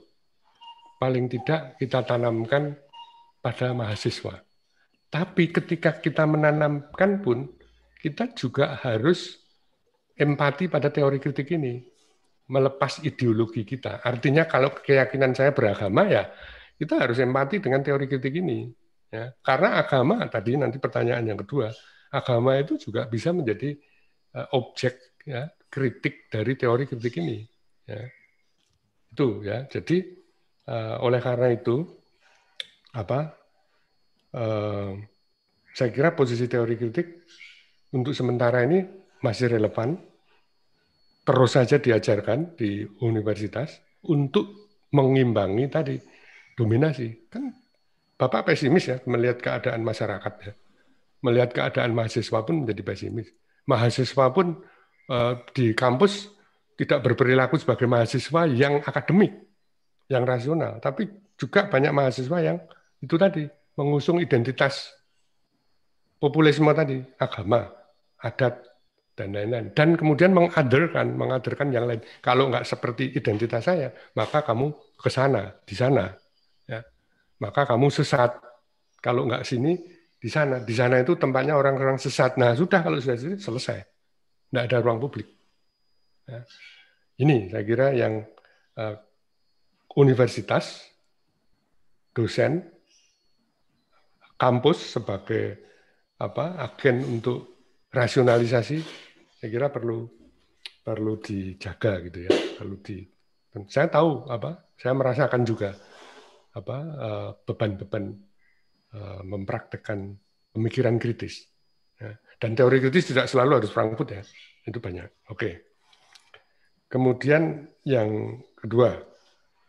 paling tidak kita tanamkan pada mahasiswa. Tapi ketika kita menanamkan pun, kita juga harus empati pada teori kritik ini, melepas ideologi kita. Artinya kalau keyakinan saya beragama ya, kita harus empati dengan teori kritik ini. Ya, karena agama tadi nanti pertanyaan yang kedua, agama itu juga bisa menjadi eh, objek ya, kritik dari teori kritik ini. Ya. Itu ya. Jadi eh, oleh karena itu apa uh, saya kira posisi teori kritik untuk sementara ini masih relevan terus saja diajarkan di universitas untuk mengimbangi tadi dominasi kan bapak pesimis ya melihat keadaan masyarakat ya melihat keadaan mahasiswa pun menjadi pesimis mahasiswa pun uh, di kampus tidak berperilaku sebagai mahasiswa yang akademik yang rasional tapi juga banyak mahasiswa yang itu tadi mengusung identitas populisme tadi, agama, adat dan lain-lain dan kemudian mengaderkan, mengaderkan yang lain. Kalau nggak seperti identitas saya, maka kamu ke sana, di sana. Ya. Maka kamu sesat. Kalau nggak sini, di sana. Di sana itu tempatnya orang-orang sesat. Nah, sudah kalau sudah sini, selesai. Nggak ada ruang publik. Ya. Ini saya kira yang uh, universitas, dosen, kampus sebagai apa agen untuk rasionalisasi saya kira perlu perlu dijaga gitu ya perlu di saya tahu apa saya merasakan juga apa eh, beban-beban eh, mempraktekkan pemikiran kritis ya. dan teori kritis tidak selalu harus Frankfurt ya itu banyak oke kemudian yang kedua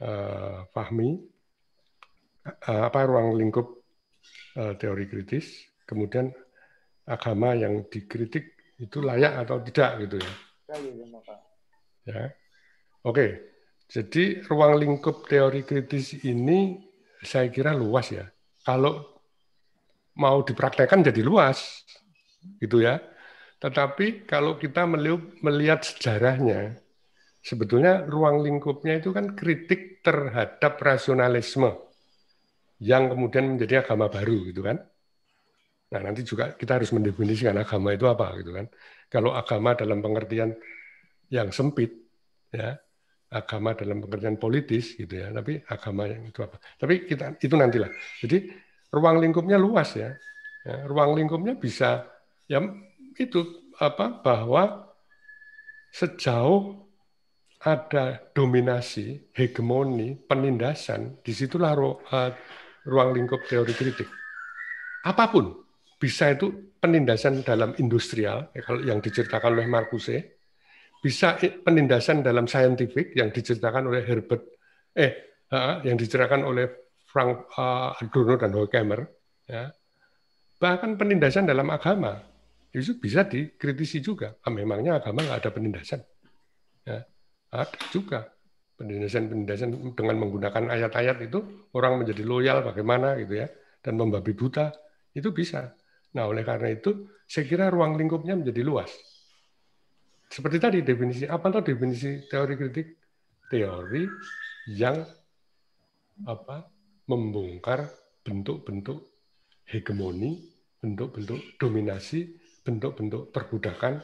eh, Fahmi apa ruang lingkup Eh, teori kritis, kemudian agama yang dikritik itu layak atau tidak gitu ya. Ya. Oke. Jadi ruang lingkup teori kritis ini saya kira luas ya. Kalau mau dipraktekkan jadi luas gitu ya. Tetapi kalau kita melihat sejarahnya, sebetulnya ruang lingkupnya itu kan kritik terhadap rasionalisme yang kemudian menjadi agama baru gitu kan. Nah, nanti juga kita harus mendefinisikan agama itu apa gitu kan. Kalau agama dalam pengertian yang sempit ya, agama dalam pengertian politis gitu ya, tapi agama yang itu apa? Tapi kita itu nantilah. Jadi ruang lingkupnya luas ya. ya ruang lingkupnya bisa ya itu apa bahwa sejauh ada dominasi, hegemoni, penindasan, disitulah uh, ruang lingkup teori kritik. Apapun bisa itu penindasan dalam industrial ya, kalau yang diceritakan oleh Marcuse, bisa penindasan dalam scientific yang diceritakan oleh Herbert eh yang diceritakan oleh Frank eh, Adorno dan Horkheimer ya. Bahkan penindasan dalam agama itu bisa dikritisi juga. Ah, memangnya agama nggak ada penindasan. Ya, ada juga pendesain-pendesain dengan menggunakan ayat-ayat itu orang menjadi loyal bagaimana gitu ya dan membabi buta itu bisa. Nah oleh karena itu saya kira ruang lingkupnya menjadi luas. Seperti tadi definisi apa tuh definisi teori kritik teori yang apa membongkar bentuk-bentuk hegemoni, bentuk-bentuk dominasi, bentuk-bentuk perbudakan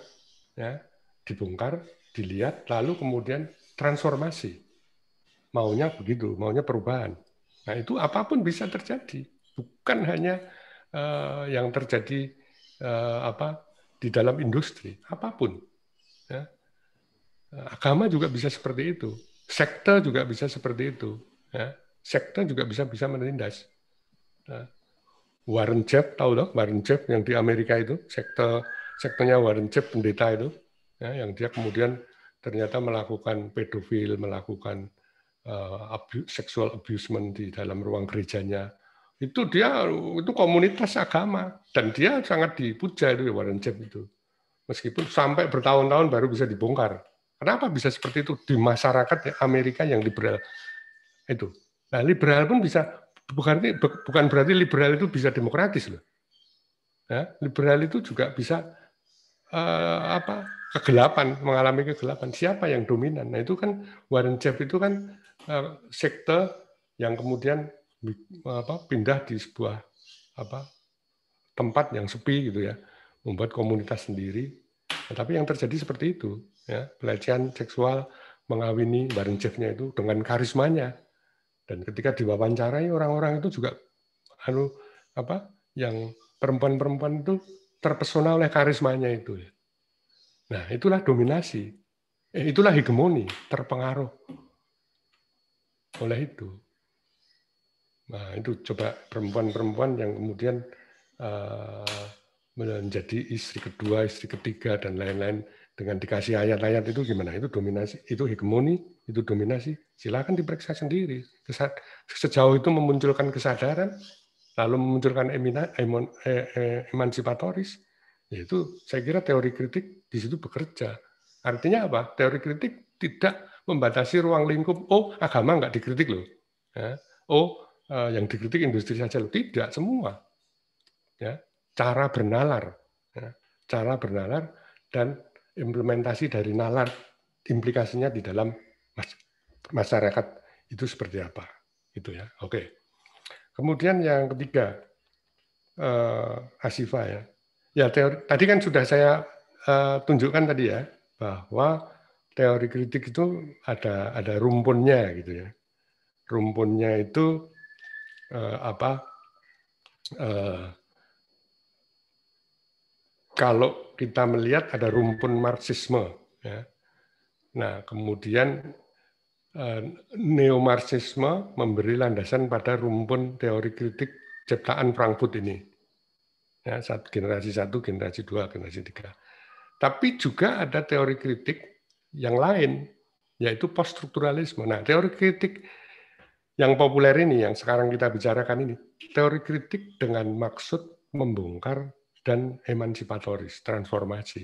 ya dibongkar, dilihat lalu kemudian transformasi maunya begitu, maunya perubahan. Nah itu apapun bisa terjadi, bukan hanya uh, yang terjadi uh, apa di dalam industri, apapun. Ya. Agama juga bisa seperti itu, sektor juga bisa seperti itu. Ya. Sekte juga bisa bisa menindas. Nah, Warren Jeff tahu dong Warren Jeff yang di Amerika itu sekte sektornya Warren Jeff pendeta itu ya, yang dia kemudian ternyata melakukan pedofil melakukan Eh, abuse, sexual abusement di dalam ruang gerejanya itu dia itu komunitas agama dan dia sangat dipuja itu Warren Jeff itu meskipun sampai bertahun-tahun baru bisa dibongkar kenapa bisa seperti itu di masyarakat Amerika yang liberal itu nah liberal pun bisa bukan bukan berarti liberal itu bisa demokratis loh ya, liberal itu juga bisa uh, apa kegelapan mengalami kegelapan siapa yang dominan nah itu kan Warren Jeff itu kan Eh, sekte yang kemudian apa, pindah di sebuah apa tempat yang sepi gitu ya, membuat komunitas sendiri. Nah, tapi yang terjadi seperti itu, ya, pelecehan seksual mengawini bareng chefnya itu dengan karismanya. Dan ketika diwawancarai orang-orang itu juga anu apa yang perempuan-perempuan itu terpesona oleh karismanya itu. Nah, itulah dominasi. Eh, itulah hegemoni, terpengaruh oleh itu. Nah, itu coba perempuan-perempuan yang kemudian eh, menjadi istri kedua, istri ketiga, dan lain-lain dengan dikasih ayat-ayat itu gimana? Itu dominasi, itu hegemoni, itu dominasi. Silakan diperiksa sendiri. Sejauh itu memunculkan kesadaran, lalu memunculkan e-, e-, emansipatoris, yaitu saya kira teori kritik di situ bekerja. Artinya apa? Teori kritik tidak membatasi ruang lingkup. Oh, agama nggak dikritik loh. Ya. Oh, eh, yang dikritik industri saja loh. Tidak semua. Ya, cara bernalar, ya. cara bernalar dan implementasi dari nalar, implikasinya di dalam masyarakat itu seperti apa. Itu ya. Oke. Kemudian yang ketiga, eh, Asifa ya. Ya teori, tadi kan sudah saya eh, tunjukkan tadi ya bahwa teori kritik itu ada ada rumpunnya gitu ya. Rumpunnya itu eh, apa? Eh, kalau kita melihat ada rumpun marxisme ya. Nah, kemudian eh, neo-marxisme memberi landasan pada rumpun teori kritik ciptaan Frankfurt ini. Ya, generasi satu, generasi dua, generasi tiga. Tapi juga ada teori kritik yang lain, yaitu poststrukturalisme. Nah, teori kritik yang populer ini, yang sekarang kita bicarakan ini, teori kritik dengan maksud membongkar dan emansipatoris, transformasi.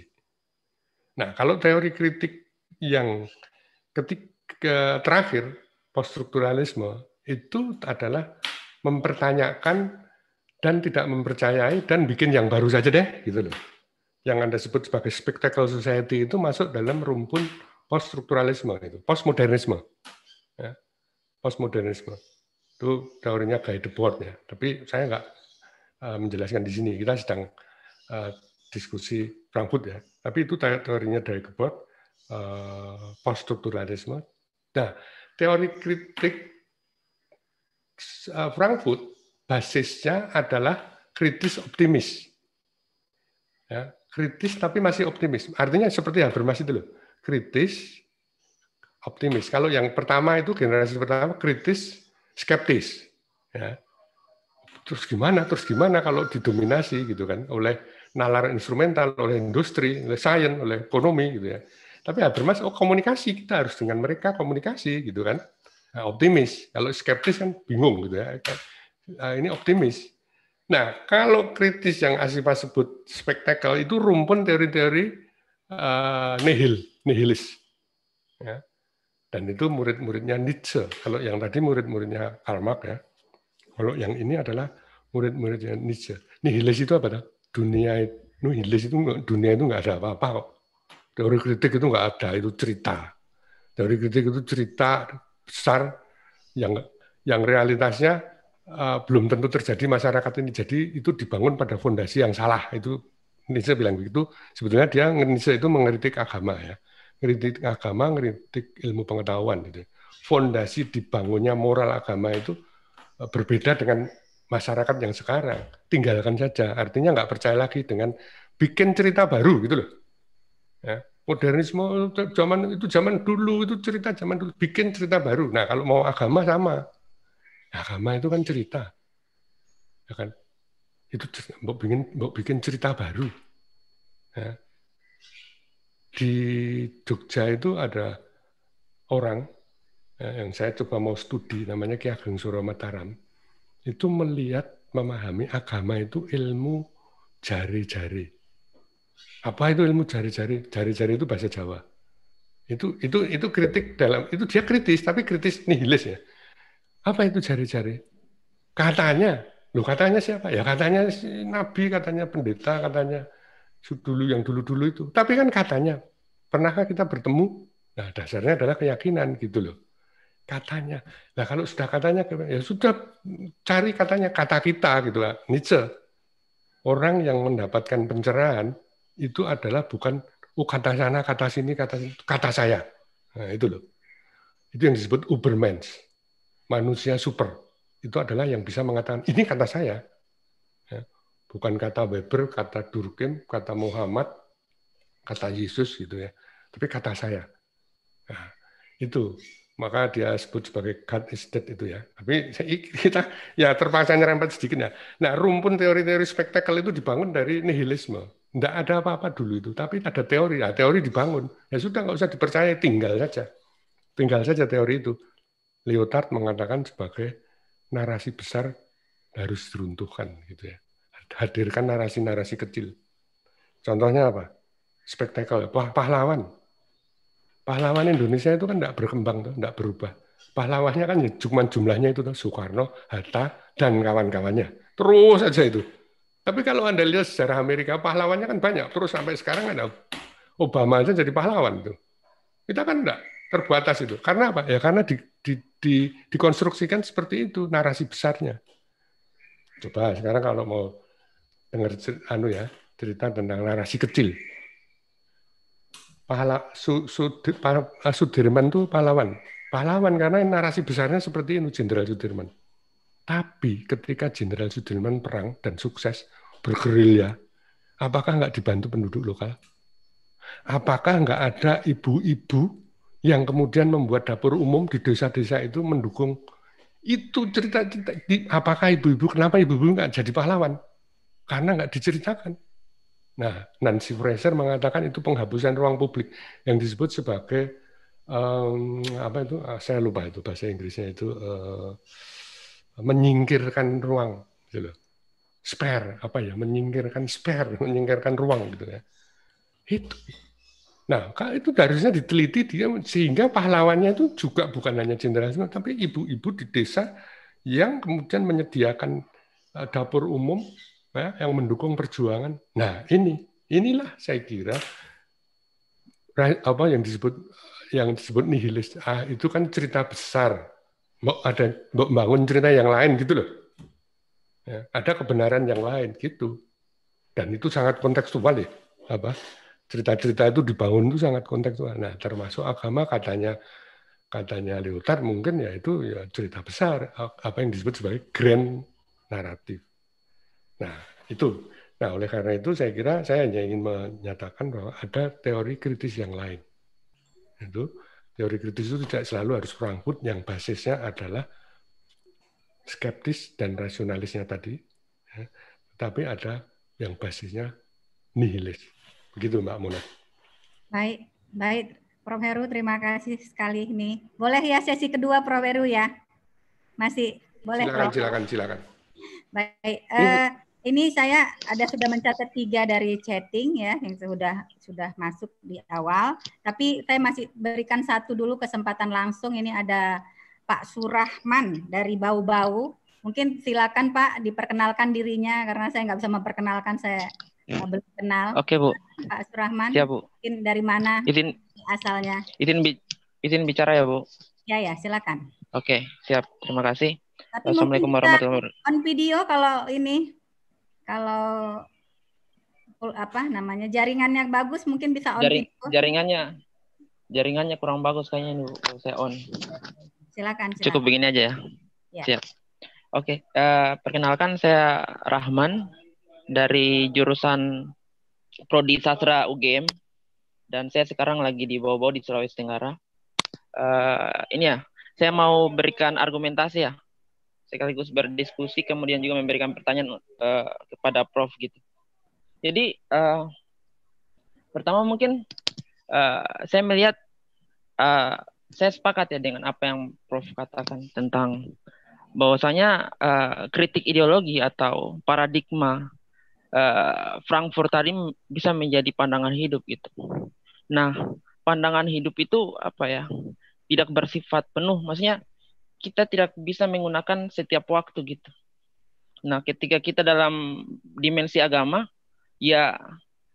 Nah, kalau teori kritik yang ketika terakhir, poststrukturalisme, itu adalah mempertanyakan dan tidak mempercayai dan bikin yang baru saja deh, gitu loh yang Anda sebut sebagai spectacle society itu masuk dalam rumpun poststrukturalisme itu, postmodernisme. Ya. Postmodernisme. Itu teorinya Guy Debord ya. Tapi saya nggak eh, menjelaskan di sini. Kita sedang uh, diskusi Frankfurt ya. Tapi itu teorinya dari Debord uh, eh, poststrukturalisme. Nah, teori kritik Frankfurt basisnya adalah kritis optimis. Ya, kritis tapi masih optimis. Artinya seperti yang bermas itu loh. Kritis, optimis. Kalau yang pertama itu generasi pertama kritis, skeptis. Ya. Terus gimana? Terus gimana kalau didominasi gitu kan oleh nalar instrumental, oleh industri, oleh sains, oleh ekonomi gitu ya. Tapi Habermas ya oh komunikasi kita harus dengan mereka komunikasi gitu kan. Nah, optimis. Kalau skeptis kan bingung gitu ya. Nah, ini optimis. Nah, kalau kritis yang Asifa sebut spektakel itu rumpun teori-teori uh, nihil, nihilis. Ya. Dan itu murid-muridnya Nietzsche. Kalau yang tadi murid-muridnya Karl Marx ya. Kalau yang ini adalah murid-muridnya Nietzsche. Nihilis itu apa? Dah? Dunia nihilis itu dunia itu nggak ada apa-apa kok. Teori kritik itu nggak ada, itu cerita. Teori kritik itu cerita besar yang yang realitasnya uh, belum tentu terjadi masyarakat ini. Jadi itu dibangun pada fondasi yang salah. Itu Nietzsche bilang begitu. Sebetulnya dia Nietzsche itu mengkritik agama ya, mengkritik agama, mengkritik ilmu pengetahuan. Gitu. Ya. Fondasi dibangunnya moral agama itu eh, berbeda dengan masyarakat yang sekarang. Tinggalkan saja. Artinya nggak percaya lagi dengan bikin cerita baru gitu loh. Ya. Modernisme zaman itu zaman dulu itu cerita zaman dulu bikin cerita baru. Nah kalau mau agama sama Agama itu kan cerita. Ya kan? Itu mau bikin, mau bikin cerita baru. Ya. Di Jogja itu ada orang ya, yang saya coba mau studi, namanya Ki Ageng Mataram itu melihat, memahami agama itu ilmu jari-jari. Apa itu ilmu jari-jari? Jari-jari itu bahasa Jawa. Itu itu itu kritik dalam itu dia kritis tapi kritis nihilis ya apa itu jari-jari? Katanya, loh katanya siapa? Ya katanya si nabi, katanya pendeta, katanya dulu yang dulu-dulu itu. Tapi kan katanya, pernahkah kita bertemu? Nah, dasarnya adalah keyakinan gitu loh. Katanya. Nah, kalau sudah katanya, ya sudah cari katanya kata kita gitu lah. Nietzsche. Orang yang mendapatkan pencerahan itu adalah bukan oh kata sana, kata sini, kata kata saya. Nah, itu loh. Itu yang disebut Ubermensch manusia super itu adalah yang bisa mengatakan ini kata saya, ya, bukan kata Weber, kata Durkheim, kata Muhammad, kata Yesus gitu ya, tapi kata saya. Nah, itu maka dia sebut sebagai God is dead itu ya. Tapi kita ya terpaksa nyerempet sedikit ya. Nah rumpun teori-teori spektakel itu dibangun dari nihilisme. Tidak ada apa-apa dulu itu, tapi ada teori. Ya, teori dibangun. Ya sudah, nggak usah dipercaya, tinggal saja. Tinggal saja teori itu. Leotard mengatakan sebagai narasi besar harus diruntuhkan gitu ya. Hadirkan narasi-narasi kecil. Contohnya apa? Spektakel, pahlawan. Pahlawan Indonesia itu kan tidak berkembang, tidak berubah. Pahlawannya kan ya cuma jumlahnya itu tuh, Soekarno, Hatta, dan kawan-kawannya. Terus aja itu. Tapi kalau Anda lihat sejarah Amerika, pahlawannya kan banyak. Terus sampai sekarang ada Obama aja jadi pahlawan itu Kita kan enggak terbatas itu. Karena apa? Ya karena di di, dikonstruksikan seperti itu narasi besarnya. Coba sekarang kalau mau dengar anu ya cerita tentang narasi kecil. Pahala su, su, di, pa, eh, Sudirman itu pahlawan. Pahlawan karena narasi besarnya seperti ini Jenderal Sudirman. Tapi ketika Jenderal Sudirman perang dan sukses bergerilya, apakah nggak dibantu penduduk lokal? Apakah nggak ada ibu-ibu yang kemudian membuat dapur umum di desa-desa itu mendukung itu cerita-cerita apakah ibu-ibu kenapa ibu-ibu nggak jadi pahlawan karena nggak diceritakan nah Nancy Fraser mengatakan itu penghapusan ruang publik yang disebut sebagai um, apa itu ah, saya lupa itu bahasa Inggrisnya itu uh, menyingkirkan ruang gitu spare apa ya menyingkirkan spare menyingkirkan ruang gitu ya itu Nah, itu harusnya diteliti dia sehingga pahlawannya itu juga bukan hanya jenderal tapi ibu-ibu di desa yang kemudian menyediakan e, dapur umum ya, yang mendukung perjuangan. Nah, ini inilah saya kira apa yang disebut yang disebut nihilis. Ah, itu kan cerita besar. Mau ada mau bangun cerita yang lain gitu loh. Ya, ada kebenaran yang lain gitu. Dan itu sangat kontekstual ya, apa cerita-cerita itu dibangun itu sangat kontekstual. Nah, termasuk agama katanya katanya Lyotard mungkin ya itu ya cerita besar apa yang disebut sebagai grand naratif. Nah, itu. Nah, oleh karena itu saya kira saya hanya ingin menyatakan bahwa ada teori kritis yang lain. Itu teori kritis itu tidak selalu harus orang-hut yang basisnya adalah skeptis dan rasionalisnya tadi. Ya. Tapi ada yang basisnya nihilis. Begitu Mbak Mona. Baik, baik. Prof. Heru, terima kasih sekali ini. Boleh ya sesi kedua Prof. Heru ya? Masih boleh silakan, Prof. Silakan, silakan. Baik. Uh, ini saya ada sudah mencatat tiga dari chatting ya yang sudah sudah masuk di awal. Tapi saya masih berikan satu dulu kesempatan langsung. Ini ada Pak Surahman dari Bau-Bau. Mungkin silakan Pak diperkenalkan dirinya karena saya nggak bisa memperkenalkan saya Oh, belum kenal. Oke, Bu. Pak Surahman. Iya Bu. Izin dari mana? Izin asalnya. Izin izin bicara ya, Bu. Ya, ya, silakan. Oke, siap. Terima kasih. Tapi Assalamualaikum warahmatullahi wabarakatuh. On video kalau ini kalau apa namanya jaringannya bagus mungkin bisa on Jari, video. Jaringannya jaringannya kurang bagus kayaknya ini Bu. Saya on. Silakan, silakan. Cukup begini aja ya. ya. Siap. Oke, uh, perkenalkan saya Rahman dari jurusan Prodi Sastra UGM dan saya sekarang lagi di Bobo di Sulawesi Tenggara. Uh, ini ya, saya mau berikan argumentasi ya, sekaligus berdiskusi kemudian juga memberikan pertanyaan uh, kepada Prof gitu. Jadi uh, pertama mungkin uh, saya melihat uh, saya sepakat ya dengan apa yang Prof katakan tentang bahwasanya uh, kritik ideologi atau paradigma Eh, Frankfurt tadi bisa menjadi pandangan hidup gitu. Nah, pandangan hidup itu apa ya? Tidak bersifat penuh, maksudnya kita tidak bisa menggunakan setiap waktu gitu. Nah, ketika kita dalam dimensi agama, ya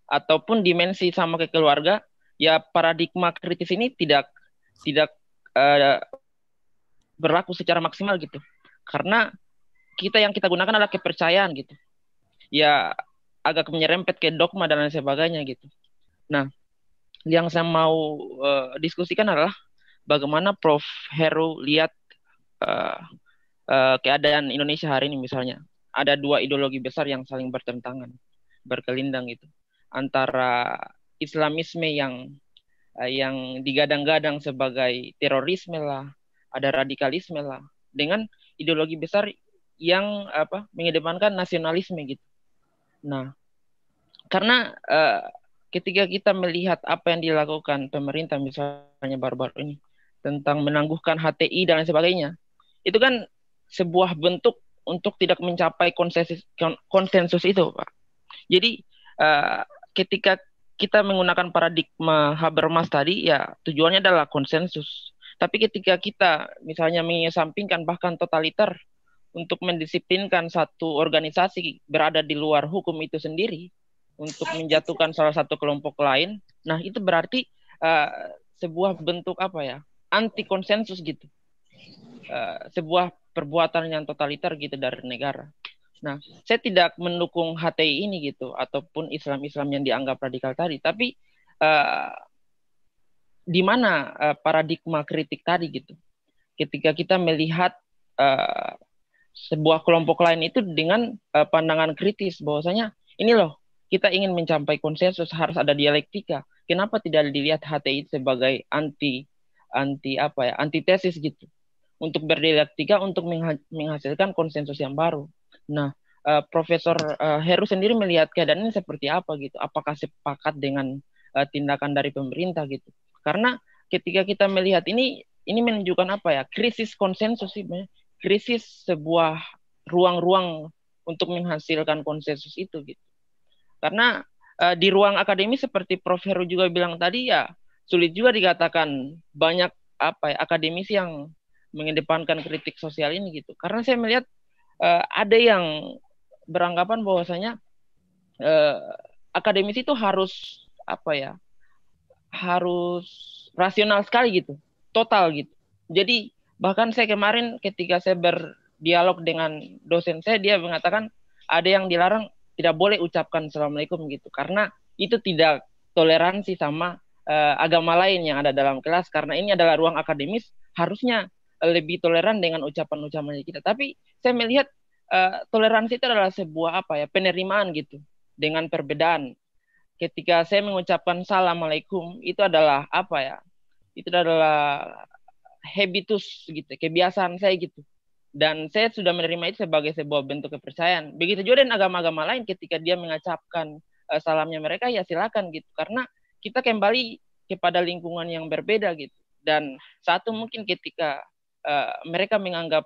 ataupun dimensi sama ke keluarga, ya paradigma kritis ini tidak tidak uh, berlaku secara maksimal gitu. Karena kita yang kita gunakan adalah kepercayaan gitu. Ya agak menyerempet ke dogma dan lain sebagainya gitu. Nah, yang saya mau uh, diskusikan adalah bagaimana Prof. Heru lihat uh, uh, keadaan Indonesia hari ini misalnya. Ada dua ideologi besar yang saling bertentangan, berkelindang gitu. Antara Islamisme yang uh, yang digadang-gadang sebagai terorisme lah, ada radikalisme lah, dengan ideologi besar yang apa mengedepankan nasionalisme gitu Nah, karena uh, ketika kita melihat apa yang dilakukan pemerintah misalnya baru-baru ini tentang menangguhkan HTI dan lain sebagainya, itu kan sebuah bentuk untuk tidak mencapai konsensus konsensus itu, Pak. Jadi uh, ketika kita menggunakan paradigma Habermas tadi, ya tujuannya adalah konsensus. Tapi ketika kita misalnya mengesampingkan bahkan totaliter untuk mendisiplinkan satu organisasi berada di luar hukum itu sendiri untuk nah, menjatuhkan salah satu kelompok lain. Nah, itu berarti uh, sebuah bentuk apa ya? anti konsensus gitu. Uh, sebuah perbuatan yang totaliter gitu dari negara. Nah, saya tidak mendukung HTI ini gitu ataupun Islam-Islam yang dianggap radikal tadi, tapi uh, di mana uh, paradigma kritik tadi gitu. Ketika kita melihat uh, sebuah kelompok lain itu dengan uh, pandangan kritis bahwasanya ini loh kita ingin mencapai konsensus harus ada dialektika. Kenapa tidak dilihat HTI sebagai anti anti apa ya antitesis gitu untuk berdialektika untuk menghasilkan konsensus yang baru. Nah, uh, Profesor uh, Heru sendiri melihat keadaan ini seperti apa gitu. Apakah sepakat dengan uh, tindakan dari pemerintah gitu? Karena ketika kita melihat ini ini menunjukkan apa ya krisis konsensus sih krisis sebuah ruang-ruang untuk menghasilkan konsensus itu gitu. Karena uh, di ruang akademi seperti Prof Heru juga bilang tadi ya sulit juga dikatakan banyak apa ya akademisi yang mengedepankan kritik sosial ini gitu. Karena saya melihat uh, ada yang beranggapan bahwasanya uh, akademisi itu harus apa ya? harus rasional sekali gitu, total gitu. Jadi Bahkan saya kemarin ketika saya berdialog dengan dosen saya, dia mengatakan ada yang dilarang tidak boleh ucapkan assalamualaikum gitu karena itu tidak toleransi sama uh, agama lain yang ada dalam kelas karena ini adalah ruang akademis harusnya lebih toleran dengan ucapan ucapan kita. Tapi saya melihat uh, toleransi itu adalah sebuah apa ya penerimaan gitu dengan perbedaan. Ketika saya mengucapkan assalamualaikum itu adalah apa ya? Itu adalah habitus gitu, kebiasaan saya gitu. Dan saya sudah menerima itu sebagai sebuah bentuk kepercayaan. Begitu juga dengan agama-agama lain ketika dia mengacapkan uh, salamnya mereka ya silakan gitu. Karena kita kembali kepada lingkungan yang berbeda gitu. Dan satu mungkin ketika uh, mereka menganggap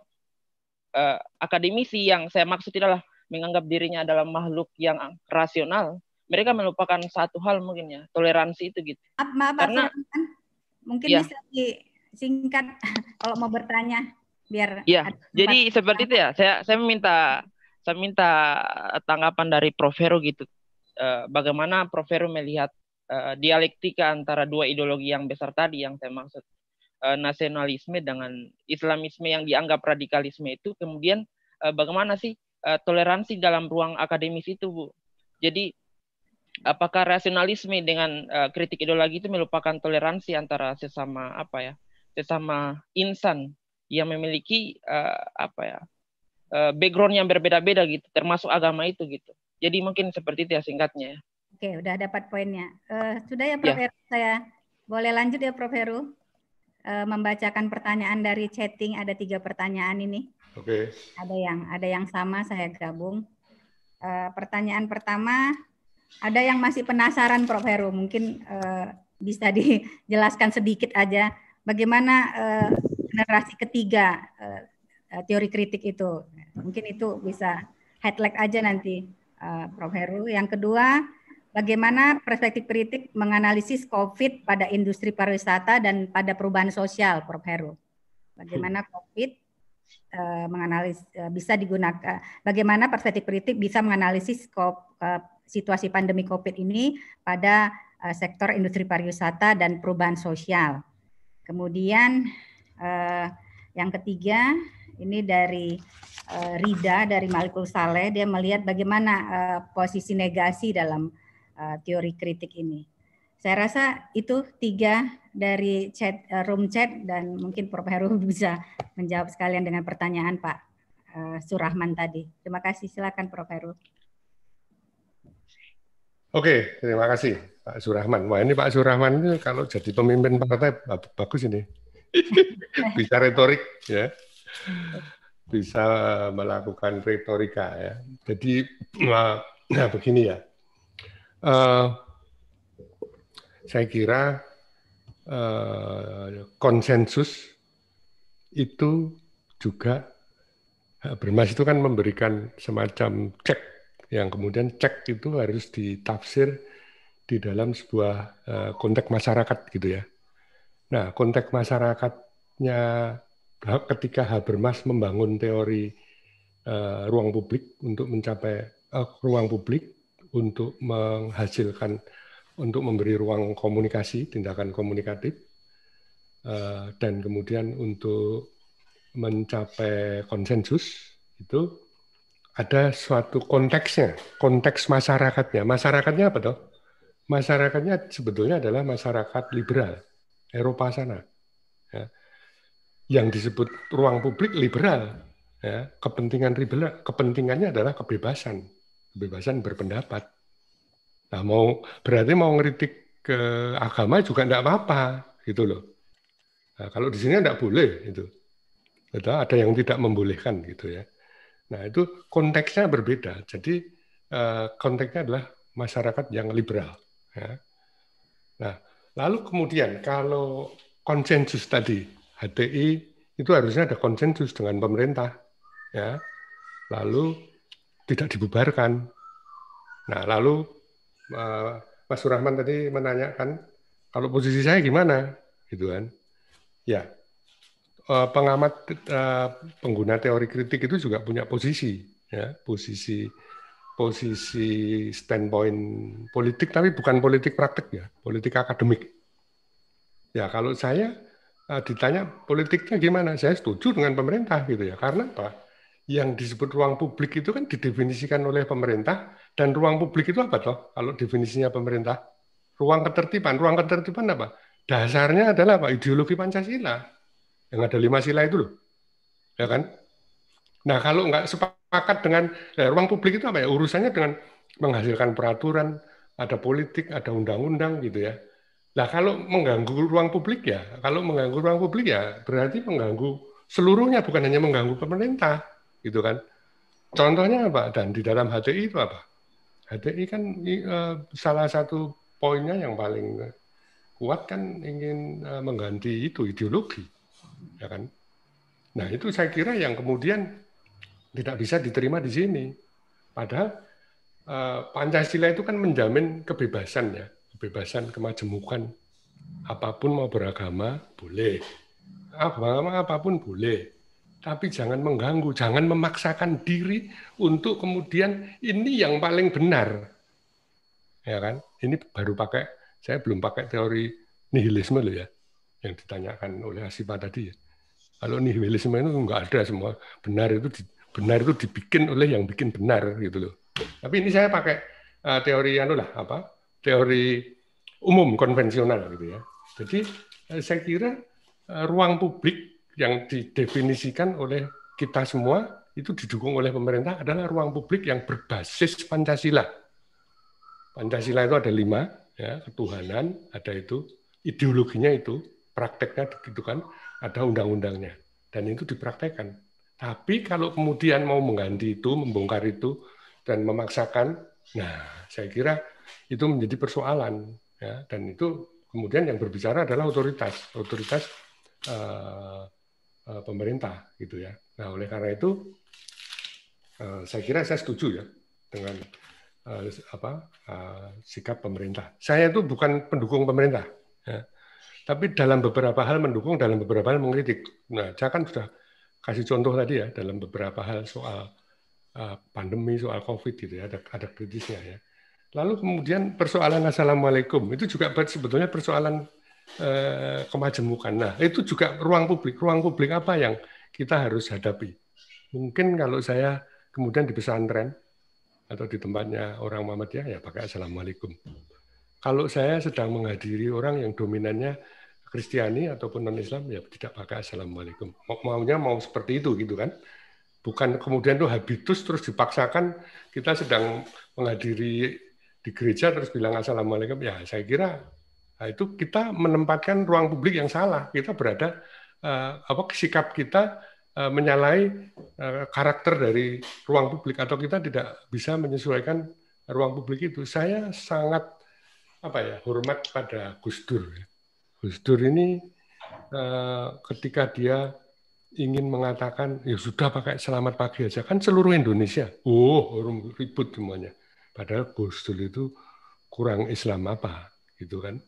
uh, akademisi yang saya maksud adalah menganggap dirinya adalah makhluk yang rasional, mereka melupakan satu hal mungkin ya, toleransi itu gitu. Maaf, maaf Karena, maaf, mungkin ya. bisa di singkat kalau mau bertanya biar Iya. Jadi seperti itu ya. Saya saya minta saya minta tanggapan dari Prof Heru gitu. Eh, bagaimana Prof Heru melihat eh, dialektika antara dua ideologi yang besar tadi yang saya maksud eh, nasionalisme dengan Islamisme yang dianggap radikalisme itu kemudian bagaimana sih toleransi dalam ruang akademis itu Bu? Jadi apakah rasionalisme dengan kritik ideologi itu melupakan toleransi antara sesama apa ya? sesama insan yang memiliki uh, apa ya uh, background yang berbeda-beda gitu, termasuk agama itu gitu. Jadi mungkin seperti itu ya singkatnya. Ya. Oke, udah dapat poinnya. Uh, sudah ya Prof. Ya. Heru saya. Boleh lanjut ya Prof. Heru uh, membacakan pertanyaan dari chatting ada tiga pertanyaan ini. Oke. Ada yang ada yang sama saya gabung. Uh, pertanyaan pertama ada yang masih penasaran Prof. Heru mungkin uh, bisa dijelaskan sedikit aja bagaimana uh, generasi ketiga uh, teori kritik itu. Mungkin itu bisa headlight aja nanti uh, Prof Heru. Yang kedua, bagaimana perspektif kritik menganalisis COVID pada industri pariwisata dan pada perubahan sosial, Prof Heru. Bagaimana hmm. COVID uh, menganalisis uh, bisa digunakan? Bagaimana perspektif kritik bisa menganalisis uh, situasi pandemi COVID ini pada uh, sektor industri pariwisata dan perubahan sosial? Kemudian eh, yang ketiga ini dari eh, Rida dari Malikul Saleh dia melihat bagaimana eh, posisi negasi dalam eh, teori kritik ini. Saya rasa itu tiga dari chat eh, room chat dan mungkin Prof Heru bisa menjawab sekalian dengan pertanyaan Pak eh, Surahman tadi. Terima kasih silakan Prof Heru. Oke, terima kasih. Pak Surahman. Wah ini Pak Surahman ini kalau jadi pemimpin partai bagus ini. Bisa retorik ya. Bisa melakukan retorika ya. Jadi nah begini ya. Uh, saya kira uh, konsensus itu juga eh, Bermas itu kan memberikan semacam cek yang kemudian cek itu harus ditafsir di dalam sebuah uh, konteks masyarakat gitu ya. Nah, konteks masyarakatnya eh, ketika Habermas membangun teori uh, ruang publik untuk mencapai uh, ruang publik untuk menghasilkan untuk memberi ruang komunikasi, tindakan komunikatif dan kemudian untuk mencapai konsensus itu ada suatu konteksnya, konteks masyarakatnya. Masyarakatnya apa toh? masyarakatnya sebetulnya adalah masyarakat liberal Eropa sana. Ya. Yang disebut ruang publik liberal, ya. kepentingan liberal, kepentingannya adalah kebebasan, kebebasan berpendapat. Nah, mau berarti mau ngeritik ke agama juga tidak apa-apa gitu loh. Nah, kalau di sini tidak boleh itu. Gitu, ada yang tidak membolehkan gitu ya. Nah, itu konteksnya berbeda. Jadi eh, konteksnya adalah masyarakat yang liberal. Ya. Nah, lalu kemudian kalau konsensus tadi HDI itu harusnya ada konsensus dengan pemerintah, ya. Lalu tidak dibubarkan. Nah, lalu eh, Mas Surahman tadi menanyakan kalau posisi saya gimana, gitu kan? Ya, eh, pengamat eh, pengguna teori kritik itu juga punya posisi, ya, posisi posisi standpoint politik, tapi bukan politik praktik ya, politik akademik. Ya kalau saya eh, ditanya politiknya gimana, saya setuju dengan pemerintah gitu ya. Karena apa? yang disebut ruang publik itu kan didefinisikan oleh pemerintah dan ruang publik itu apa toh kalau definisinya pemerintah ruang ketertiban ruang ketertiban apa dasarnya adalah apa ideologi pancasila yang ada lima sila itu loh ya kan nah kalau nggak sepakat sepakat dengan ya, ruang publik itu apa ya urusannya dengan menghasilkan peraturan, ada politik, ada undang-undang gitu ya. lah kalau mengganggu ruang publik ya, kalau mengganggu ruang publik ya berarti mengganggu seluruhnya bukan hanya mengganggu pemerintah gitu kan. Contohnya apa? Dan di dalam HTI itu apa? HTI kan eh, salah satu poinnya yang paling kuat kan ingin eh, mengganti itu ideologi, ya kan? Nah itu saya kira yang kemudian tidak bisa diterima di sini. Padahal eh, Pancasila itu kan menjamin kebebasan ya, kebebasan kemajemukan apapun mau beragama boleh, agama apapun boleh, tapi jangan mengganggu, jangan memaksakan diri untuk kemudian ini yang paling benar, ya kan? Ini baru pakai, saya belum pakai teori nihilisme loh ya, yang ditanyakan oleh Asyifa tadi ya. Kalau nihilisme itu nggak ada semua benar itu benar itu dibikin oleh yang bikin benar gitu loh. Tapi ini saya pakai eh, teori anu lah apa? Teori umum konvensional gitu ya. Jadi eh, saya kira eh, ruang publik yang didefinisikan oleh kita semua itu didukung oleh pemerintah adalah ruang publik yang berbasis Pancasila. Pancasila itu ada lima, ya, ketuhanan ada itu, ideologinya itu, prakteknya gitu kan, ada undang-undangnya, dan itu dipraktekkan tapi kalau kemudian mau mengganti itu, membongkar itu, dan memaksakan, nah saya kira itu menjadi persoalan. Ya. Dan itu kemudian yang berbicara adalah otoritas, otoritas uh, uh, pemerintah gitu ya. Nah oleh karena itu uh, saya kira saya setuju ya dengan uh, apa uh, sikap pemerintah. Saya itu bukan pendukung pemerintah, ya. tapi dalam beberapa hal mendukung, dalam beberapa hal mengkritik. Nah saya kan sudah kasih contoh tadi ya dalam beberapa hal soal eh, pandemi, soal COVID gitu ya, ada, ada kritisnya ya. Lalu kemudian persoalan assalamualaikum itu juga sebetulnya persoalan eh, kemajemukan. Nah itu juga ruang publik, ruang publik apa yang kita harus hadapi? Mungkin kalau saya kemudian di pesantren atau di tempatnya orang Muhammadiyah ya pakai assalamualaikum. Kalau saya sedang menghadiri orang yang dominannya Kristiani ataupun non Islam ya tidak pakai assalamualaikum. Maunya mau seperti itu gitu kan. Bukan kemudian tuh habitus terus dipaksakan kita sedang menghadiri di gereja terus bilang assalamualaikum ya saya kira nah itu kita menempatkan ruang publik yang salah. Kita berada eh, apa sikap kita eh, menyalahi eh, karakter dari ruang publik atau kita tidak bisa menyesuaikan ruang publik itu. Saya sangat apa ya hormat pada Gus Dur ya Gus Dur ini uh, ketika dia ingin mengatakan ya sudah pakai selamat pagi aja kan seluruh Indonesia. Oh, orang ribut semuanya. Padahal Gus Dur itu kurang Islam apa gitu kan.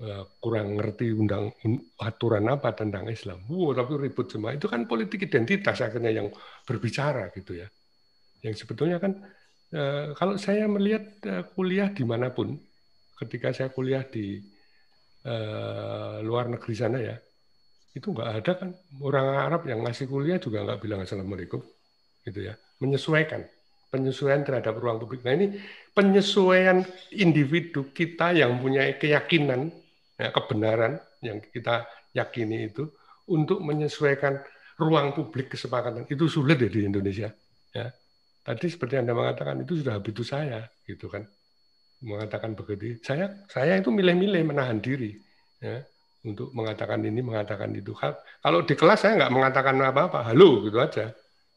Uh, kurang ngerti undang aturan apa tentang Islam. Wow, oh, tapi ribut semua. Itu kan politik identitas akhirnya yang berbicara gitu ya. Yang sebetulnya kan uh, kalau saya melihat uh, kuliah dimanapun, ketika saya kuliah di Eh, luar negeri sana ya, itu nggak ada kan orang Arab yang ngasih kuliah juga nggak bilang assalamualaikum, gitu ya. Menyesuaikan, penyesuaian terhadap ruang publik. Nah ini penyesuaian individu kita yang punya keyakinan, ya, kebenaran yang kita yakini itu untuk menyesuaikan ruang publik kesepakatan itu sulit ya di Indonesia. Ya. Tadi seperti anda mengatakan itu sudah habitus saya, gitu kan mengatakan begitu. Saya saya itu milih-milih menahan diri ya, untuk mengatakan ini, mengatakan itu. Kalau di kelas saya nggak mengatakan apa-apa, halo gitu aja.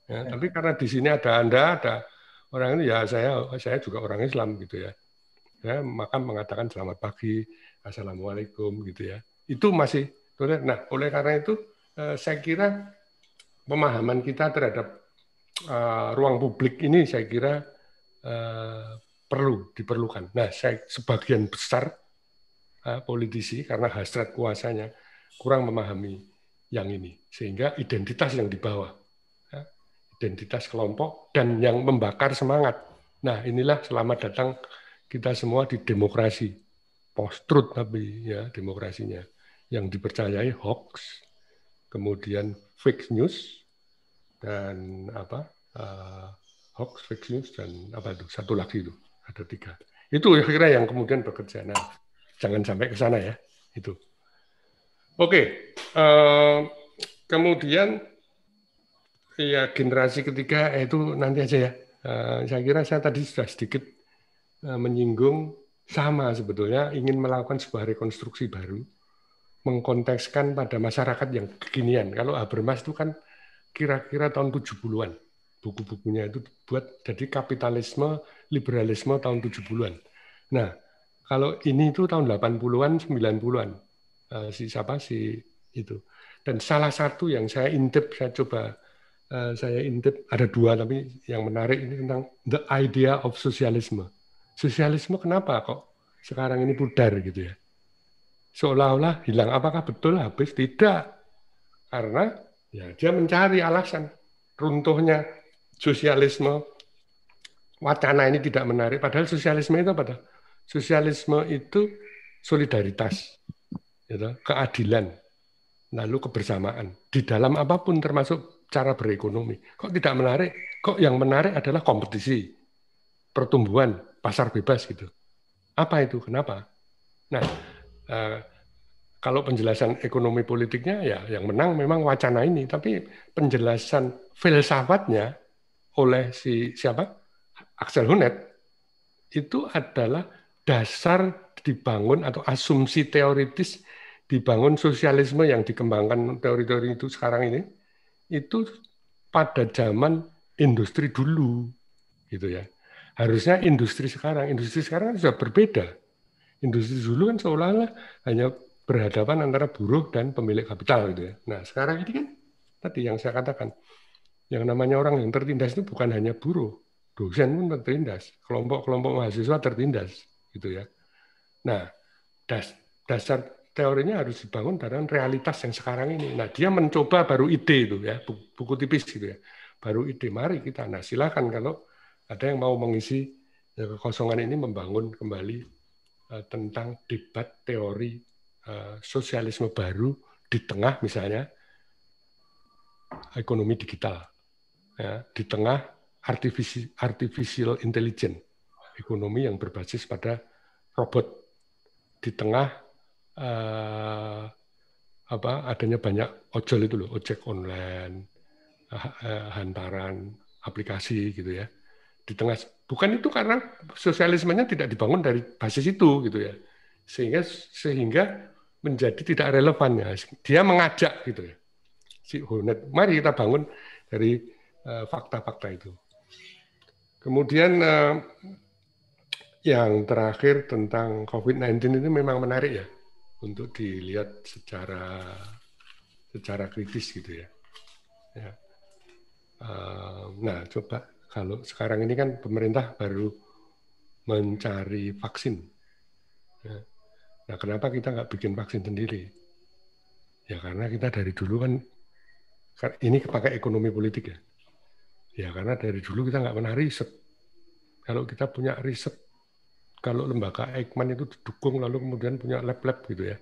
Ya, ya, Tapi karena di sini ada Anda, ada orang ini, ya saya saya juga orang Islam gitu ya. Ya, maka mengatakan selamat pagi, assalamualaikum gitu ya. Itu masih Nah, oleh karena itu eh, saya kira pemahaman kita terhadap uh, ruang publik ini saya kira uh, perlu diperlukan. Nah, saya sebagian besar ah, politisi karena hasrat kuasanya kurang memahami yang ini, sehingga identitas yang dibawa, ah, identitas kelompok dan yang membakar semangat. Nah, inilah selamat datang kita semua di demokrasi post truth tapi ya demokrasinya yang dipercayai hoax, kemudian fake news dan apa uh, hoax, fake news dan apa itu satu lagi itu ada tiga. Itu ya kira yang kemudian bekerja. Nah, jangan sampai ke sana ya. Itu. Oke. Uh, kemudian ya generasi ketiga eh, itu nanti aja ya. Uh, saya kira saya tadi sudah sedikit uh, menyinggung sama sebetulnya ingin melakukan sebuah rekonstruksi baru mengkontekskan pada masyarakat yang kekinian. Kalau Habermas itu kan kira-kira tahun 70-an buku-bukunya itu buat jadi kapitalisme liberalisme tahun 70-an. Nah, kalau ini itu tahun 80-an 90-an uh, si siapa si itu. Dan salah satu yang saya intip saya coba uh, saya intip ada dua tapi yang menarik ini tentang the idea of sosialisme. Sosialisme kenapa kok sekarang ini pudar gitu ya? Seolah-olah hilang. Apakah betul habis? Tidak. Karena ya dia mencari alasan runtuhnya sosialisme wacana ini tidak menarik. Padahal sosialisme itu apa? Sosialisme itu solidaritas, gitu, keadilan, lalu kebersamaan di dalam apapun termasuk cara berekonomi. Kok tidak menarik? Kok yang menarik adalah kompetisi, pertumbuhan, pasar bebas gitu. Apa itu? Kenapa? Nah, uh, kalau penjelasan ekonomi politiknya ya yang menang memang wacana ini, tapi penjelasan filsafatnya oleh si siapa? Axel Honneth itu adalah dasar dibangun atau asumsi teoritis dibangun sosialisme yang dikembangkan teori-teori itu sekarang ini itu pada zaman industri dulu gitu ya harusnya industri sekarang industri sekarang kan sudah berbeda industri dulu kan seolah-olah hanya berhadapan antara buruh dan pemilik kapital gitu ya nah sekarang ini kan tadi yang saya katakan yang namanya orang yang tertindas itu bukan hanya buruh, dosen pun tertindas, kelompok-kelompok mahasiswa tertindas, gitu ya. Nah, das, dasar teorinya harus dibangun dengan realitas yang sekarang ini. Nah, dia mencoba baru ide itu ya, buku tipis gitu ya. Baru ide, mari kita. Nah, silakan kalau ada yang mau mengisi ya, kekosongan ini membangun kembali uh, tentang debat teori uh, sosialisme baru di tengah misalnya ekonomi digital ya, di tengah artificial, artificial intelligence, ekonomi yang berbasis pada robot, di tengah eh, apa adanya banyak ojol itu loh, ojek online, eh, eh, hantaran, aplikasi gitu ya, di tengah bukan itu karena sosialismenya tidak dibangun dari basis itu gitu ya, sehingga sehingga menjadi tidak relevan ya. Dia mengajak gitu ya. Si Honet, mari kita bangun dari Eh, fakta-fakta itu. Kemudian eh, yang terakhir tentang COVID-19 ini memang menarik ya untuk dilihat secara secara kritis gitu ya. ya. Eh, nah coba kalau sekarang ini kan pemerintah baru mencari vaksin. Ya. Nah kenapa kita nggak bikin vaksin sendiri? Ya karena kita dari dulu kan, kan ini pakai ekonomi politik ya Ya karena dari dulu kita nggak pernah riset. Kalau kita punya riset, kalau lembaga Eijkman itu didukung lalu kemudian punya lab-lab gitu ya.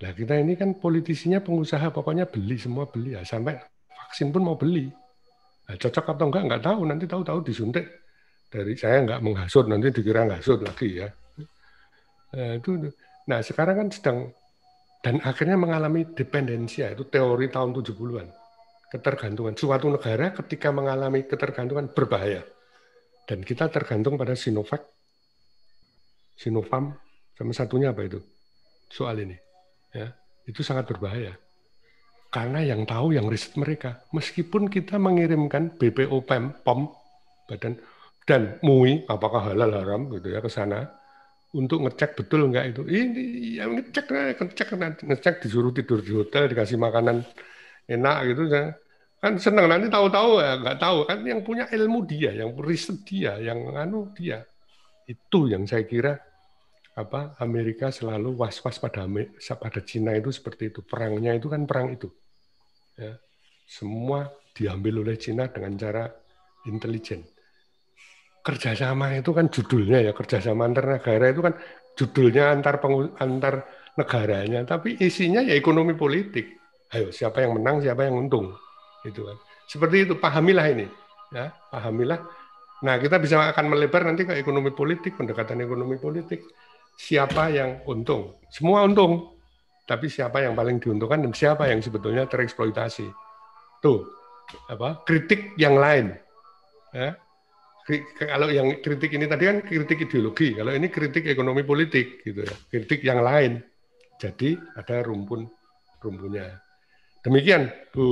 Nah kita ini kan politisinya pengusaha pokoknya beli semua beli ya sampai vaksin pun mau beli. Nah, cocok atau enggak nggak tahu nanti tahu-tahu disuntik dari saya nggak menghasut nanti dikira ngasut lagi ya. Nah, itu nah sekarang kan sedang dan akhirnya mengalami dependensi itu teori tahun 70-an ketergantungan. Suatu negara ketika mengalami ketergantungan berbahaya. Dan kita tergantung pada Sinovac, Sinovac, sama satunya apa itu? Soal ini. Ya, itu sangat berbahaya. Karena yang tahu yang riset mereka. Meskipun kita mengirimkan pem POM, Badan dan MUI, apakah halal haram gitu ya ke sana untuk ngecek betul nggak itu. Ini yang ngecek, ngecek, ngecek disuruh tidur di hotel, dikasih makanan enak gitu kan senang nanti tahu-tahu ya nggak tahu kan yang punya ilmu dia yang riset dia yang anu dia itu yang saya kira apa Amerika selalu was-was pada pada Cina itu seperti itu perangnya itu kan perang itu ya semua diambil oleh Cina dengan cara intelijen kerjasama itu kan judulnya ya kerjasama antar negara itu kan judulnya antar pengu, antar negaranya tapi isinya ya ekonomi politik ayo siapa yang menang siapa yang untung gitu kan seperti itu pahamilah ini ya pahamilah nah kita bisa akan melebar nanti ke ekonomi politik pendekatan ekonomi politik siapa yang untung semua untung tapi siapa yang paling diuntungkan dan siapa yang sebetulnya tereksploitasi tuh apa kritik yang lain ya kalau yang kritik ini tadi kan kritik ideologi kalau ini kritik ekonomi politik gitu ya kritik yang lain jadi ada rumpun rumpunnya Demikian Bu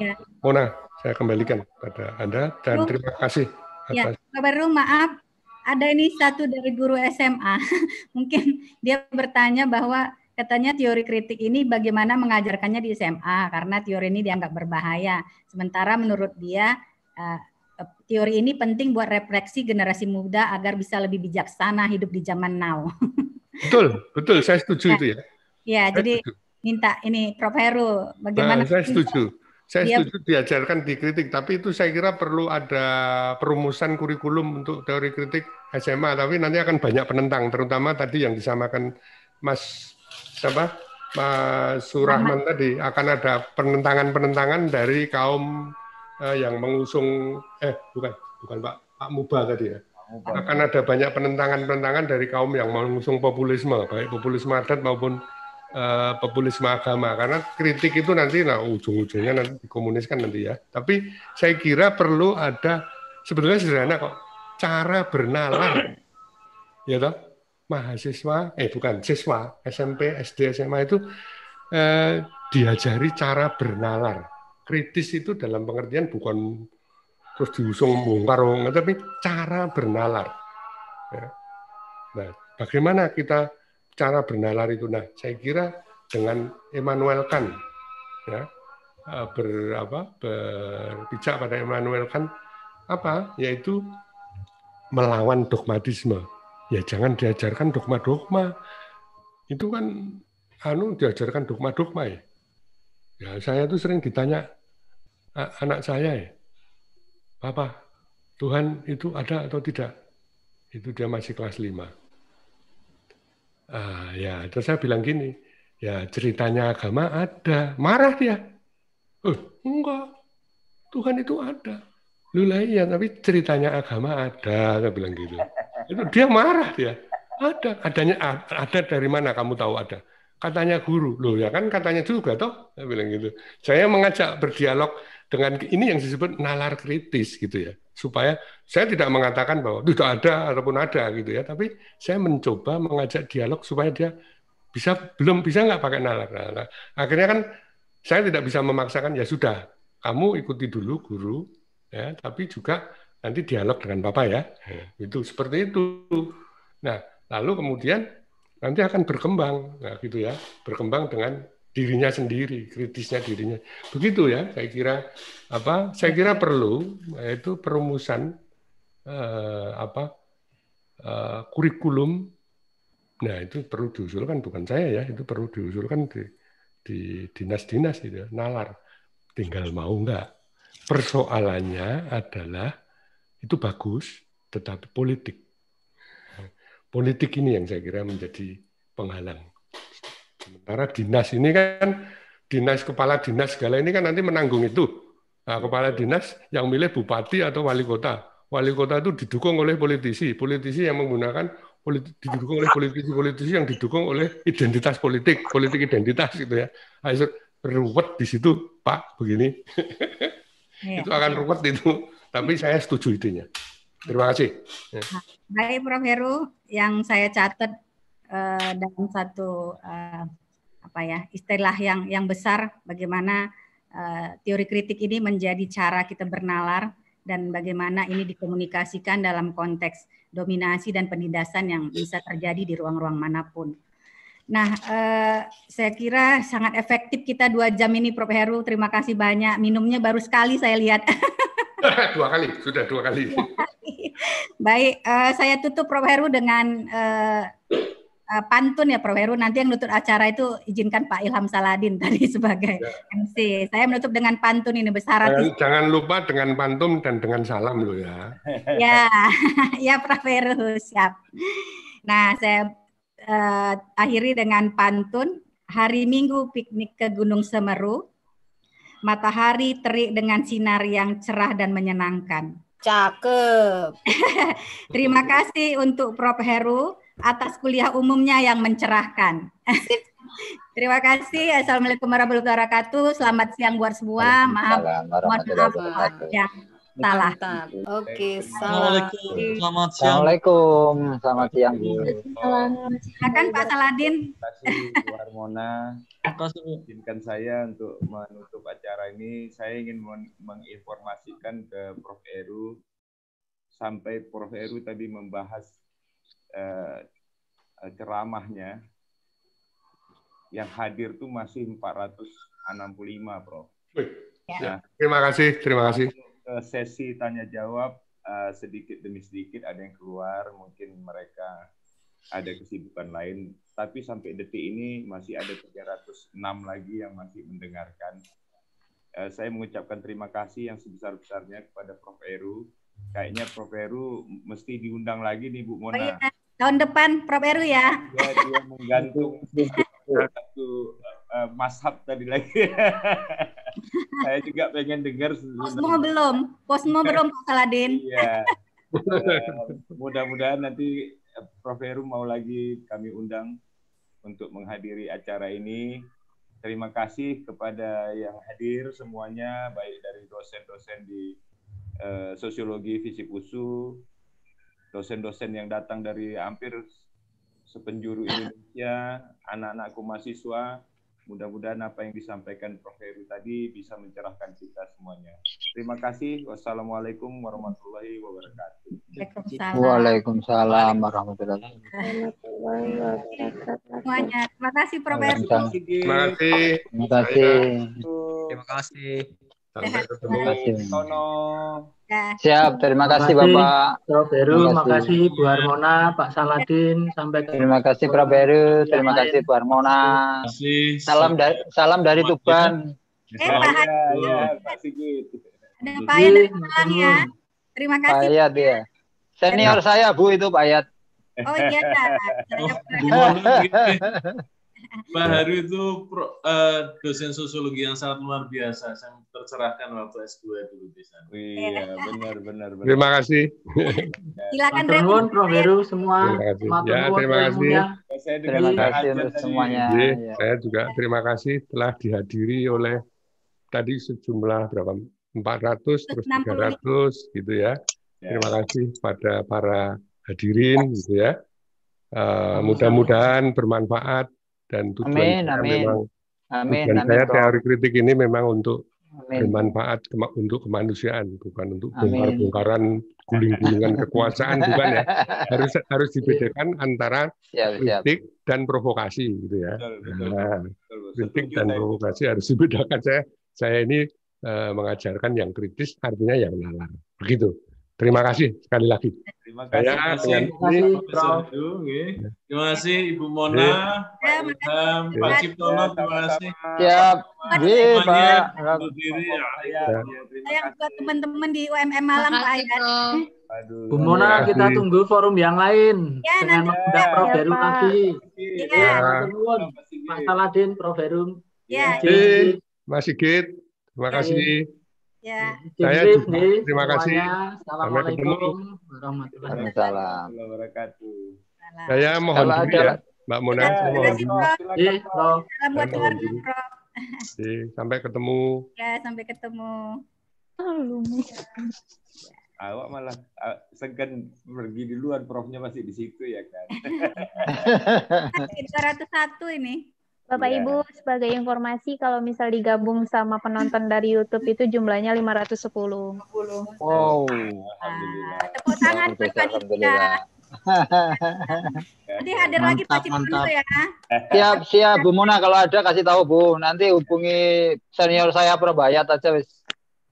ya. Mona, saya kembalikan pada Anda dan terima kasih ya, atas. Ya, maaf ada ini satu dari guru SMA. Mungkin dia bertanya bahwa katanya teori kritik ini bagaimana mengajarkannya di SMA karena teori ini dianggap berbahaya. Sementara menurut dia eh, eh, teori ini penting buat refleksi generasi muda agar bisa lebih bijaksana hidup di zaman now. betul, betul, saya setuju ya. itu ya. Ya, saya jadi setuju minta ini Prof Heru bagaimana nah, saya setuju iya. saya dia... setuju diajarkan di kritik tapi itu saya kira perlu ada perumusan kurikulum untuk teori kritik SMA tapi nanti akan banyak penentang terutama tadi yang disamakan Mas siapa Mas Surahman tadi akan ada penentangan-penentangan dari kaum eh, yang mengusung eh bukan bukan Pak Pak Muba tadi ya akan ada banyak penentangan-penentangan dari kaum yang mengusung populisme, baik populisme adat maupun uh, populisme agama karena kritik itu nanti nah ujung-ujungnya nanti dikomuniskan nanti ya. Tapi saya kira perlu ada sebetulnya sederhana kok cara bernalar ya toh mahasiswa eh bukan siswa SMP SD SMA itu eh, diajari cara bernalar kritis itu dalam pengertian bukan terus diusung bongkar tapi cara bernalar ya. nah bagaimana kita cara bernalar itu. Nah, saya kira dengan Immanuel Kant, ya, eh, ber, berpijak pada Immanuel Kant, apa, yaitu melawan dogmatisme. Ya jangan diajarkan dogma-dogma. Itu kan anu diajarkan dogma-dogma ya. Ya saya tuh sering ditanya anak saya ya, Bapak, Tuhan itu ada atau tidak? Itu dia masih kelas 5 Uh, ya, terus saya bilang gini, ya ceritanya agama ada, marah dia. Eh, enggak, Tuhan itu ada. Lula iya, tapi ceritanya agama ada, saya bilang gitu. Itu dia marah dia. Ada, adanya ada dari mana kamu tahu ada? Katanya guru, loh ya kan katanya juga toh, saya bilang gitu. Saya mengajak berdialog dengan ini yang disebut nalar kritis gitu ya supaya saya tidak mengatakan bahwa tidak ada ataupun ada gitu ya, tapi saya mencoba mengajak dialog supaya dia bisa belum bisa nggak pakai nalar. Nah, nah akhirnya kan saya tidak bisa memaksakan ya sudah kamu ikuti dulu guru ya, tapi juga nanti dialog dengan papa ya, iya. itu seperti itu. Nah lalu kemudian nanti akan berkembang, nah, gitu ya, berkembang dengan dirinya sendiri, kritisnya dirinya. Begitu ya, saya kira apa? Saya kira perlu yaitu perumusan eh, apa eh, kurikulum. Nah itu perlu diusulkan bukan saya ya, itu perlu diusulkan di di dinas-dinas itu ya, nalar. Tinggal mau nggak? Persoalannya adalah itu bagus, tetapi politik. Politik ini yang saya kira menjadi penghalang. Sementara dinas ini kan dinas kepala dinas segala ini kan nanti menanggung itu. Nah, kepala dinas yang milih bupati atau wali kota. Wali kota itu didukung oleh politisi, politisi yang menggunakan politi, didukung oleh politisi-politisi yang didukung oleh identitas politik, politik identitas gitu ya. Ayo nah, ruwet di situ, Pak, begini. Ya. itu akan ruwet itu. Tapi saya setuju idenya. Terima kasih. Baik, Prof. Heru, yang saya catat uh, dalam satu uh, apa ya istilah yang yang besar bagaimana uh, teori kritik ini menjadi cara kita bernalar dan bagaimana ini dikomunikasikan dalam konteks dominasi dan penindasan yang bisa terjadi di ruang-ruang manapun. Nah, eh, saya kira sangat efektif kita dua jam ini, Prof. Heru. Terima kasih banyak. Minumnya baru sekali saya lihat. dua kali, sudah dua kali. Baik, eh, saya tutup Prof. Heru dengan eh, Eh, pantun ya Prof Heru. Nanti yang nutup acara itu izinkan Pak Ilham Saladin tadi sebagai ya. MC. Saya menutup dengan pantun ini besar hati. Eh, jangan, lupa dengan pantun dan dengan salam lo ya. ya, ya Prof Heru siap. Nah, saya uh, akhiri dengan pantun hari Minggu piknik ke Gunung Semeru. Matahari terik dengan sinar yang cerah dan menyenangkan. Cakep. Terima kasih untuk Prof Heru atas kuliah umumnya yang mencerahkan. Terima kasih. Assalamualaikum warahmatullahi wabarakatuh. Selamat siang buat semua. Maaf, mohon maaf ya. Salah. Oke, Assalamualaikum. Selamat siang. Assalamualaikum. Selamat siang. Akan Pak Saladin. Terima kasih Bu Harmona. Izinkan saya untuk menutup acara ini. Saya ingin menginformasikan ke Prof. Eru sampai Prof. Eru tadi membahas eh, ceramahnya yang hadir tuh masih 465, Nah, ya. ya. terima kasih, terima kasih. Sesi tanya jawab eh, sedikit demi sedikit ada yang keluar, mungkin mereka ada kesibukan lain, tapi sampai detik ini masih ada 306 lagi yang masih mendengarkan. Eh, saya mengucapkan terima kasih yang sebesar-besarnya kepada Prof. Eru kayaknya Prof Heru mesti diundang lagi nih Bu Mona. Oh, iya. Tahun depan Prof Heru ya. Dia, dia menggantung satu eh, masab tadi lagi. Saya juga pengen dengar. Posmo belum, posmo belum Pak Saladin. Iya. Eh, mudah-mudahan nanti eh, Prof Heru mau lagi kami undang untuk menghadiri acara ini. Terima kasih kepada yang hadir semuanya, baik dari dosen-dosen di Eh, sosiologi fisik usu dosen-dosen yang datang dari hampir sepenjuru Indonesia, anak-anakku mahasiswa, mudah-mudahan apa yang disampaikan Prof. Heru tadi bisa mencerahkan kita semuanya. Terima kasih. Wassalamualaikum warahmatullahi wabarakatuh. Waalaikumsalam, Waalaikumsalam warahmatullahi wabarakatuh. Terima kasih Prof. Heru. Terima kasih. Terima kasih. Sampai ketemu. Siap, terima kasih Bapak. Terima kasih, terima kasih Bu Harmona, Pak Saladin, sampai Terima kasih Prof Heru, terima kasih Bu Harmona. Salam dari salam dari Tuban. Eh Pak Ada Pak Ayat ya. Terima kasih. Iya, Pak Ayat ya. Senior saya Bu itu Pak Ayat. Oh iya. Pak. Pak Haru itu pro, uh, dosen sosiologi yang sangat luar biasa. Saya tercerahkan waktu S2 dulu di sana. Iya, iya, benar, benar, benar. Terima kasih. Silakan Nuhun, Prof Heru semua. Terima kasih. Ya, terima kasih. Ya. Ya, terima kasih untuk semuanya. Jadi, ya. Saya juga terima kasih telah dihadiri oleh tadi sejumlah berapa 400 terus 300 gitu ya. ya. Terima kasih pada para hadirin gitu ya. Uh, mudah-mudahan bermanfaat dan tujuan amin, saya amin. memang amin, tujuan amin, saya bro. teori kritik ini memang untuk amin. bermanfaat untuk kemanusiaan bukan untuk bongkar-bongkaran guling-gulingan kekuasaan bukan ya harus harus iya. dibedakan antara siap, kritik dan provokasi gitu ya betul, betul, nah, betul, betul, kritik dan provokasi harus dibedakan saya saya ini eh, mengajarkan yang kritis artinya yang nalar begitu Terima kasih sekali lagi. Terima kasih. Saya, terima kasih, kasih. Terima kasih Ibu Mona, ya, Pak Ilham, ya. Pak Ciptono, terima kasih. Ya, Siap. Ji, Pak. Saya buat teman-teman di UMM Malang, Pak kasih. Hmm? Bu Mona, kita tunggu forum yang lain. Ya, Dengan nanti. Ya, Prof. Herum lagi. Iya. Pak iya. Ya. Saladin, Prof. Herum. Iya. Mas Sigit, terima kasih. Ya. Saya juga. Terima kasih. Assalamualaikum warahmatullahi wabarakatuh. Saya mohon Salah diri ya, Mbak Mona. Saya mohon diri. Salam buat keluarga, Prof. Sampai ketemu. Ya, sampai ketemu. Awak malah segan pergi di luar, profnya masih di situ ya kan. 201 ini. Bapak ya. Ibu, sebagai informasi kalau misal digabung sama penonton dari YouTube itu jumlahnya 510. Wow. Nah, tepuk tangan buat panitia. Nanti hadir mantap, lagi Pak Cipun ya. Siap, siap Bu Mona kalau ada kasih tahu Bu. Nanti hubungi senior saya Prabayat aja wis.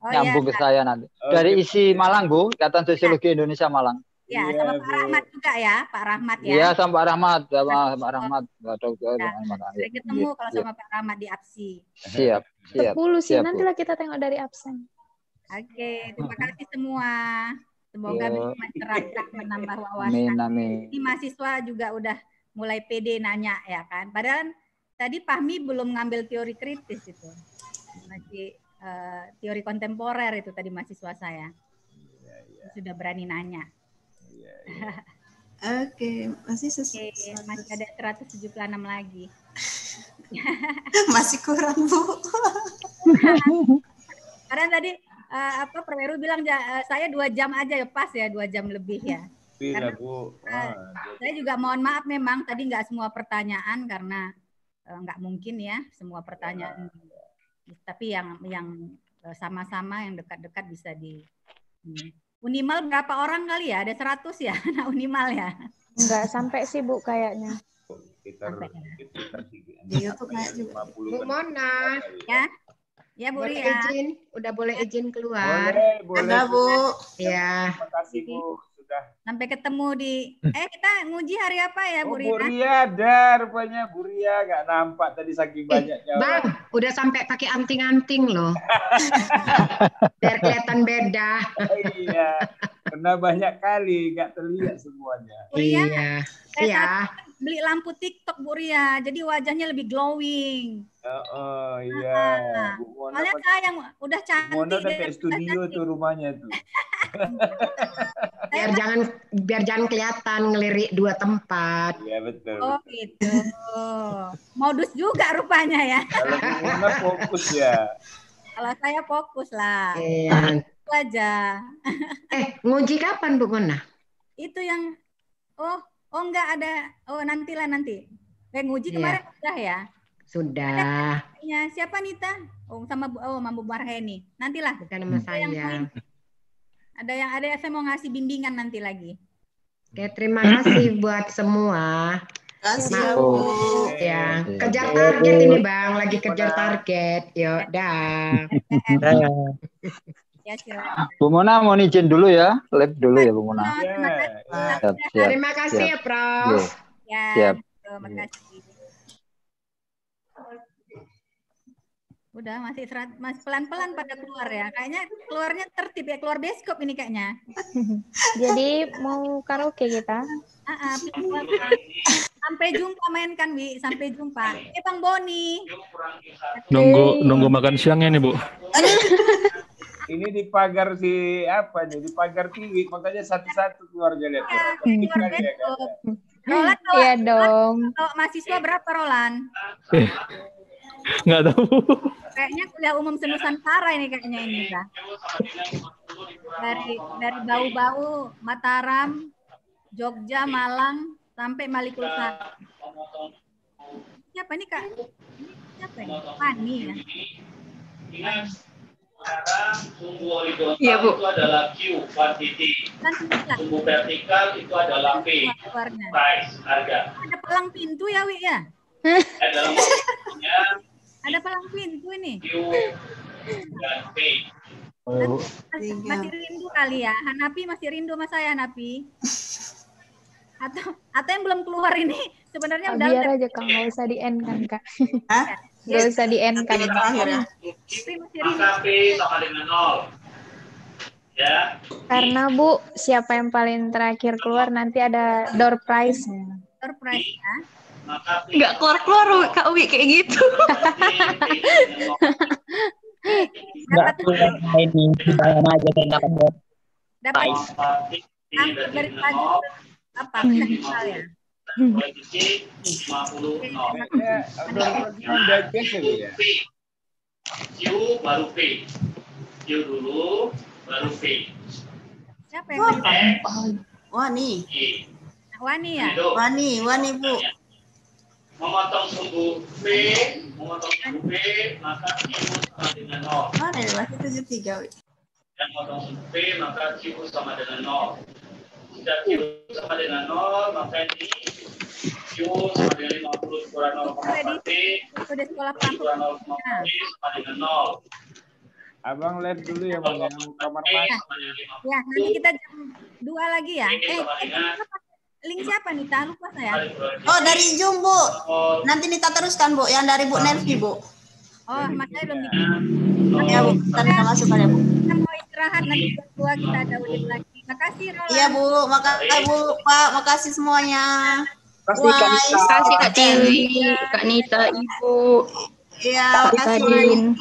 Oh, iya. nyambung ya, ke saya nanti. Oh, dari okay. Iya. isi Malang Bu, Ikatan Sosiologi iya. Indonesia Malang ya, ya sama Pak Rahmat juga ya, Pak Rahmat ya. Iya, sama Pak Rahmat, sama nah, Pak Rahmat, iya, Pak Dokter. Ya. Saya ketemu ya. kalau iya. sama Pak Rahmat di APSI. Siap, Sepuluh sih, nanti lah kita tengok dari absen. Oke, okay, terima kasih semua. Semoga ya. bisa menambah wawasan. Amin, amin. Ini mahasiswa juga udah mulai pede nanya ya kan. Padahal tadi Pahmi belum ngambil teori kritis itu. Masih eh, teori kontemporer itu tadi mahasiswa saya. Ya, ya. Sudah berani nanya. Iya, iya. Oke, okay, masih sesuai. Okay, masih ada 176 lagi. masih kurang, Bu. Karena tadi uh, apa Perweru bilang uh, saya dua jam aja ya pas ya, dua jam lebih ya. Iya, karena, Bu. uh, saya juga mohon maaf memang tadi nggak semua pertanyaan karena uh, nggak mungkin ya semua pertanyaan. Ya. Tapi yang yang sama-sama yang dekat-dekat bisa di hmm. Unimal berapa orang kali ya? Ada 100 ya anak Unimal ya? Enggak sampai sih Bu kayaknya. Sekitar, ya? di YouTube Bu Mona. Ya. Ya Bu boleh Ria. izin, udah boleh ya. izin keluar. Boleh, boleh. Ada Bu. Ya. Terima kasih Bu sudah. Sampai ketemu di hmm. eh kita nguji hari apa ya Bu oh, Rina? Oh, Bu Ria ada rupanya Bu Ria nggak nampak tadi saking eh, banyaknya. Eh, bang, udah sampai pakai anting-anting loh. Biar kelihatan beda. oh, iya. Karena banyak kali nggak terlihat semuanya. Iya. iya. Iya. iya beli lampu TikTok Bu Ria, jadi wajahnya lebih glowing. Oh, uh, iya. Nah, Bu kan- yang udah cantik. Mona udah kayak studio cantik. tuh rumahnya tuh. biar jangan biar jangan kelihatan ngelirik dua tempat. Iya betul. Oh gitu. Modus juga rupanya ya. Kalau Mona fokus ya. Kalau saya fokus lah. Iya. Itu aja. eh, nguji kapan Bu Mona? Itu yang oh Oh enggak ada. Oh nantilah nanti. Kayak nguji yeah. kemarin sudah ya. Sudah. Ada, siapa Nita? Oh sama Bu oh Mambu Marheni. Nantilah. Bukan sama ada saya. Yang Ada yang ada saya mau ngasih bimbingan nanti lagi. Oke, terima kasih buat semua. Kasih Bu. Ya, kejar target ini Bang, lagi kejar target. Yuk, dah. Ya, silakan. Bu Mona mau izin dulu ya, lab dulu ya Bu Mona. Iya, iya. Terima kasih ya, Prof. Ya, siap. terima kasih. Udah masih serat, mas pelan-pelan pada keluar ya. Kayaknya keluarnya tertib ya, keluar bioskop ini kayaknya. Jadi mau karaoke kita. Ah, ah, sampai jumpa mainkan Bi, sampai jumpa. Eh Bang Boni. Nunggu nunggu makan siangnya nih, Bu. ini di pagar si apa nih? Di pagar TV, makanya satu-satu keluar jalan. Iya, iya, Roland, iya dong. Kalau mahasiswa berapa Roland? Nggak tahu. Kayaknya kuliah umum para ini kayaknya ini lah. Dari dari bau-bau Mataram, Jogja, Malang sampai Malikul Siapa ini kak? Siapa ini? Pani ya tumbuh horizontal ya, Bu. itu adalah Q, quantity. Tumbuh vertikal itu adalah P, price, harga. Ada palang pintu ya, Wi, ya? Eh, ada palang pintu ini. Q dan P. Oh, masih, iya. masih rindu kali ya. Hanapi masih rindu sama saya, Hanapi. Atau atau yang belum keluar ini sebenarnya udah biar aja kalau nggak usah di end kan kak. Hah? Iya. Gak usah di end kan. Terakhir ya. Ya. Karena Bu, siapa yang paling terakhir keluar nanti ada door prize. Door prize ya. Nggak keluar-keluar Kak Uwi kayak gitu. Dapat ini kita aja dapat dapat dari pagi apa kalian? Hmm. Hmm. Ya, ya? Q baru P. Q dulu baru P. Siapa yang oh, Wani. Wani. ya? Wani, Wani Bu. Memotong sumbu P, memotong sumbu maka Q sama dengan 0. Oh, dari masih 73. Yang memotong sumbu maka Q sama dengan 0. Jika Q sama dengan 0, maka ini sekolah nah. Abang lihat dulu ya Bang yang kamar iya. mandi. Ya, ya, nanti kita jam 2 lagi ya. Eh, eh, link siapa nih? Tahu lupa saya. Oh, dari Zoom, Bu. Nanti Nita teruskan, Bu. Yang dari Bu Nelvi, Bu. Oh, makanya belum bikin. Ya, Bu. Terima masuk pada Bu. Kita mau istirahat nanti kedua kita ada ulit lagi. Makasih, Rola. Iya, Bu. Makasih, Bu. Pak. Makasih semuanya. Terima kasih Kak Dewi, Kak Nita, Ibu. ya, Kak Kadin.